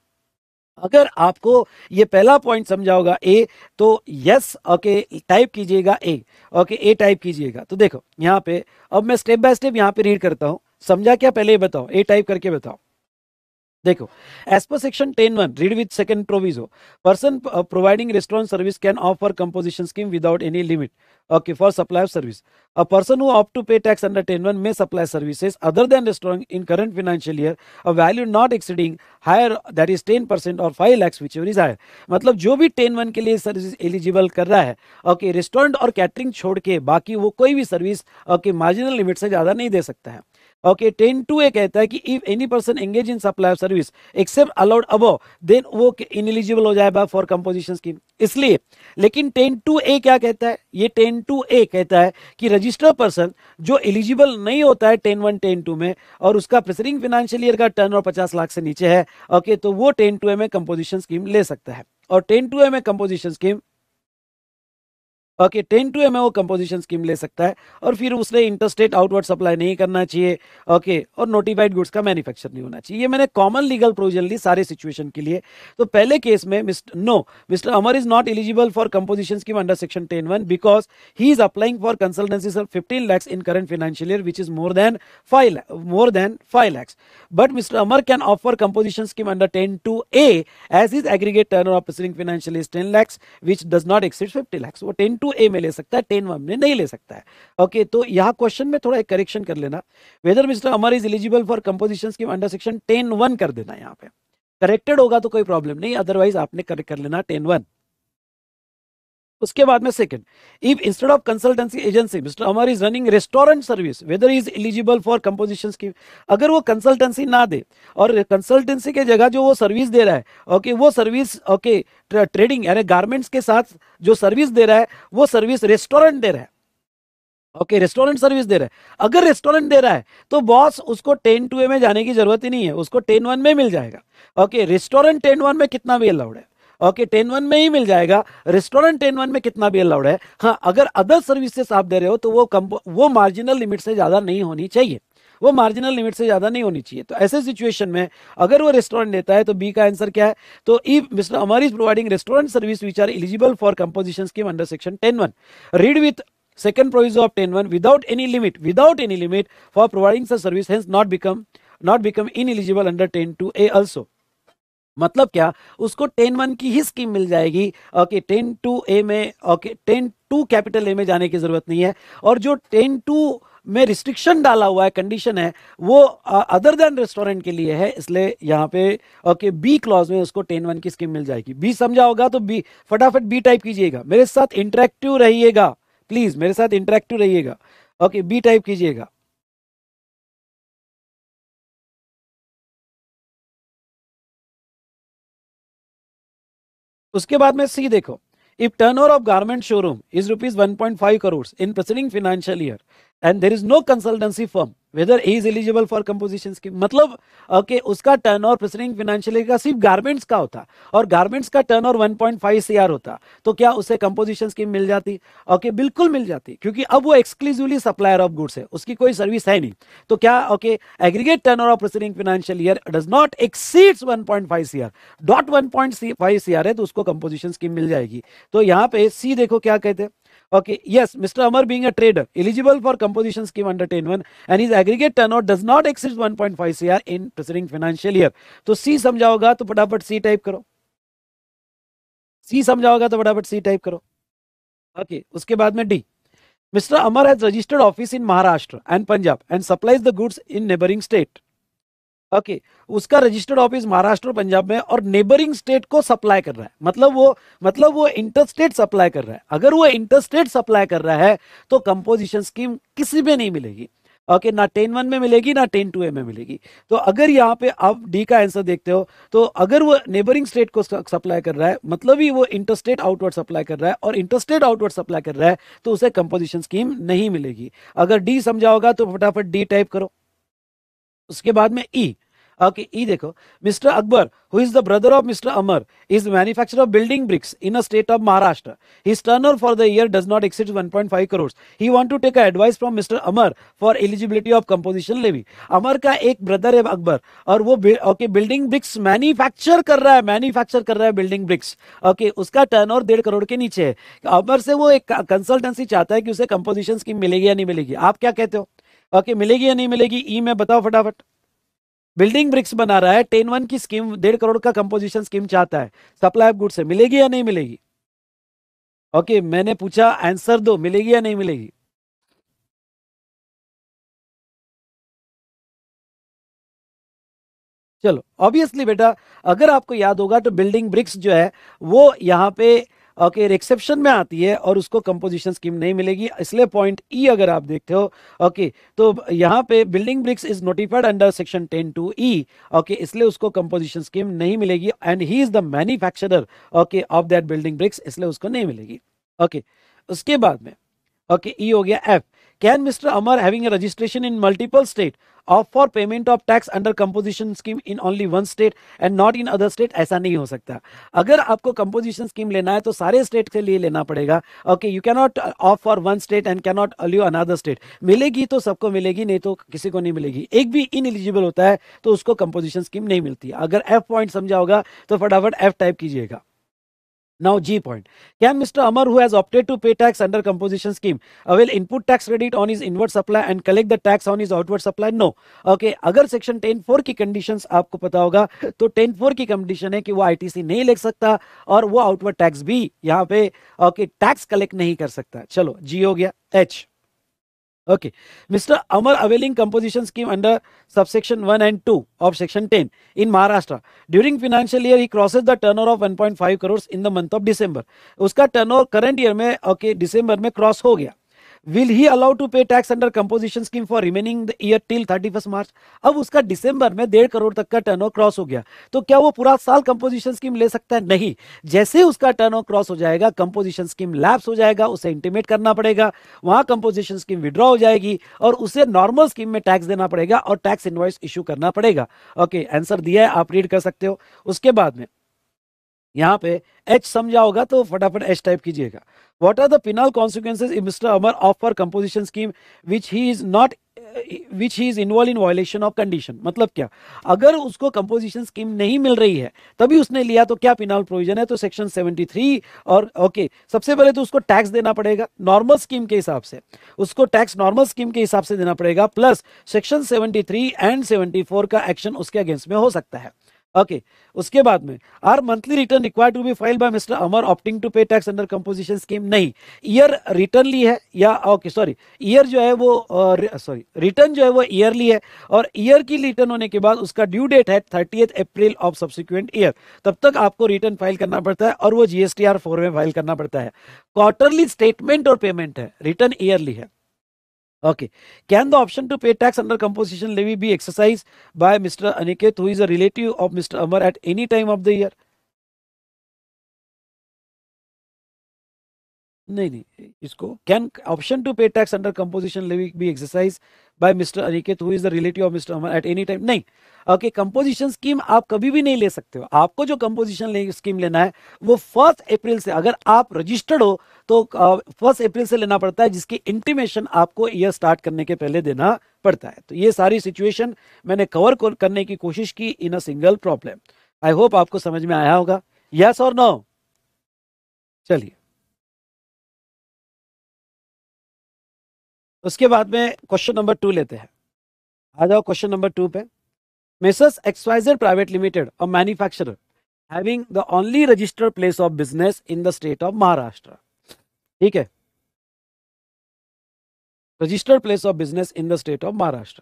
अगर आपको ये पहला पॉइंट समझा होगा ए तो यस ओके टाइप कीजिएगा ए ओके ए टाइप कीजिएगा तो देखो यहाँ पे अब मैं स्टेप बाय स्टेप यहाँ पे रीड करता हूँ समझा क्या पहले ये बताओ ए टाइप करके बताओ देखो as per section ten one read with second proviso person providing restaurant service can offer composition scheme without any limit okay for supply of service a person who ऑफ to pay tax under ten one may supply services other than restaurant in current financial year a value not exceeding higher that is ten percent और five lakhs which is higher मतलब जो भी ten one के लिए service eligible कर रहा है okay restaurant और कैटरिंग छोड़ के बाकी वो कोई भी सर्विस ओके मार्जिनल लिमिट से ज़्यादा नहीं दे सकता है ओके टेन टू ए कहता है कि if any person engage in supply of service except allowed above देन वो इनएलिजिबल हो जाएगा फॉर कंपोजिशन स्कीम इसलिए लेकिन टेन टू ए क्या कहता है ये टेन टू ए कहता है कि रजिस्टर्ड पर्सन जो एलिजिबल नहीं होता है टेन वन टेन टू में और उसका प्रेसरिंग फाइनेंशियल ईयर का टर्न और पचास लाख से नीचे है ओके तो वो टेन टू ए में कंपोजिशन स्कीम ले सकता है और टेन टू ए में composition scheme okay ten two M वो कंपोजिशन स्कीम ले सकता है और फिर उसने इंटरस्टेट आउटवर्ड सप्लाई नहीं करना चाहिए ओके और नोटिफाइड गुड्स का मैन्युफैक्चर नहीं होना चाहिए ये मैंने कॉमन लीगल प्रोविजन ली सारे सिचुएशन के लिए तो पहले केस में mister no mister Amar is not eligible for composition scheme under section ten one because he is applying for consultancy sir fifteen lakhs in current financial year which is more than five more than five lakhs but mister Amar can offer composition scheme under ten two A as is aggregate turn of financial is ten lakhs which does not exceed fifty lakhs वो ten to to A में ले सकता है ten one में नहीं ले सकता है ओके तो यहाँ क्वेश्चन में थोड़ा एक करेक्शन कर लेना whether mister Amar is eligible for composition की अंडर सेक्शन टेन वन कर देना यहाँ पे करेक्टेड होगा तो कोई प्रॉब्लम नहीं अदरवाइज आपने करेक्ट कर लेना टेन वन उसके बाद में second if instead of consultancy agency mister Amar is running restaurant service whether is eligible for composition scheme अगर वो कंसल्टेंसी ना दे और कंसल्टेंसी के जगह जो वो सर्विस दे रहा है ओके वो सर्विस ओके ट्रेडिंग यानी गारमेंट्स के साथ जो सर्विस दे रहा है वो सर्विस रेस्टोरेंट दे रहा है ओके रेस्टोरेंट सर्विस दे रहा है अगर रेस्टोरेंट दे रहा है तो बॉस उसको टेन टू ए में जाने की जरूरत ही नहीं है उसको टेन वन में मिल जाएगा ओके रेस्टोरेंट टेन वन में कितना भी अलाउड है ओके टेन वन में ही मिल जाएगा रेस्टोरेंट टेन वन में कितना भी अलाउड है हाँ अगर अदर सर्विसेस आप दे रहे हो तो वो कम वो मार्जिनल लिमिट से ज़्यादा नहीं होनी चाहिए वो मार्जिनल लिमिट से ज़्यादा नहीं होनी चाहिए तो ऐसे सिचुएशन में अगर वो रेस्टोरेंट देता है तो बी का आंसर क्या है तो if mister Amar is providing restaurant service which are eligible for composition scheme under section ten one read with second of ten one without any limit without any any providing for service such not become not become in under ten two A also मतलब क्या उसको ten one की ही scheme मिल जाएगी okay ten two A में okay ten two capital A में जाने की जरूरत नहीं है और जो टेन टू में रिस्ट्रिक्शन डाला हुआ है कंडीशन है वो अदर देन रेस्टोरेंट के लिए है इसलिए यहाँ पे ओके बी क्लॉज में उसको टेन वन की स्कीम मिल जाएगी बी समझा होगा तो बी फटाफट बी टाइप कीजिएगा मेरे साथ इंटरेक्टिव रहिएगा प्लीज मेरे साथ इंटरेक्टिव रहिएगा ओके बी टाइप कीजिएगा उसके बाद में सी देखो if turn over of garment showroom is rupees one point five crore in preceding financial year and there is no consultancy firm whether is eligible for composition scheme मतलब okay okay, उसका turn over preceding financial का सिर्फ garments का होता और garments का turn over one point five C R होता तो क्या उसे कंपोजिशन स्कीम मिल जाती ओके okay, बिल्कुल मिल जाती क्योंकि अब वो एक्सक्लूसिवली सप्लायर ऑफ गुड्स है उसकी कोई सर्विस है नहीं तो क्या okay aggregate turn over of preceding financial year does not exceeds one point five C R dot one point five C R है तो उसको कंपोजिशन स्कीम मिल जाएगी तो यहाँ पे सी देखो क्या कहते हैं Okay, yes, Mr. Amar being a trader, eligible for composition scheme under 10.1 and his aggregate turnover does not exceed 1.5 CR in preceding financial year. तो C समझा होगा तो फटाफट C टाइप करो C समझा होगा तो फटाफट C टाइप करो ओके okay, उसके बाद में D. Mr. Amar has registered office in Maharashtra and Punjab and supplies the goods in neighboring state. Okay okay. उसका रजिस्टर्ड ऑफिस महाराष्ट्र और पंजाब में और नेबरिंग स्टेट को सप्लाई कर रहा है मतलब वो मतलब वो इंटर स्टेट सप्लाई कर रहा है अगर वो इंटर स्टेट सप्लाई कर रहा है तो कंपोजिशन स्कीम किसी में नहीं मिलेगी ओके okay, ना टेन वन में मिलेगी ना टेन टू ए में मिलेगी तो अगर यहाँ पे आप डी का आंसर देखते हो तो अगर वो नेबरिंग स्टेट को सप्लाई कर रहा है मतलब ही वो इंटरस्टेट आउटवर्ड सप्लाई कर रहा है और इंटरस्टेट आउटवर्ड सप्लाई कर रहा है तो उसे कंपोजिशन स्कीम नहीं मिलेगी अगर डी समझा होगा तो फटाफट डी टाइप करो उसके बाद में ई e। ओके ये देखो mister Akbar who is the brother of mister Amar is manufacture of building bricks in a state of Maharashtra his turnover for the year does not exceed 1.5 crore he want to take advice from mister Amar for eligibility of composition levy Amar का एक brother है अकबर और वो okay building BRICS manufacture कर रहा है manufacture कर रहा है बिल्डिंग ब्रिक्स ओके उसका टर्नओवर डेढ़ करोड़ के नीचे है अमर से वो एक कंसल्टेंसी चाहता है कि उसे कंपोजिशन स्कीम मिलेगी या नहीं मिलेगी आप क्या कहते हो ओके मिलेगी या नहीं मिलेगी ई में बताओ फटाफट बिल्डिंग ब्रिक्स बना रहा है टेन वन की स्कीम डेढ़ करोड़ का कंपोजिशन स्कीम चाहता है सप्लाई ऑफ गुड से मिलेगी या नहीं मिलेगी ओके okay, मैंने पूछा आंसर दो मिलेगी या नहीं मिलेगी चलो ऑब्वियसली बेटा अगर आपको याद होगा तो बिल्डिंग ब्रिक्स जो है वो यहाँ पे ओके okay, एक्सेप्शन में आती है और उसको कंपोजिशन स्कीम नहीं मिलेगी इसलिए पॉइंट ई e अगर आप देखते हो ओके okay, तो यहाँ पे building bricks is notified under section ten two E okay इसलिए उसको कंपोजिशन स्कीम नहीं मिलेगी and he is the manufacturer okay of that building bricks इसलिए उसको नहीं मिलेगी ओके okay, उसके बाद में ओके ई e हो गया F can mister Amar having a registration in multiple state opt for payment of tax under composition scheme in only one state and not in other state? ऐसा नहीं हो सकता अगर आपको कंपोजिशन स्कीम लेना है तो सारे स्टेट के लिए लेना पड़ेगा okay you cannot off for one state and cannot allow other state मिलेगी तो सबको मिलेगी नहीं तो किसी को नहीं मिलेगी एक भी इन एलिजिबल होता है तो उसको कंपोजिशन स्कीम नहीं मिलती अगर एफ पॉइंट समझा होगा तो फटाफट एफ टाइप कीजिएगा Now G point. Can Mr. Amar who has opted to pay tax under composition scheme avail input tax credit on his inward supply and collect the tax on his outward supply? No. Okay. अगर section 104 की conditions आपको पता होगा तो 104 की condition है कि वो ITC नहीं ले सकता और वो outward tax भी यहाँ पे okay tax collect नहीं कर सकता चलो G हो गया H. Okay mister Amar availing composition scheme under subsection one and two of section ten in Maharashtra during financial year he crosses the turn over of one point five crore in the month of December उसका turn over current year में okay okay, December में cross हो गया will he allow to pay tax under composition scheme for remaining year till thirty first March अब उसका डिसंबर में डेढ़ करोड़ तक का टर्न क्रॉस हो गया तो क्या वो पूरा साल कंपोजिशन स्कीम ले सकता है नहीं जैसे उसका टर्न क्रॉस हो जाएगा कंपोजिशन स्कीम लैप्स हो जाएगा उसे इंटीमेट करना पड़ेगा वहां कंपोजिशन स्कीम विड्रॉ हो जाएगी और उसे नॉर्मल स्कीम में टैक्स देना पड़ेगा और टैक्स इन्वाइस इश्यू करना पड़ेगा ओके आंसर दिया है आप रीड कर सकते हो उसके बाद में यहाँ पे एच समझा होगा तो फटाफट एच टाइप कीजिएगा what are the penal consequences mister Amar of for composition scheme which he is not which he is involve in violation of condition मतलब क्या अगर उसको कंपोजिशन स्कीम नहीं मिल रही है तभी उसने लिया तो क्या पिनाल प्रोविजन है तो सेक्शन 73 और ओके okay, सबसे पहले तो उसको टैक्स देना पड़ेगा नॉर्मल स्कीम के हिसाब से उसको टैक्स नॉर्मल स्कीम के हिसाब से देना पड़ेगा प्लस सेक्शन 73 एंड 74 का एक्शन उसके अगेंस्ट में हो सकता है ओके okay. उसके बाद में are monthly return required to be file by mister Amar opting to pay tax under composition scheme नहीं ईयर रिटर्न ली है या ओके सॉरी ईयर जो है वो सॉरी uh, रिटर्न जो है वो ईयरली है और ईयर की रिटर्न होने के बाद उसका ड्यू डेट है thirty April of subsequent year तब तक आपको रिटर्न फाइल करना पड़ता है और वो जीएसटी आर फोर में फाइल करना पड़ता है क्वार्टरली स्टेटमेंट और पेमेंट है रिटर्न ईयरली है Okay. Can the option to pay tax under composition levy be exercised by Mr. Aniket, who is a relative of Mr. Amar at any time of the year? नहीं नहीं इसको can option to pay tax under composition living be exercise by mister Aniket who is the relative of mister Amar at any time नहीं okay composition scheme आप कभी भी नहीं ले सकते हो आपको जो कंपोजिशन ले, स्कीम लेना है वो फर्स्ट अप्रैल से अगर आप रजिस्टर्ड हो तो फर्स्ट अप्रैल से लेना पड़ता है जिसकी इंटीमेशन आपको ईयर स्टार्ट करने के पहले देना पड़ता है तो ये सारी सिचुएशन मैंने कवर करने की कोशिश की in a single problem I hope आपको समझ में आया होगा यस और नो चलिए उसके बाद में क्वेश्चन नंबर टू लेते हैं आ जाओ क्वेश्चन नंबर टू पे मिसेस एक्सवाइजर प्राइवेट लिमिटेड और manufacture having the only registered place of business in the state of Maharashtra ठीक है registered place of business in the state of Maharashtra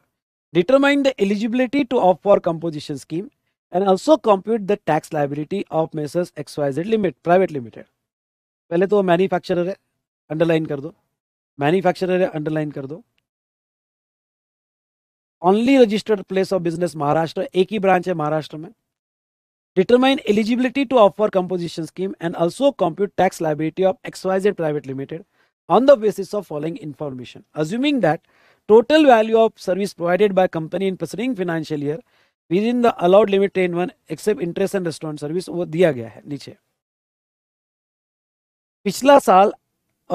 determine the eligibility to of for composition scheme and also compute the tax liability of Messrs XYZ limit private limited पहले तो वो manufacturer है underline कर दो manufacturer है underline कर दो only registered place of business Maharashtra एक ही ब्रांच है महाराष्ट्र में determine eligibility to offer composition scheme and also compute tax liability of XYZ private limited on the basis of following information assuming that total value of service provided by company in preceding financial year within the allowed limited in one except interest and restaurant service वो दिया गया है नीचे पिछला साल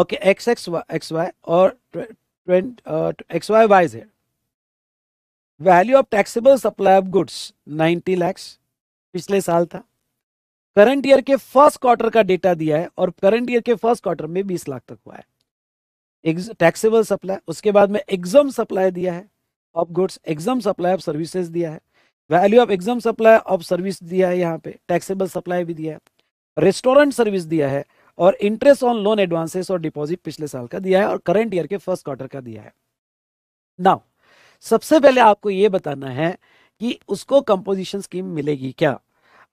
okay x X X Y और X Y Y Z value of taxable supply of goods 90 lakhs पिछले साल था करंट ईयर के फर्स्ट क्वार्टर का डेटा दिया है और करंट ईयर के फर्स्ट क्वार्टर में 20 लाख तक हुआ है टैक्सेबल सप्लाई उसके बाद में एग्जाम सप्लाई दिया है of goods exempt supply of services दिया है value of exempt supply of service दिया है यहाँ पे टैक्सेबल सप्लाई भी दिया है रेस्टोरेंट सर्विस दिया है और इंटरेस्ट ऑन लोन एडवांसेस और डिपॉजिट पिछले साल का दिया है और करंट ईयर के फर्स्ट क्वार्टर का दिया है नाउ सबसे पहले आपको यह बताना है कि उसको कंपोजिशन स्कीम मिलेगी क्या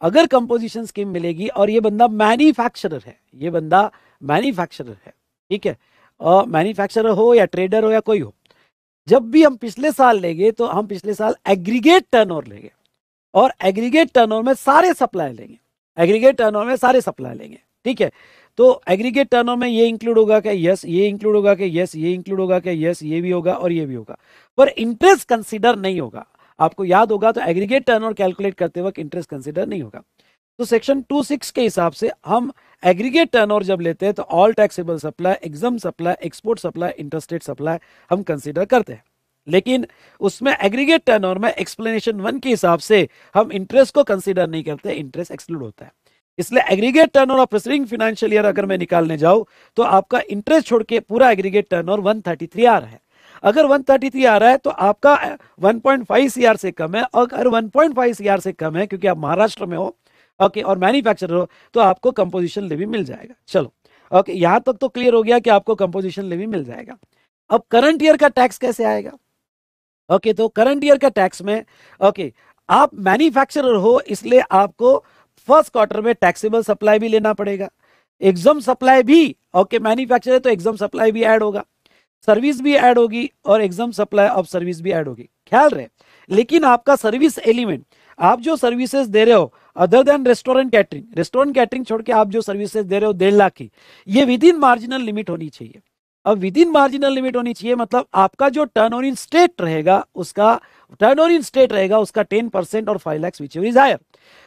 अगर कंपोजिशन स्कीम मिलेगी और यह बंदा मैन्युफैक्चरर है यह बंदा मैन्युफैक्चरर है ठीक है और मैन्युफैक्चरर हो या ट्रेडर हो या कोई हो जब भी हम पिछले साल लेंगे तो हम पिछले साल एग्रीगेट टर्नओवर लेंगे और एग्रीगेट टर्नओवर में सारे सप्लाई लेंगे एग्रीगेट टर्नओवर में सारे सप्लाई लेंगे ठीक है तो एग्रीगेट टर्नओवर में ये इंक्लूड होगा क्या यस ये इंक्लूड होगा क्या यस ये इंक्लूड होगा क्या यस ये भी होगा और ये भी होगा पर इंटरेस्ट कंसिडर नहीं होगा आपको याद होगा तो एग्रीगेट टर्नओवर कैलकुलेट करते वक्त इंटरेस्ट कंसिडर नहीं होगा तो सेक्शन 26 के हिसाब से हम एग्रीगेट टर्नओवर जब लेते हैं तो all taxable supply exempt supply export supply interstate supply हम कंसिडर करते हैं लेकिन उसमें एग्रीगेट टर्नओवर में एक्सप्लेनेशन वन के हिसाब से हम इंटरेस्ट को कंसिडर नहीं करते इंटरेस्ट एक्सक्लूड होता है इसलिए aggregate turnover of preceding financial year अगर मैं निकालने जाऊं तो आपका इंटरेस्ट छोड़ के पूरा एग्रीगेट टर्न टर्नओवर 133 आर है अगर 133 आ रहा है तो आपका 1.5 सीआर से कम है अगर 1.5 सीआर से कम है क्योंकि आप महाराष्ट्र में हो ओके और मैन्युफैक्चरर हो तो आपको कंपोजिशन लेवी मिल जाएगा चलो ओके यहां तक तो क्लियर हो गया कि आपको कंपोजिशन लेवी मिल जाएगा अब करंट ईयर का टैक्स कैसे आएगा ओके तो करंट ईयर का टैक्स में ओके आप मैन्युफैक्चरर हो इसलिए आपको फर्स्ट क्वार्टर में टैक्सेबल सप्लाई भी लेना पड़ेगा एग्जाम सप्लाई भी ओके मैन्युफैक्चर है तो एग्जाम सप्लाई भी ऐड होगा सर्विस भी ऐड होगी और एग्जाम सप्लाई ऑफ सर्विस भी ऐड होगी ख्याल रहे लेकिन आपका सर्विस एलिमेंट आप जो सर्विसेज दे रहे हो other than restaurant catering restaurant catering छोड़ के आप जो सर्विसेज दे रहे हो डेढ़ लाख की ये विद इन मार्जिनल लिमिट होनी चाहिए अब विद इन मार्जिनल लिमिट होनी चाहिए मतलब आपका जो टर्न ओवर इन स्टेट रहेगा उसका टर्न ओवर इन स्टेट रहेगा उसका टेन परसेंट और five lakhs which is higher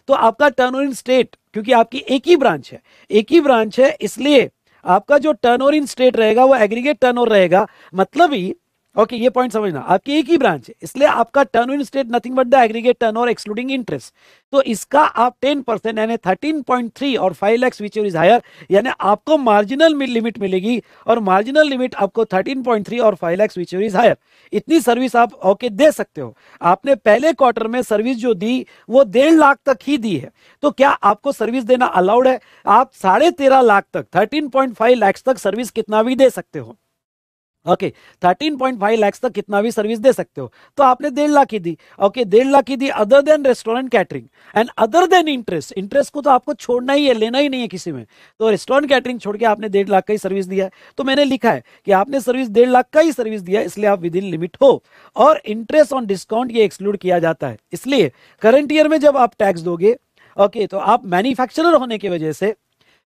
तो आपका टर्न ओवर इन स्टेट क्योंकि आपकी एक ही ब्रांच है एक ही ब्रांच है इसलिए आपका जो टर्न ओवर इन स्टेट रहेगा वो एग्रीगेट टर्न ओवर रहेगा मतलब ही ओके ये पॉइंट समझना आपकी एक ही ब्रांच है इसलिए आपका turn in state nothing but the aggregate turn और एक्सक्लूडिंग इंटरेस्ट तो इसका आप 10 परसेंट यानी थर्टीन पॉइंट थ्री और five lakhs which is higher यानी आपको मार्जिनल लिमिट मिलेगी और मार्जिनल लिमिट आपको 13.3 और five lakhs which is higher इतनी सर्विस आप ओके दे सकते हो आपने पहले क्वार्टर में सर्विस जो दी वो डेढ़ लाख तक ही दी है तो क्या आपको सर्विस देना अलाउड है आप साढ़े लाख तक थर्टीन पॉइंट लाख तक सर्विस कितना भी दे सकते हो okay thirteen point five lakhs तक कितना भी सर्विस दे सकते हो तो आपने डेढ़ लाख ही दी ओके डेढ़ लाख ही दी other than restaurant catering and other than interest interest को तो आपको छोड़ना ही है लेना ही नहीं है किसी में तो रेस्टोरेंट कैटरिंग छोड़ के आपने डेढ़ लाख का ही सर्विस दिया तो मैंने लिखा है कि आपने सर्विस डेढ़ लाख का ही सर्विस दिया इसलिए आप विद इन लिमिट हो और इंटरेस्ट ऑन डिस्काउंट ये एक्सक्लूड किया जाता है इसलिए करंट ईयर में जब आप टैक्स दोगे ओके तो आप मैन्युफैक्चरर होने की वजह से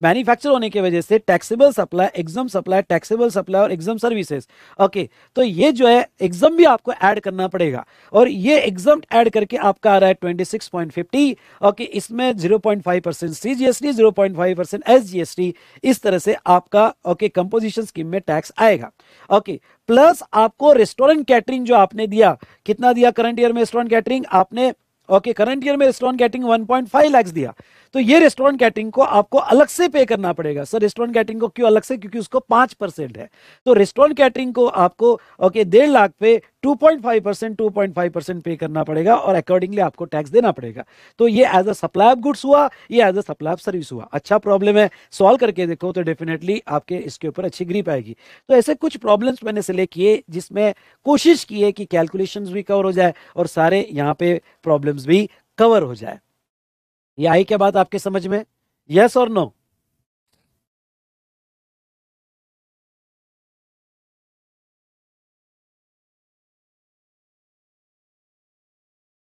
मैन्युफैक्चर होने की वजह से taxable supply exempt supply taxable supply और एग्जाम सर्विसेज ओके तो ये जो है एग्जाम भी आपको ऐड करना पड़ेगा और ये एग्जाम ऐड करके आपका आ रहा है twenty six point fifty okay इसमें zero point five percent C G S T zero point five percent S G S T इस तरह से आपका ओके कंपोजिशन स्कीम में टैक्स आएगा ओके प्लस आपको रेस्टोरेंट कैटरिंग जो आपने दिया कितना दिया करंट ईयर में रेस्टोरेंट कैटरिंग आपने ओके करंट ईयर में रेस्टोरेंट कैटरिंग 1.5 लाख दिया तो ये रेस्टोरेंट कैटरिंग को आपको अलग से पे करना पड़ेगा सर रेस्टोरेंट कैटरिंग को क्यों अलग से क्योंकि उसको पांच परसेंट है तो रेस्टोरेंट कैटरिंग को आपको ओके डेढ़ लाख पे 2.5 परसेंट टू परसेंट पे करना पड़ेगा और अकॉर्डिंगली आपको टैक्स देना पड़ेगा तो ये as a supply of goods हुआ ये as a supply of service हुआ अच्छा प्रॉब्लम है सॉल्व करके देखो तो डेफिनेटली आपके इसके ऊपर अच्छी ग्रीप आएगी तो ऐसे कुछ प्रॉब्लम्स मैंने सिलेक्ट किए जिसमें कोशिश की है कि कैलकुलेशन भी कवर हो जाए और सारे यहाँ पे प्रॉब्लम्स भी कवर हो जाए ये आई क्या बात आपके समझ में यस और नो